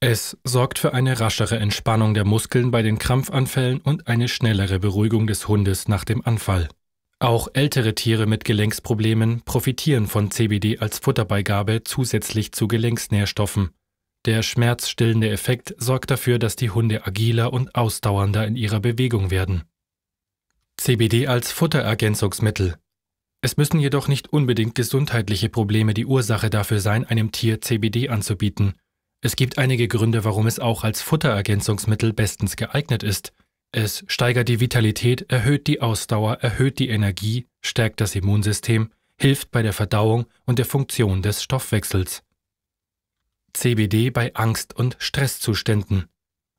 Es sorgt für eine raschere Entspannung der Muskeln bei den Krampfanfällen und eine schnellere Beruhigung des Hundes nach dem Anfall. Auch ältere Tiere mit Gelenksproblemen profitieren von CBD als Futterbeigabe zusätzlich zu Gelenksnährstoffen. Der schmerzstillende Effekt sorgt dafür, dass die Hunde agiler und ausdauernder in ihrer Bewegung werden. CBD als Futterergänzungsmittel. Es müssen jedoch nicht unbedingt gesundheitliche Probleme die Ursache dafür sein, einem Tier CBD anzubieten. Es gibt einige Gründe, warum es auch als Futterergänzungsmittel bestens geeignet ist. Es steigert die Vitalität, erhöht die Ausdauer, erhöht die Energie, stärkt das Immunsystem, hilft bei der Verdauung und der Funktion des Stoffwechsels. CBD bei Angst- und Stresszuständen.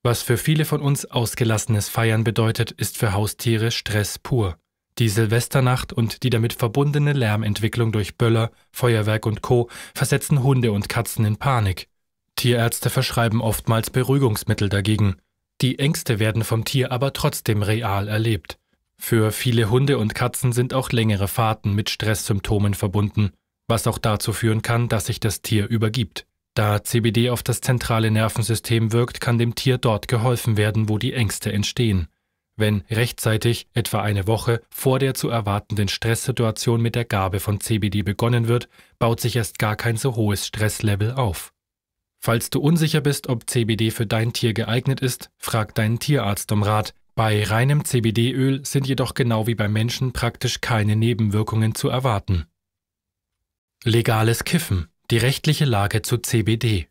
Was für viele von uns ausgelassenes Feiern bedeutet, ist für Haustiere Stress pur. Die Silvesternacht und die damit verbundene Lärmentwicklung durch Böller, Feuerwerk und Co. versetzen Hunde und Katzen in Panik. Tierärzte verschreiben oftmals Beruhigungsmittel dagegen. Die Ängste werden vom Tier aber trotzdem real erlebt. Für viele Hunde und Katzen sind auch längere Fahrten mit Stresssymptomen verbunden, was auch dazu führen kann, dass sich das Tier übergibt. Da CBD auf das zentrale Nervensystem wirkt, kann dem Tier dort geholfen werden, wo die Ängste entstehen. Wenn rechtzeitig, etwa eine Woche vor der zu erwartenden Stresssituation mit der Gabe von CBD begonnen wird, baut sich erst gar kein so hohes Stresslevel auf. Falls du unsicher bist, ob CBD für dein Tier geeignet ist, frag deinen Tierarzt um Rat. Bei reinem CBD-Öl sind jedoch genau wie beim Menschen praktisch keine Nebenwirkungen zu erwarten. Legales Kiffen die rechtliche Lage zu CBD.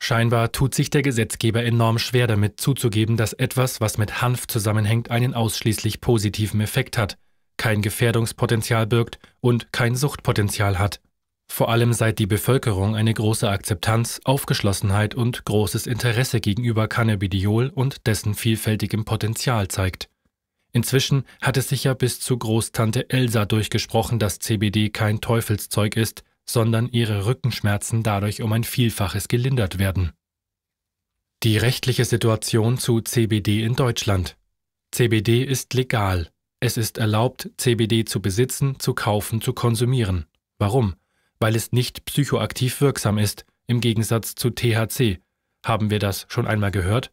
Scheinbar tut sich der Gesetzgeber enorm schwer damit zuzugeben, dass etwas, was mit Hanf zusammenhängt, einen ausschließlich positiven Effekt hat, kein Gefährdungspotenzial birgt und kein Suchtpotenzial hat. Vor allem seit die Bevölkerung eine große Akzeptanz, Aufgeschlossenheit und großes Interesse gegenüber Cannabidiol und dessen vielfältigem Potenzial zeigt. Inzwischen hat es sich ja bis zu Großtante Elsa durchgesprochen, dass CBD kein Teufelszeug ist, sondern ihre Rückenschmerzen dadurch um ein Vielfaches gelindert werden. Die rechtliche Situation zu CBD in Deutschland. CBD ist legal. Es ist erlaubt, CBD zu besitzen, zu kaufen, zu konsumieren. Warum? Weil es nicht psychoaktiv wirksam ist, im Gegensatz zu THC. Haben wir das schon einmal gehört?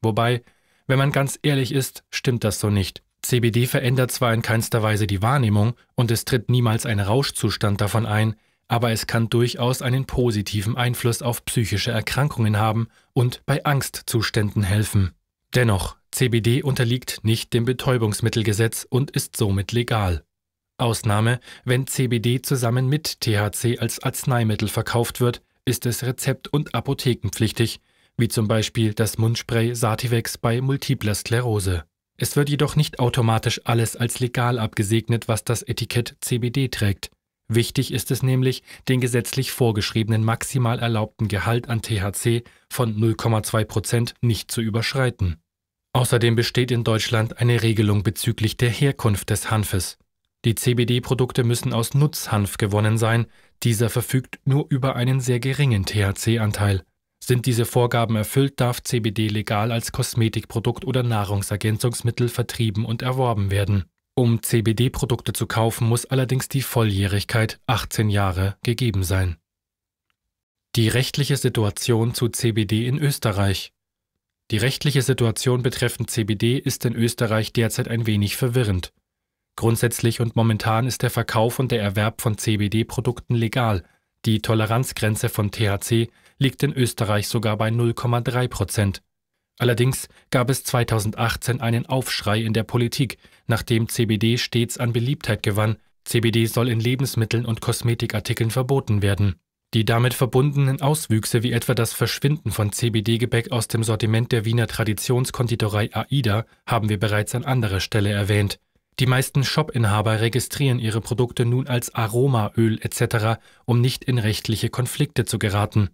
Wobei, wenn man ganz ehrlich ist, stimmt das so nicht. CBD verändert zwar in keinster Weise die Wahrnehmung und es tritt niemals ein Rauschzustand davon ein, aber es kann durchaus einen positiven Einfluss auf psychische Erkrankungen haben und bei Angstzuständen helfen. Dennoch, CBD unterliegt nicht dem Betäubungsmittelgesetz und ist somit legal. Ausnahme, wenn CBD zusammen mit THC als Arzneimittel verkauft wird, ist es rezept- und apothekenpflichtig, wie zum Beispiel das Mundspray Sativex bei multipler Sklerose. Es wird jedoch nicht automatisch alles als legal abgesegnet, was das Etikett CBD trägt. Wichtig ist es nämlich, den gesetzlich vorgeschriebenen maximal erlaubten Gehalt an THC von 0,2 nicht zu überschreiten. Außerdem besteht in Deutschland eine Regelung bezüglich der Herkunft des Hanfes. Die CBD-Produkte müssen aus Nutzhanf gewonnen sein, dieser verfügt nur über einen sehr geringen THC-Anteil. Sind diese Vorgaben erfüllt, darf CBD legal als Kosmetikprodukt oder Nahrungsergänzungsmittel vertrieben und erworben werden. Um CBD-Produkte zu kaufen, muss allerdings die Volljährigkeit 18 Jahre gegeben sein. Die rechtliche Situation zu CBD in Österreich. Die rechtliche Situation betreffend CBD ist in Österreich derzeit ein wenig verwirrend. Grundsätzlich und momentan ist der Verkauf und der Erwerb von CBD-Produkten legal. Die Toleranzgrenze von THC liegt in Österreich sogar bei 0,3 Prozent. Allerdings gab es 2018 einen Aufschrei in der Politik, nachdem CBD stets an Beliebtheit gewann. CBD soll in Lebensmitteln und Kosmetikartikeln verboten werden. Die damit verbundenen Auswüchse wie etwa das Verschwinden von CBD-Gebäck aus dem Sortiment der Wiener Traditionskonditorei Aida haben wir bereits an anderer Stelle erwähnt. Die meisten Shop-Inhaber registrieren ihre Produkte nun als Aromaöl etc., um nicht in rechtliche Konflikte zu geraten.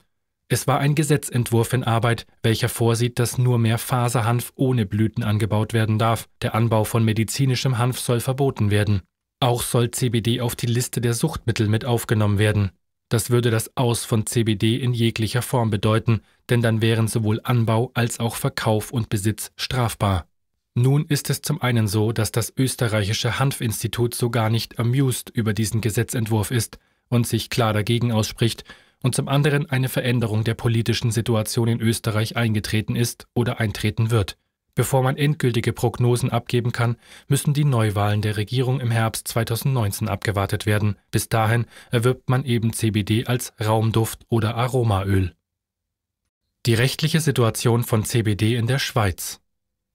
Es war ein Gesetzentwurf in Arbeit, welcher vorsieht, dass nur mehr Faserhanf ohne Blüten angebaut werden darf. Der Anbau von medizinischem Hanf soll verboten werden. Auch soll CBD auf die Liste der Suchtmittel mit aufgenommen werden. Das würde das Aus von CBD in jeglicher Form bedeuten, denn dann wären sowohl Anbau als auch Verkauf und Besitz strafbar. Nun ist es zum einen so, dass das österreichische Hanfinstitut so gar nicht amused über diesen Gesetzentwurf ist und sich klar dagegen ausspricht, und zum anderen eine Veränderung der politischen Situation in Österreich eingetreten ist oder eintreten wird. Bevor man endgültige Prognosen abgeben kann, müssen die Neuwahlen der Regierung im Herbst 2019 abgewartet werden. Bis dahin erwirbt man eben CBD als Raumduft oder Aromaöl. Die rechtliche Situation von CBD in der Schweiz.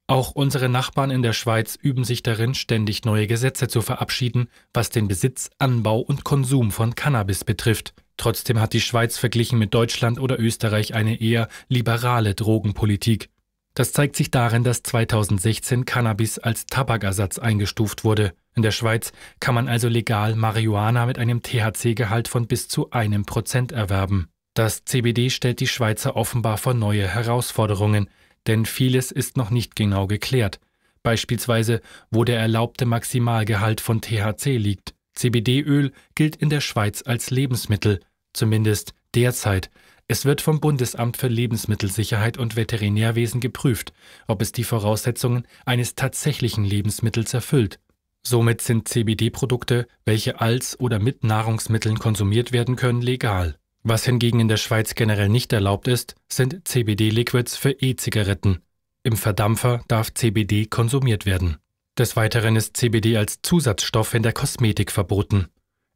Auch unsere Nachbarn in der Schweiz üben sich darin, ständig neue Gesetze zu verabschieden, was den Besitz, Anbau und Konsum von Cannabis betrifft. Trotzdem hat die Schweiz verglichen mit Deutschland oder Österreich eine eher liberale Drogenpolitik. Das zeigt sich darin, dass 2016 Cannabis als Tabakersatz eingestuft wurde. In der Schweiz kann man also legal Marihuana mit einem THC-Gehalt von bis zu einem Prozent erwerben. Das CBD stellt die Schweizer offenbar vor neue Herausforderungen, denn vieles ist noch nicht genau geklärt. Beispielsweise, wo der erlaubte Maximalgehalt von THC liegt. CBD-Öl gilt in der Schweiz als Lebensmittel zumindest derzeit. Es wird vom Bundesamt für Lebensmittelsicherheit und Veterinärwesen geprüft, ob es die Voraussetzungen eines tatsächlichen Lebensmittels erfüllt. Somit sind CBD-Produkte, welche als oder mit Nahrungsmitteln konsumiert werden können, legal. Was hingegen in der Schweiz generell nicht erlaubt ist, sind CBD-Liquids für E-Zigaretten. Im Verdampfer darf CBD konsumiert werden. Des Weiteren ist CBD als Zusatzstoff in der Kosmetik verboten.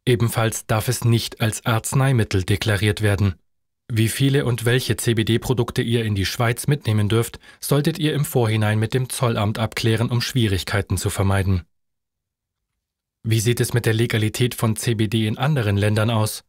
Ebenfalls darf es nicht als Arzneimittel deklariert werden. Wie viele und welche CBD-Produkte ihr in die Schweiz mitnehmen dürft, solltet ihr im Vorhinein mit dem Zollamt abklären, um Schwierigkeiten zu vermeiden. Wie sieht es mit der Legalität von CBD in anderen Ländern aus?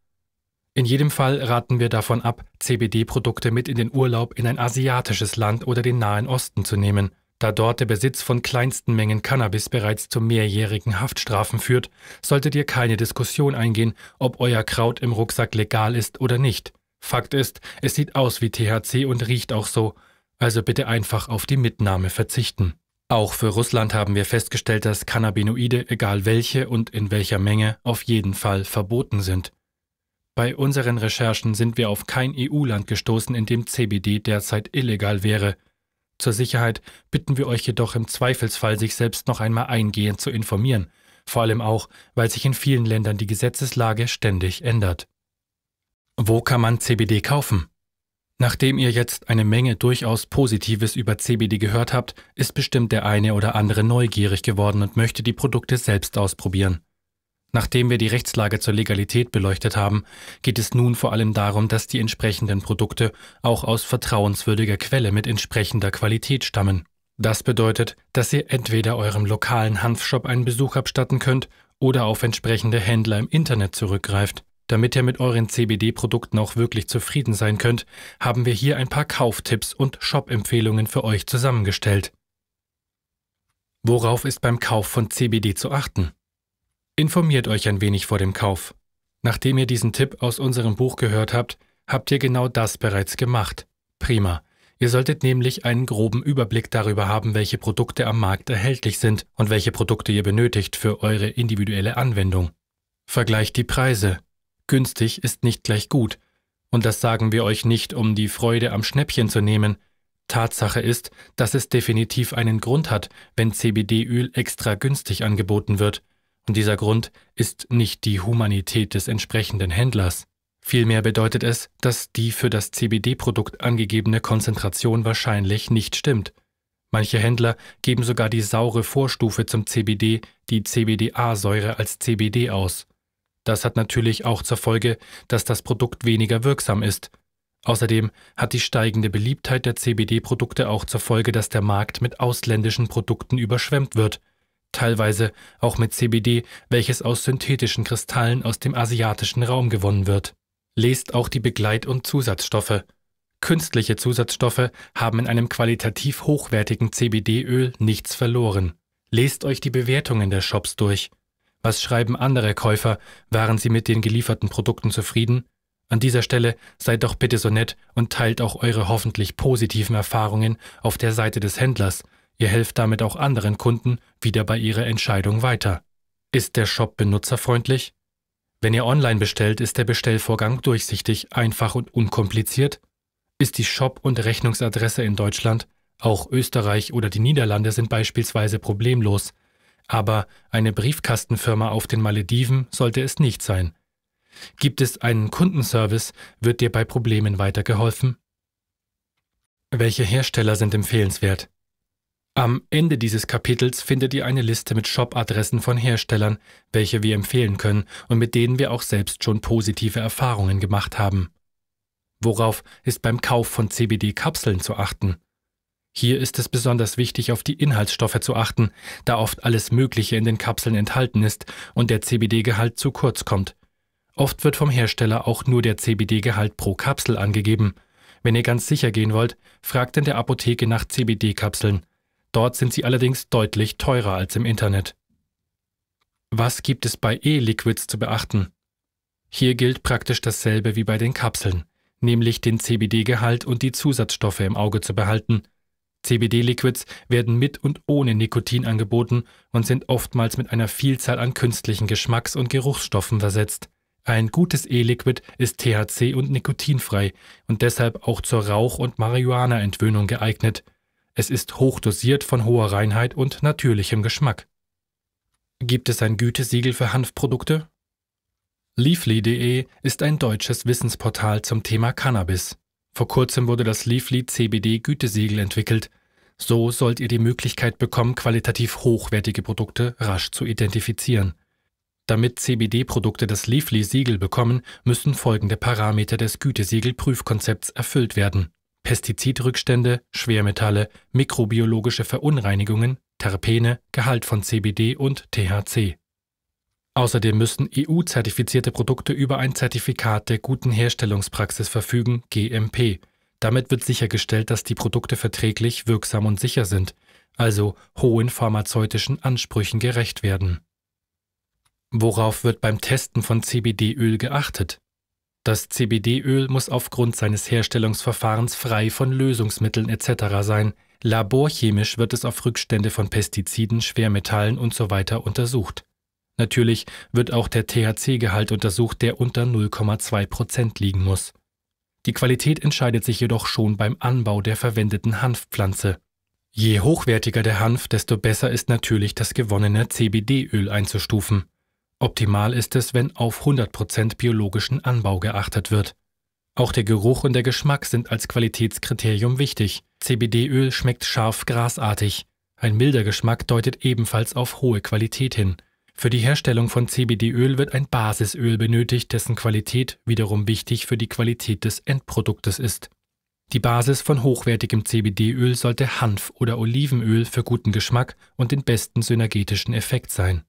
In jedem Fall raten wir davon ab, CBD-Produkte mit in den Urlaub in ein asiatisches Land oder den Nahen Osten zu nehmen. Da dort der Besitz von kleinsten Mengen Cannabis bereits zu mehrjährigen Haftstrafen führt, solltet ihr keine Diskussion eingehen, ob euer Kraut im Rucksack legal ist oder nicht. Fakt ist, es sieht aus wie THC und riecht auch so, also bitte einfach auf die Mitnahme verzichten. Auch für Russland haben wir festgestellt, dass Cannabinoide, egal welche und in welcher Menge, auf jeden Fall verboten sind. Bei unseren Recherchen sind wir auf kein EU-Land gestoßen, in dem CBD derzeit illegal wäre. Zur Sicherheit bitten wir euch jedoch im Zweifelsfall, sich selbst noch einmal eingehend zu informieren, vor allem auch, weil sich in vielen Ländern die Gesetzeslage ständig ändert. Wo kann man CBD kaufen? Nachdem ihr jetzt eine Menge durchaus Positives über CBD gehört habt, ist bestimmt der eine oder andere neugierig geworden und möchte die Produkte selbst ausprobieren. Nachdem wir die Rechtslage zur Legalität beleuchtet haben, geht es nun vor allem darum, dass die entsprechenden Produkte auch aus vertrauenswürdiger Quelle mit entsprechender Qualität stammen. Das bedeutet, dass ihr entweder eurem lokalen Hanfshop einen Besuch abstatten könnt oder auf entsprechende Händler im Internet zurückgreift. Damit ihr mit euren CBD-Produkten auch wirklich zufrieden sein könnt, haben wir hier ein paar Kauftipps und Shop-Empfehlungen für euch zusammengestellt. Worauf ist beim Kauf von CBD zu achten? Informiert euch ein wenig vor dem Kauf. Nachdem ihr diesen Tipp aus unserem Buch gehört habt, habt ihr genau das bereits gemacht. Prima. Ihr solltet nämlich einen groben Überblick darüber haben, welche Produkte am Markt erhältlich sind und welche Produkte ihr benötigt für eure individuelle Anwendung. Vergleicht die Preise. Günstig ist nicht gleich gut. Und das sagen wir euch nicht, um die Freude am Schnäppchen zu nehmen. Tatsache ist, dass es definitiv einen Grund hat, wenn CBD-Öl extra günstig angeboten wird dieser Grund ist nicht die Humanität des entsprechenden Händlers. Vielmehr bedeutet es, dass die für das CBD-Produkt angegebene Konzentration wahrscheinlich nicht stimmt. Manche Händler geben sogar die saure Vorstufe zum CBD, die CBDA-Säure, als CBD aus. Das hat natürlich auch zur Folge, dass das Produkt weniger wirksam ist. Außerdem hat die steigende Beliebtheit der CBD-Produkte auch zur Folge, dass der Markt mit ausländischen Produkten überschwemmt wird – teilweise auch mit CBD, welches aus synthetischen Kristallen aus dem asiatischen Raum gewonnen wird. Lest auch die Begleit- und Zusatzstoffe. Künstliche Zusatzstoffe haben in einem qualitativ hochwertigen CBD-Öl nichts verloren. Lest euch die Bewertungen der Shops durch. Was schreiben andere Käufer? Waren sie mit den gelieferten Produkten zufrieden? An dieser Stelle seid doch bitte so nett und teilt auch eure hoffentlich positiven Erfahrungen auf der Seite des Händlers, Ihr helft damit auch anderen Kunden wieder bei ihrer Entscheidung weiter. Ist der Shop benutzerfreundlich? Wenn ihr online bestellt, ist der Bestellvorgang durchsichtig, einfach und unkompliziert? Ist die Shop- und Rechnungsadresse in Deutschland, auch Österreich oder die Niederlande sind beispielsweise problemlos, aber eine Briefkastenfirma auf den Malediven sollte es nicht sein. Gibt es einen Kundenservice, wird dir bei Problemen weitergeholfen? Welche Hersteller sind empfehlenswert? Am Ende dieses Kapitels findet ihr eine Liste mit Shop-Adressen von Herstellern, welche wir empfehlen können und mit denen wir auch selbst schon positive Erfahrungen gemacht haben. Worauf ist beim Kauf von CBD-Kapseln zu achten? Hier ist es besonders wichtig, auf die Inhaltsstoffe zu achten, da oft alles Mögliche in den Kapseln enthalten ist und der CBD-Gehalt zu kurz kommt. Oft wird vom Hersteller auch nur der CBD-Gehalt pro Kapsel angegeben. Wenn ihr ganz sicher gehen wollt, fragt in der Apotheke nach CBD-Kapseln. Dort sind sie allerdings deutlich teurer als im Internet. Was gibt es bei E-Liquids zu beachten? Hier gilt praktisch dasselbe wie bei den Kapseln, nämlich den CBD-Gehalt und die Zusatzstoffe im Auge zu behalten. CBD-Liquids werden mit und ohne Nikotin angeboten und sind oftmals mit einer Vielzahl an künstlichen Geschmacks- und Geruchsstoffen versetzt. Ein gutes E-Liquid ist THC- und nikotinfrei und deshalb auch zur Rauch- und Marihuana-Entwöhnung geeignet. Es ist hoch dosiert von hoher Reinheit und natürlichem Geschmack. Gibt es ein Gütesiegel für Hanfprodukte? Leafly.de ist ein deutsches Wissensportal zum Thema Cannabis. Vor kurzem wurde das Leafly CBD Gütesiegel entwickelt. So sollt ihr die Möglichkeit bekommen, qualitativ hochwertige Produkte rasch zu identifizieren. Damit CBD-Produkte das Leafly-Siegel bekommen, müssen folgende Parameter des Gütesiegel-Prüfkonzepts erfüllt werden. Pestizidrückstände, Schwermetalle, mikrobiologische Verunreinigungen, Terpene, Gehalt von CBD und THC. Außerdem müssen EU-zertifizierte Produkte über ein Zertifikat der guten Herstellungspraxis verfügen, GMP. Damit wird sichergestellt, dass die Produkte verträglich, wirksam und sicher sind, also hohen pharmazeutischen Ansprüchen gerecht werden. Worauf wird beim Testen von CBD-Öl geachtet? Das CBD-Öl muss aufgrund seines Herstellungsverfahrens frei von Lösungsmitteln etc. sein. Laborchemisch wird es auf Rückstände von Pestiziden, Schwermetallen usw. untersucht. Natürlich wird auch der THC-Gehalt untersucht, der unter 0,2 liegen muss. Die Qualität entscheidet sich jedoch schon beim Anbau der verwendeten Hanfpflanze. Je hochwertiger der Hanf, desto besser ist natürlich das gewonnene CBD-Öl einzustufen. Optimal ist es, wenn auf 100% biologischen Anbau geachtet wird. Auch der Geruch und der Geschmack sind als Qualitätskriterium wichtig. CBD-Öl schmeckt scharf grasartig. Ein milder Geschmack deutet ebenfalls auf hohe Qualität hin. Für die Herstellung von CBD-Öl wird ein Basisöl benötigt, dessen Qualität wiederum wichtig für die Qualität des Endproduktes ist. Die Basis von hochwertigem CBD-Öl sollte Hanf- oder Olivenöl für guten Geschmack und den besten synergetischen Effekt sein.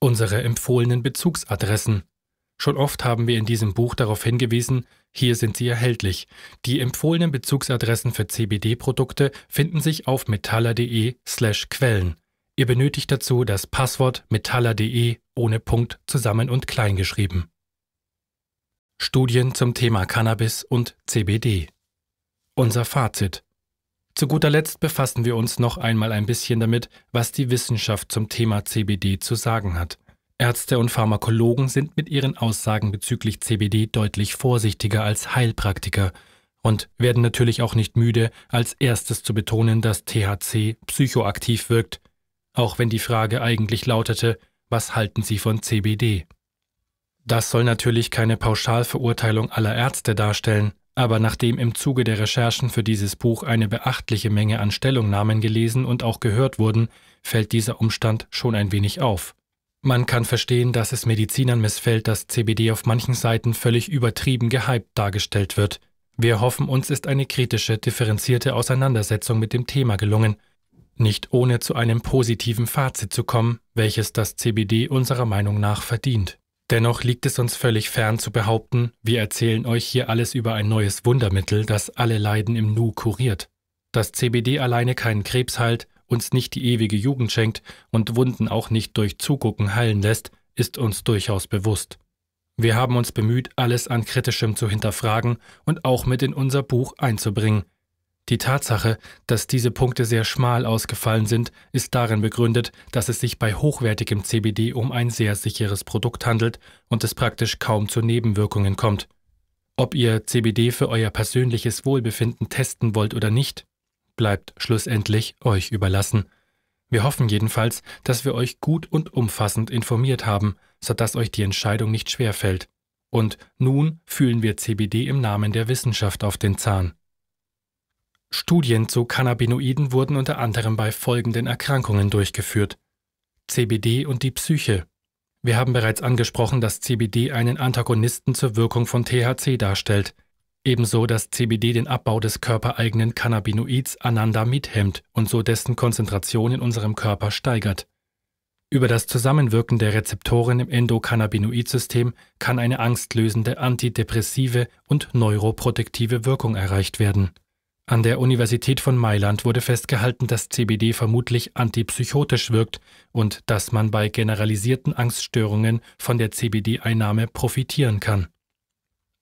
Unsere empfohlenen Bezugsadressen. Schon oft haben wir in diesem Buch darauf hingewiesen, hier sind sie erhältlich. Die empfohlenen Bezugsadressen für CBD-Produkte finden sich auf metaller.de/quellen. Ihr benötigt dazu das Passwort metaller.de ohne Punkt zusammen und kleingeschrieben. Studien zum Thema Cannabis und CBD. Unser Fazit. Zu guter Letzt befassen wir uns noch einmal ein bisschen damit, was die Wissenschaft zum Thema CBD zu sagen hat. Ärzte und Pharmakologen sind mit ihren Aussagen bezüglich CBD deutlich vorsichtiger als Heilpraktiker und werden natürlich auch nicht müde, als erstes zu betonen, dass THC psychoaktiv wirkt, auch wenn die Frage eigentlich lautete, was halten Sie von CBD? Das soll natürlich keine Pauschalverurteilung aller Ärzte darstellen, aber nachdem im Zuge der Recherchen für dieses Buch eine beachtliche Menge an Stellungnahmen gelesen und auch gehört wurden, fällt dieser Umstand schon ein wenig auf. Man kann verstehen, dass es Medizinern missfällt, dass CBD auf manchen Seiten völlig übertrieben gehypt dargestellt wird. Wir hoffen, uns ist eine kritische, differenzierte Auseinandersetzung mit dem Thema gelungen, nicht ohne zu einem positiven Fazit zu kommen, welches das CBD unserer Meinung nach verdient. Dennoch liegt es uns völlig fern zu behaupten, wir erzählen euch hier alles über ein neues Wundermittel, das alle Leiden im Nu kuriert. Dass CBD alleine keinen Krebs heilt, uns nicht die ewige Jugend schenkt und Wunden auch nicht durch Zugucken heilen lässt, ist uns durchaus bewusst. Wir haben uns bemüht, alles an Kritischem zu hinterfragen und auch mit in unser Buch einzubringen, die Tatsache, dass diese Punkte sehr schmal ausgefallen sind, ist darin begründet, dass es sich bei hochwertigem CBD um ein sehr sicheres Produkt handelt und es praktisch kaum zu Nebenwirkungen kommt. Ob ihr CBD für euer persönliches Wohlbefinden testen wollt oder nicht, bleibt schlussendlich euch überlassen. Wir hoffen jedenfalls, dass wir euch gut und umfassend informiert haben, sodass euch die Entscheidung nicht schwerfällt. Und nun fühlen wir CBD im Namen der Wissenschaft auf den Zahn. Studien zu Cannabinoiden wurden unter anderem bei folgenden Erkrankungen durchgeführt. CBD und die Psyche. Wir haben bereits angesprochen, dass CBD einen Antagonisten zur Wirkung von THC darstellt. Ebenso, dass CBD den Abbau des körpereigenen Cannabinoids Anandamid hemmt und so dessen Konzentration in unserem Körper steigert. Über das Zusammenwirken der Rezeptoren im Endokannabinoid-System kann eine angstlösende, antidepressive und neuroprotektive Wirkung erreicht werden. An der Universität von Mailand wurde festgehalten, dass CBD vermutlich antipsychotisch wirkt und dass man bei generalisierten Angststörungen von der CBD-Einnahme profitieren kann.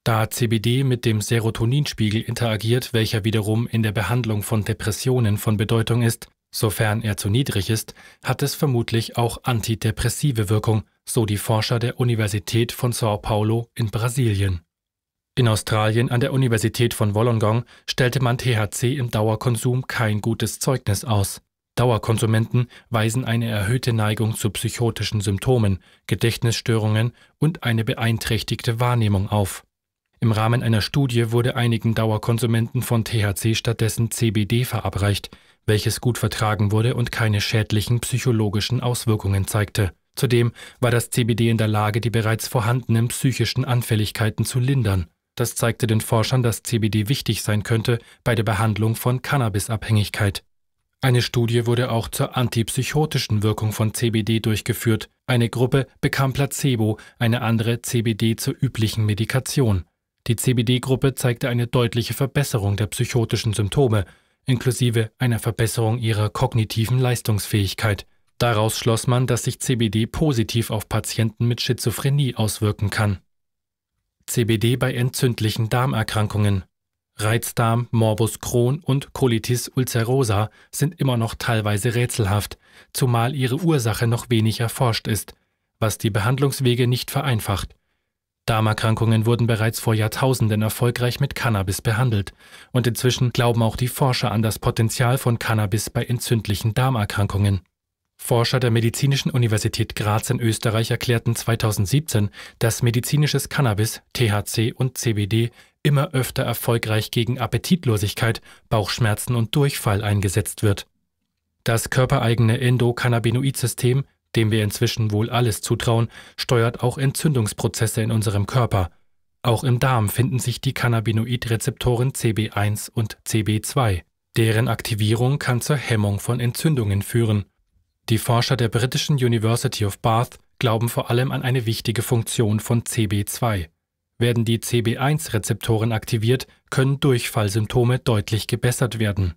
Da CBD mit dem Serotoninspiegel interagiert, welcher wiederum in der Behandlung von Depressionen von Bedeutung ist, sofern er zu niedrig ist, hat es vermutlich auch antidepressive Wirkung, so die Forscher der Universität von Sao Paulo in Brasilien. In Australien an der Universität von Wollongong stellte man THC im Dauerkonsum kein gutes Zeugnis aus. Dauerkonsumenten weisen eine erhöhte Neigung zu psychotischen Symptomen, Gedächtnisstörungen und eine beeinträchtigte Wahrnehmung auf. Im Rahmen einer Studie wurde einigen Dauerkonsumenten von THC stattdessen CBD verabreicht, welches gut vertragen wurde und keine schädlichen psychologischen Auswirkungen zeigte. Zudem war das CBD in der Lage, die bereits vorhandenen psychischen Anfälligkeiten zu lindern. Das zeigte den Forschern, dass CBD wichtig sein könnte bei der Behandlung von Cannabisabhängigkeit. Eine Studie wurde auch zur antipsychotischen Wirkung von CBD durchgeführt. Eine Gruppe bekam Placebo, eine andere CBD zur üblichen Medikation. Die CBD-Gruppe zeigte eine deutliche Verbesserung der psychotischen Symptome, inklusive einer Verbesserung ihrer kognitiven Leistungsfähigkeit. Daraus schloss man, dass sich CBD positiv auf Patienten mit Schizophrenie auswirken kann. CBD bei entzündlichen Darmerkrankungen. Reizdarm, Morbus Crohn und Colitis ulcerosa sind immer noch teilweise rätselhaft, zumal ihre Ursache noch wenig erforscht ist, was die Behandlungswege nicht vereinfacht. Darmerkrankungen wurden bereits vor Jahrtausenden erfolgreich mit Cannabis behandelt und inzwischen glauben auch die Forscher an das Potenzial von Cannabis bei entzündlichen Darmerkrankungen. Forscher der Medizinischen Universität Graz in Österreich erklärten 2017, dass medizinisches Cannabis, THC und CBD immer öfter erfolgreich gegen Appetitlosigkeit, Bauchschmerzen und Durchfall eingesetzt wird. Das körpereigene endokannabinoid dem wir inzwischen wohl alles zutrauen, steuert auch Entzündungsprozesse in unserem Körper. Auch im Darm finden sich die Cannabinoidrezeptoren CB1 und CB2. Deren Aktivierung kann zur Hemmung von Entzündungen führen. Die Forscher der britischen University of Bath glauben vor allem an eine wichtige Funktion von CB2. Werden die CB1-Rezeptoren aktiviert, können Durchfallsymptome deutlich gebessert werden.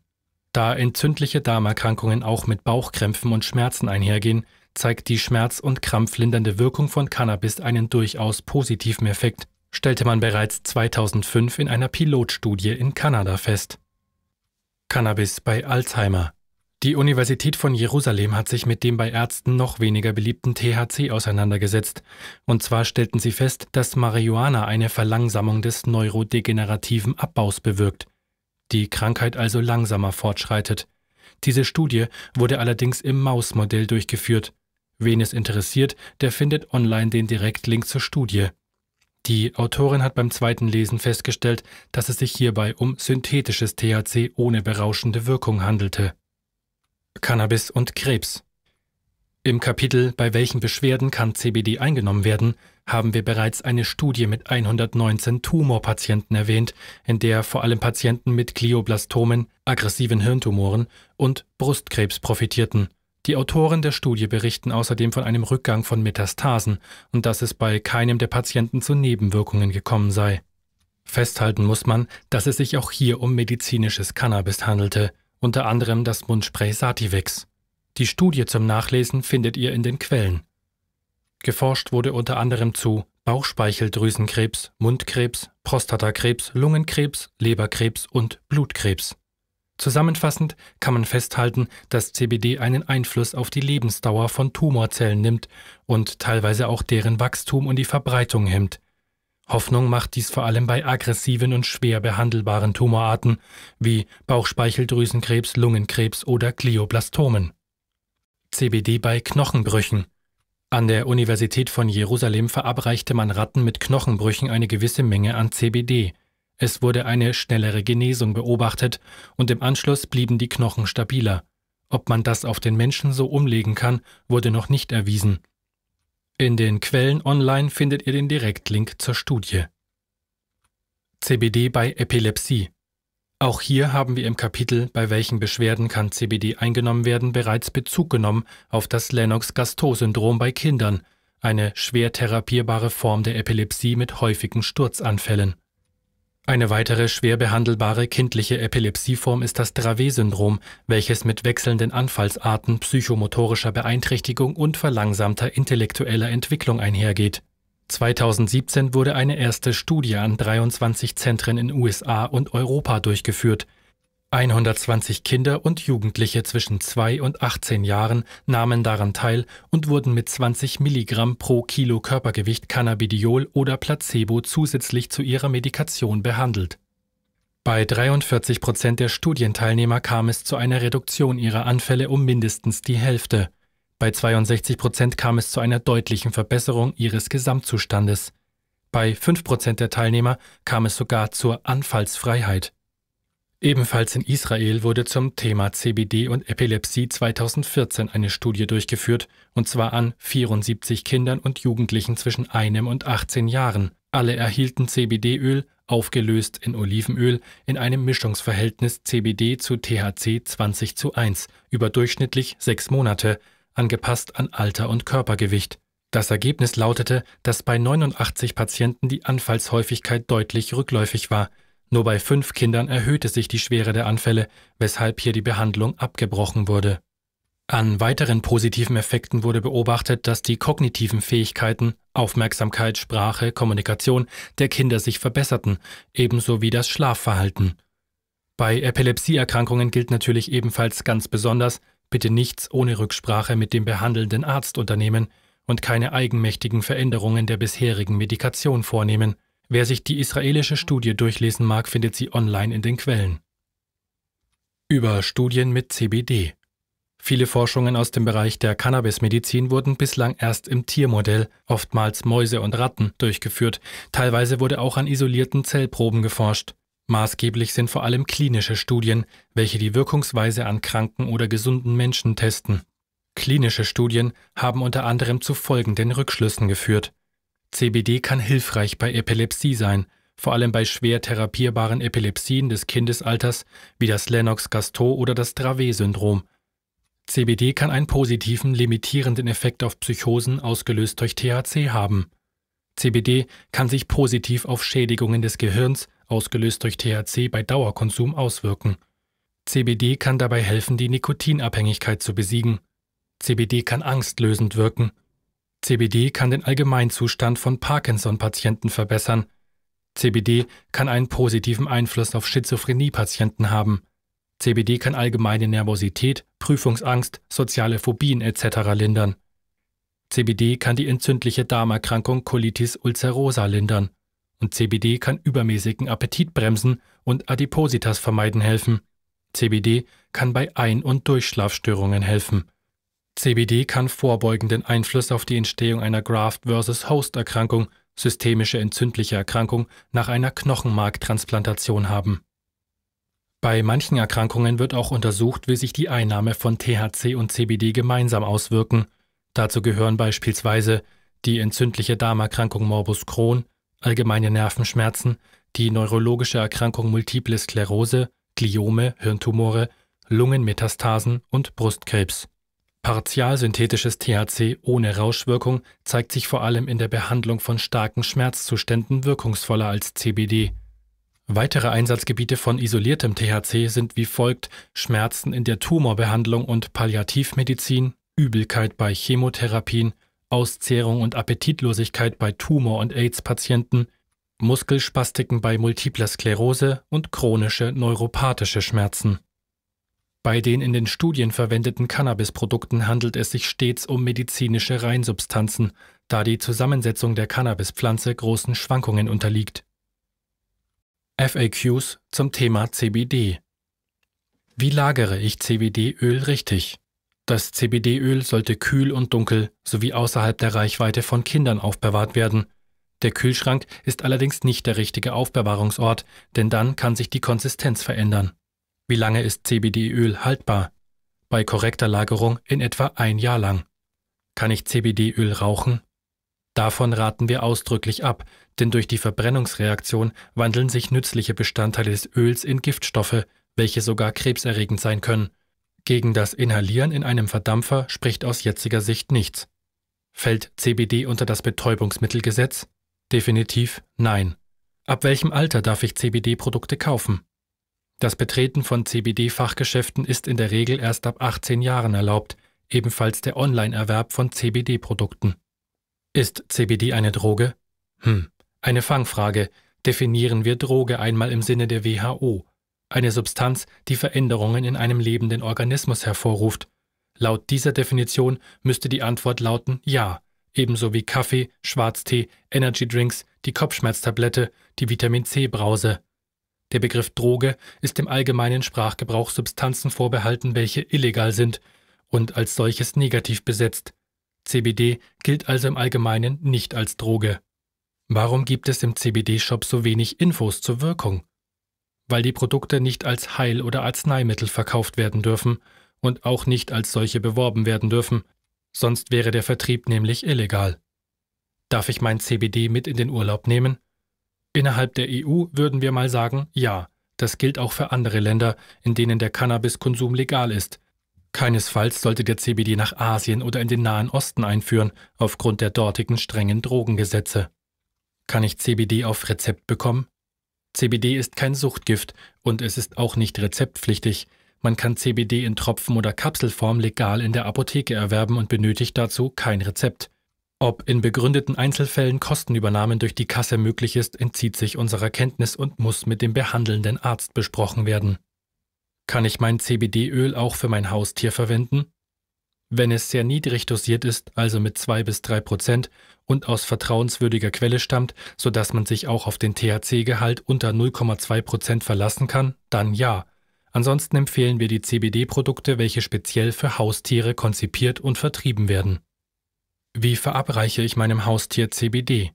Da entzündliche Darmerkrankungen auch mit Bauchkrämpfen und Schmerzen einhergehen, zeigt die schmerz- und krampflindernde Wirkung von Cannabis einen durchaus positiven Effekt, stellte man bereits 2005 in einer Pilotstudie in Kanada fest. Cannabis bei Alzheimer die Universität von Jerusalem hat sich mit dem bei Ärzten noch weniger beliebten THC auseinandergesetzt. Und zwar stellten sie fest, dass Marihuana eine Verlangsamung des neurodegenerativen Abbaus bewirkt. Die Krankheit also langsamer fortschreitet. Diese Studie wurde allerdings im Mausmodell durchgeführt. Wen es interessiert, der findet online den Direktlink zur Studie. Die Autorin hat beim zweiten Lesen festgestellt, dass es sich hierbei um synthetisches THC ohne berauschende Wirkung handelte. Cannabis und Krebs. Im Kapitel Bei welchen Beschwerden kann CBD eingenommen werden, haben wir bereits eine Studie mit 119 Tumorpatienten erwähnt, in der vor allem Patienten mit Glioblastomen, aggressiven Hirntumoren und Brustkrebs profitierten. Die Autoren der Studie berichten außerdem von einem Rückgang von Metastasen und dass es bei keinem der Patienten zu Nebenwirkungen gekommen sei. Festhalten muss man, dass es sich auch hier um medizinisches Cannabis handelte unter anderem das Mundspray Sativex. Die Studie zum Nachlesen findet ihr in den Quellen. Geforscht wurde unter anderem zu Bauchspeicheldrüsenkrebs, Mundkrebs, Prostatakrebs, Lungenkrebs, Leberkrebs und Blutkrebs. Zusammenfassend kann man festhalten, dass CBD einen Einfluss auf die Lebensdauer von Tumorzellen nimmt und teilweise auch deren Wachstum und die Verbreitung hemmt. Hoffnung macht dies vor allem bei aggressiven und schwer behandelbaren Tumorarten wie Bauchspeicheldrüsenkrebs, Lungenkrebs oder Glioblastomen. CBD bei Knochenbrüchen. An der Universität von Jerusalem verabreichte man Ratten mit Knochenbrüchen eine gewisse Menge an CBD. Es wurde eine schnellere Genesung beobachtet und im Anschluss blieben die Knochen stabiler. Ob man das auf den Menschen so umlegen kann, wurde noch nicht erwiesen. In den Quellen online findet ihr den Direktlink zur Studie. CBD bei Epilepsie. Auch hier haben wir im Kapitel Bei welchen Beschwerden kann CBD eingenommen werden bereits Bezug genommen auf das Lennox-Gastaut-Syndrom bei Kindern, eine schwer therapierbare Form der Epilepsie mit häufigen Sturzanfällen. Eine weitere schwer behandelbare kindliche Epilepsieform ist das Dravet-Syndrom, welches mit wechselnden Anfallsarten psychomotorischer Beeinträchtigung und verlangsamter intellektueller Entwicklung einhergeht. 2017 wurde eine erste Studie an 23 Zentren in USA und Europa durchgeführt, 120 Kinder und Jugendliche zwischen 2 und 18 Jahren nahmen daran teil und wurden mit 20 Milligramm pro Kilo Körpergewicht Cannabidiol oder Placebo zusätzlich zu ihrer Medikation behandelt. Bei 43 Prozent der Studienteilnehmer kam es zu einer Reduktion ihrer Anfälle um mindestens die Hälfte. Bei 62 Prozent kam es zu einer deutlichen Verbesserung ihres Gesamtzustandes. Bei 5 Prozent der Teilnehmer kam es sogar zur Anfallsfreiheit. Ebenfalls in Israel wurde zum Thema CBD und Epilepsie 2014 eine Studie durchgeführt, und zwar an 74 Kindern und Jugendlichen zwischen einem und 18 Jahren. Alle erhielten CBD-Öl, aufgelöst in Olivenöl, in einem Mischungsverhältnis CBD zu THC 20 zu 1 über durchschnittlich sechs Monate, angepasst an Alter und Körpergewicht. Das Ergebnis lautete, dass bei 89 Patienten die Anfallshäufigkeit deutlich rückläufig war – nur bei fünf Kindern erhöhte sich die Schwere der Anfälle, weshalb hier die Behandlung abgebrochen wurde. An weiteren positiven Effekten wurde beobachtet, dass die kognitiven Fähigkeiten Aufmerksamkeit, Sprache, Kommunikation der Kinder sich verbesserten, ebenso wie das Schlafverhalten. Bei Epilepsieerkrankungen gilt natürlich ebenfalls ganz besonders, bitte nichts ohne Rücksprache mit dem behandelnden Arzt unternehmen und keine eigenmächtigen Veränderungen der bisherigen Medikation vornehmen. Wer sich die israelische Studie durchlesen mag, findet sie online in den Quellen. Über Studien mit CBD. Viele Forschungen aus dem Bereich der Cannabismedizin wurden bislang erst im Tiermodell, oftmals Mäuse und Ratten, durchgeführt. Teilweise wurde auch an isolierten Zellproben geforscht. Maßgeblich sind vor allem klinische Studien, welche die Wirkungsweise an kranken oder gesunden Menschen testen. Klinische Studien haben unter anderem zu folgenden Rückschlüssen geführt. CBD kann hilfreich bei Epilepsie sein, vor allem bei schwer therapierbaren Epilepsien des Kindesalters wie das Lennox-Gastaut oder das Dravet-Syndrom. CBD kann einen positiven, limitierenden Effekt auf Psychosen ausgelöst durch THC haben. CBD kann sich positiv auf Schädigungen des Gehirns, ausgelöst durch THC, bei Dauerkonsum auswirken. CBD kann dabei helfen, die Nikotinabhängigkeit zu besiegen. CBD kann angstlösend wirken CBD kann den Allgemeinzustand von Parkinson-Patienten verbessern. CBD kann einen positiven Einfluss auf Schizophrenie-Patienten haben. CBD kann allgemeine Nervosität, Prüfungsangst, soziale Phobien etc. lindern. CBD kann die entzündliche Darmerkrankung Colitis ulcerosa lindern. Und CBD kann übermäßigen Appetit bremsen und Adipositas vermeiden helfen. CBD kann bei Ein- und Durchschlafstörungen helfen. CBD kann vorbeugenden Einfluss auf die Entstehung einer Graft-versus-Host-Erkrankung, systemische entzündliche Erkrankung, nach einer Knochenmarktransplantation haben. Bei manchen Erkrankungen wird auch untersucht, wie sich die Einnahme von THC und CBD gemeinsam auswirken. Dazu gehören beispielsweise die entzündliche Darmerkrankung Morbus Crohn, allgemeine Nervenschmerzen, die neurologische Erkrankung Multiple Sklerose, Gliome, Hirntumore, Lungenmetastasen und Brustkrebs. Partialsynthetisches THC ohne Rauschwirkung zeigt sich vor allem in der Behandlung von starken Schmerzzuständen wirkungsvoller als CBD. Weitere Einsatzgebiete von isoliertem THC sind wie folgt Schmerzen in der Tumorbehandlung und Palliativmedizin, Übelkeit bei Chemotherapien, Auszehrung und Appetitlosigkeit bei Tumor- und AIDS-Patienten, Muskelspastiken bei multipler Sklerose und chronische neuropathische Schmerzen bei den in den Studien verwendeten Cannabisprodukten handelt es sich stets um medizinische Reinsubstanzen, da die Zusammensetzung der Cannabispflanze großen Schwankungen unterliegt. FAQs zum Thema CBD. Wie lagere ich CBD-Öl richtig? Das CBD-Öl sollte kühl und dunkel sowie außerhalb der Reichweite von Kindern aufbewahrt werden. Der Kühlschrank ist allerdings nicht der richtige Aufbewahrungsort, denn dann kann sich die Konsistenz verändern. Wie lange ist CBD-Öl haltbar? Bei korrekter Lagerung in etwa ein Jahr lang. Kann ich CBD-Öl rauchen? Davon raten wir ausdrücklich ab, denn durch die Verbrennungsreaktion wandeln sich nützliche Bestandteile des Öls in Giftstoffe, welche sogar krebserregend sein können. Gegen das Inhalieren in einem Verdampfer spricht aus jetziger Sicht nichts. Fällt CBD unter das Betäubungsmittelgesetz? Definitiv nein. Ab welchem Alter darf ich CBD-Produkte kaufen? Das Betreten von CBD-Fachgeschäften ist in der Regel erst ab 18 Jahren erlaubt, ebenfalls der Online-Erwerb von CBD-Produkten. Ist CBD eine Droge? Hm, eine Fangfrage. Definieren wir Droge einmal im Sinne der WHO, eine Substanz, die Veränderungen in einem lebenden Organismus hervorruft. Laut dieser Definition müsste die Antwort lauten Ja, ebenso wie Kaffee, Schwarztee, Energydrinks, die Kopfschmerztablette, die Vitamin C-Brause. Der Begriff Droge ist im allgemeinen Sprachgebrauch Substanzen vorbehalten, welche illegal sind und als solches negativ besetzt. CBD gilt also im Allgemeinen nicht als Droge. Warum gibt es im CBD-Shop so wenig Infos zur Wirkung? Weil die Produkte nicht als Heil- oder Arzneimittel verkauft werden dürfen und auch nicht als solche beworben werden dürfen, sonst wäre der Vertrieb nämlich illegal. Darf ich mein CBD mit in den Urlaub nehmen? Innerhalb der EU würden wir mal sagen, ja, das gilt auch für andere Länder, in denen der Cannabiskonsum legal ist. Keinesfalls sollte der CBD nach Asien oder in den Nahen Osten einführen, aufgrund der dortigen strengen Drogengesetze. Kann ich CBD auf Rezept bekommen? CBD ist kein Suchtgift und es ist auch nicht rezeptpflichtig. Man kann CBD in Tropfen- oder Kapselform legal in der Apotheke erwerben und benötigt dazu kein Rezept. Ob in begründeten Einzelfällen Kostenübernahmen durch die Kasse möglich ist, entzieht sich unserer Kenntnis und muss mit dem behandelnden Arzt besprochen werden. Kann ich mein CBD-Öl auch für mein Haustier verwenden? Wenn es sehr niedrig dosiert ist, also mit 2 bis 3 Prozent und aus vertrauenswürdiger Quelle stammt, sodass man sich auch auf den THC-Gehalt unter 0,2 Prozent verlassen kann, dann ja. Ansonsten empfehlen wir die CBD-Produkte, welche speziell für Haustiere konzipiert und vertrieben werden. Wie verabreiche ich meinem Haustier CBD?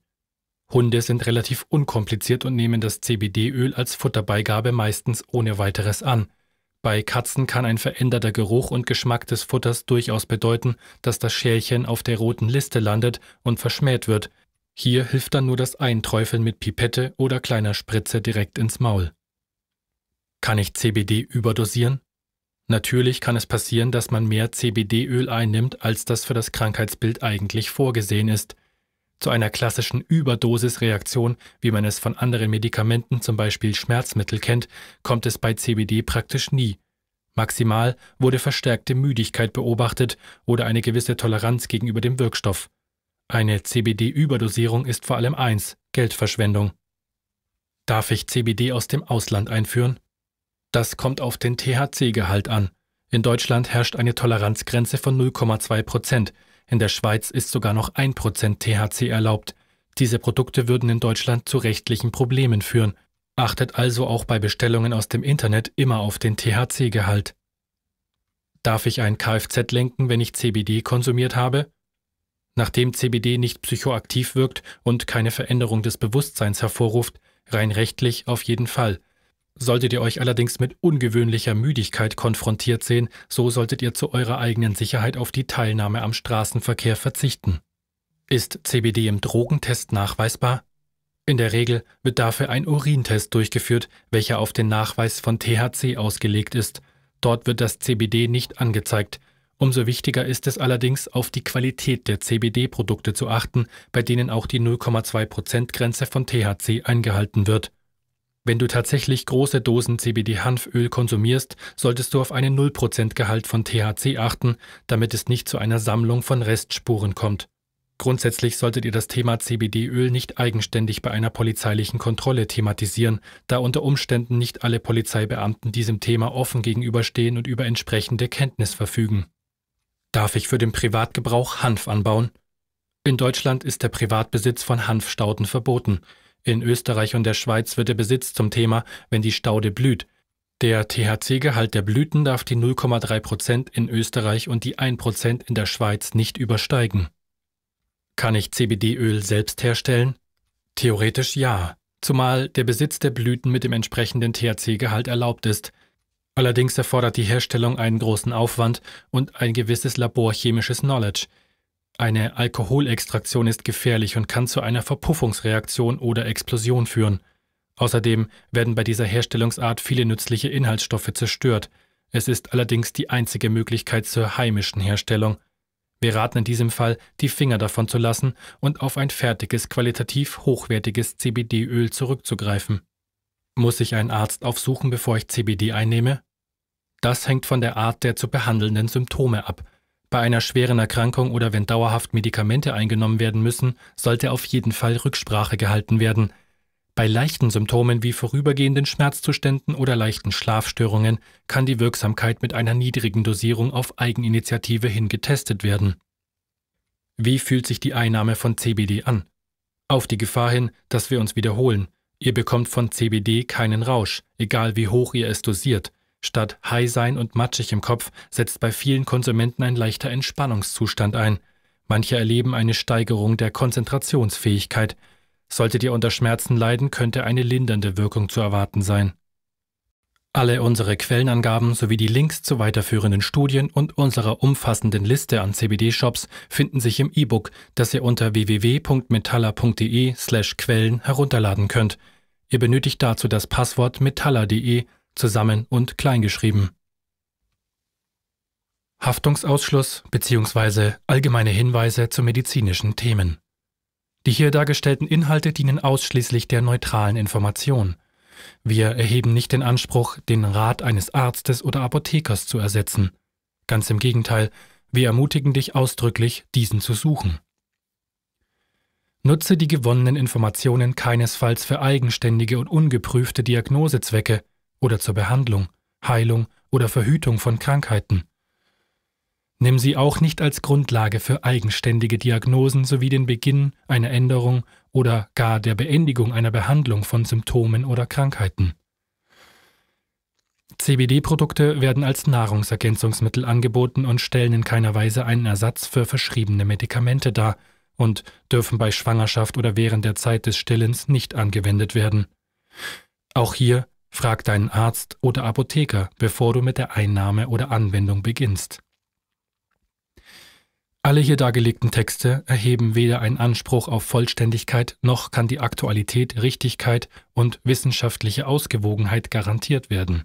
Hunde sind relativ unkompliziert und nehmen das CBD-Öl als Futterbeigabe meistens ohne weiteres an. Bei Katzen kann ein veränderter Geruch und Geschmack des Futters durchaus bedeuten, dass das Schälchen auf der roten Liste landet und verschmäht wird. Hier hilft dann nur das Einträufeln mit Pipette oder kleiner Spritze direkt ins Maul. Kann ich CBD überdosieren? Natürlich kann es passieren, dass man mehr CBD-Öl einnimmt, als das für das Krankheitsbild eigentlich vorgesehen ist. Zu einer klassischen Überdosisreaktion, wie man es von anderen Medikamenten, zum Beispiel Schmerzmittel, kennt, kommt es bei CBD praktisch nie. Maximal wurde verstärkte Müdigkeit beobachtet oder eine gewisse Toleranz gegenüber dem Wirkstoff. Eine CBD-Überdosierung ist vor allem eins, Geldverschwendung. Darf ich CBD aus dem Ausland einführen? Das kommt auf den THC-Gehalt an. In Deutschland herrscht eine Toleranzgrenze von 0,2 Prozent. In der Schweiz ist sogar noch 1 Prozent THC erlaubt. Diese Produkte würden in Deutschland zu rechtlichen Problemen führen. Achtet also auch bei Bestellungen aus dem Internet immer auf den THC-Gehalt. Darf ich ein Kfz lenken, wenn ich CBD konsumiert habe? Nachdem CBD nicht psychoaktiv wirkt und keine Veränderung des Bewusstseins hervorruft, rein rechtlich auf jeden Fall. Solltet ihr euch allerdings mit ungewöhnlicher Müdigkeit konfrontiert sehen, so solltet ihr zu eurer eigenen Sicherheit auf die Teilnahme am Straßenverkehr verzichten. Ist CBD im Drogentest nachweisbar? In der Regel wird dafür ein Urintest durchgeführt, welcher auf den Nachweis von THC ausgelegt ist. Dort wird das CBD nicht angezeigt. Umso wichtiger ist es allerdings, auf die Qualität der CBD-Produkte zu achten, bei denen auch die 0,2%-Grenze von THC eingehalten wird. Wenn du tatsächlich große Dosen CBD-Hanföl konsumierst, solltest du auf einen 0%-Gehalt von THC achten, damit es nicht zu einer Sammlung von Restspuren kommt. Grundsätzlich solltet ihr das Thema CBD-Öl nicht eigenständig bei einer polizeilichen Kontrolle thematisieren, da unter Umständen nicht alle Polizeibeamten diesem Thema offen gegenüberstehen und über entsprechende Kenntnis verfügen. Darf ich für den Privatgebrauch Hanf anbauen? In Deutschland ist der Privatbesitz von Hanfstauden verboten. In Österreich und der Schweiz wird der Besitz zum Thema, wenn die Staude blüht. Der THC-Gehalt der Blüten darf die 0,3 in Österreich und die 1 in der Schweiz nicht übersteigen. Kann ich CBD-Öl selbst herstellen? Theoretisch ja, zumal der Besitz der Blüten mit dem entsprechenden THC-Gehalt erlaubt ist. Allerdings erfordert die Herstellung einen großen Aufwand und ein gewisses laborchemisches Knowledge – eine Alkoholextraktion ist gefährlich und kann zu einer Verpuffungsreaktion oder Explosion führen. Außerdem werden bei dieser Herstellungsart viele nützliche Inhaltsstoffe zerstört. Es ist allerdings die einzige Möglichkeit zur heimischen Herstellung. Wir raten in diesem Fall, die Finger davon zu lassen und auf ein fertiges, qualitativ hochwertiges CBD-Öl zurückzugreifen. Muss ich einen Arzt aufsuchen, bevor ich CBD einnehme? Das hängt von der Art der zu behandelnden Symptome ab bei einer schweren Erkrankung oder wenn dauerhaft Medikamente eingenommen werden müssen, sollte auf jeden Fall Rücksprache gehalten werden. Bei leichten Symptomen wie vorübergehenden Schmerzzuständen oder leichten Schlafstörungen kann die Wirksamkeit mit einer niedrigen Dosierung auf Eigeninitiative hin getestet werden. Wie fühlt sich die Einnahme von CBD an? Auf die Gefahr hin, dass wir uns wiederholen. Ihr bekommt von CBD keinen Rausch, egal wie hoch ihr es dosiert. Statt High sein und matschig im Kopf setzt bei vielen Konsumenten ein leichter Entspannungszustand ein. Manche erleben eine Steigerung der Konzentrationsfähigkeit. Solltet ihr unter Schmerzen leiden, könnte eine lindernde Wirkung zu erwarten sein. Alle unsere Quellenangaben sowie die Links zu weiterführenden Studien und unserer umfassenden Liste an CBD-Shops finden sich im E-Book, das ihr unter www.metaller.de/quellen herunterladen könnt. Ihr benötigt dazu das Passwort metaller.de zusammen und kleingeschrieben. Haftungsausschluss bzw. allgemeine Hinweise zu medizinischen Themen. Die hier dargestellten Inhalte dienen ausschließlich der neutralen Information. Wir erheben nicht den Anspruch, den Rat eines Arztes oder Apothekers zu ersetzen. Ganz im Gegenteil, wir ermutigen dich ausdrücklich, diesen zu suchen. Nutze die gewonnenen Informationen keinesfalls für eigenständige und ungeprüfte Diagnosezwecke, oder zur Behandlung, Heilung oder Verhütung von Krankheiten. Nimm sie auch nicht als Grundlage für eigenständige Diagnosen sowie den Beginn einer Änderung oder gar der Beendigung einer Behandlung von Symptomen oder Krankheiten. CBD-Produkte werden als Nahrungsergänzungsmittel angeboten und stellen in keiner Weise einen Ersatz für verschriebene Medikamente dar und dürfen bei Schwangerschaft oder während der Zeit des Stillens nicht angewendet werden. Auch hier Frag deinen Arzt oder Apotheker, bevor du mit der Einnahme oder Anwendung beginnst. Alle hier dargelegten Texte erheben weder einen Anspruch auf Vollständigkeit noch kann die Aktualität, Richtigkeit und wissenschaftliche Ausgewogenheit garantiert werden.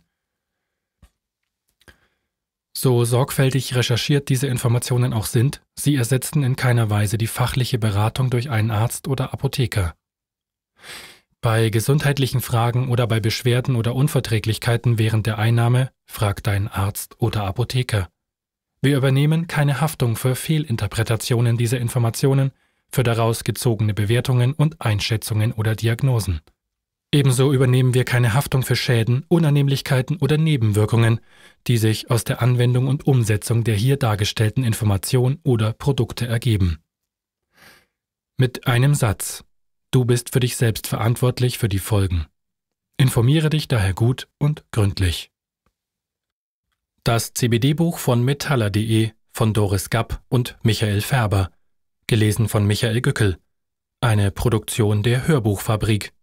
So sorgfältig recherchiert diese Informationen auch sind, sie ersetzen in keiner Weise die fachliche Beratung durch einen Arzt oder Apotheker. Bei gesundheitlichen Fragen oder bei Beschwerden oder Unverträglichkeiten während der Einnahme fragt dein Arzt oder Apotheker. Wir übernehmen keine Haftung für Fehlinterpretationen dieser Informationen, für daraus gezogene Bewertungen und Einschätzungen oder Diagnosen. Ebenso übernehmen wir keine Haftung für Schäden, Unannehmlichkeiten oder Nebenwirkungen, die sich aus der Anwendung und Umsetzung der hier dargestellten Information oder Produkte ergeben. Mit einem Satz Du bist für dich selbst verantwortlich für die Folgen. Informiere dich daher gut und gründlich. Das CBD-Buch von metaller.de von Doris Gapp und Michael Färber. Gelesen von Michael Gückel. Eine Produktion der Hörbuchfabrik.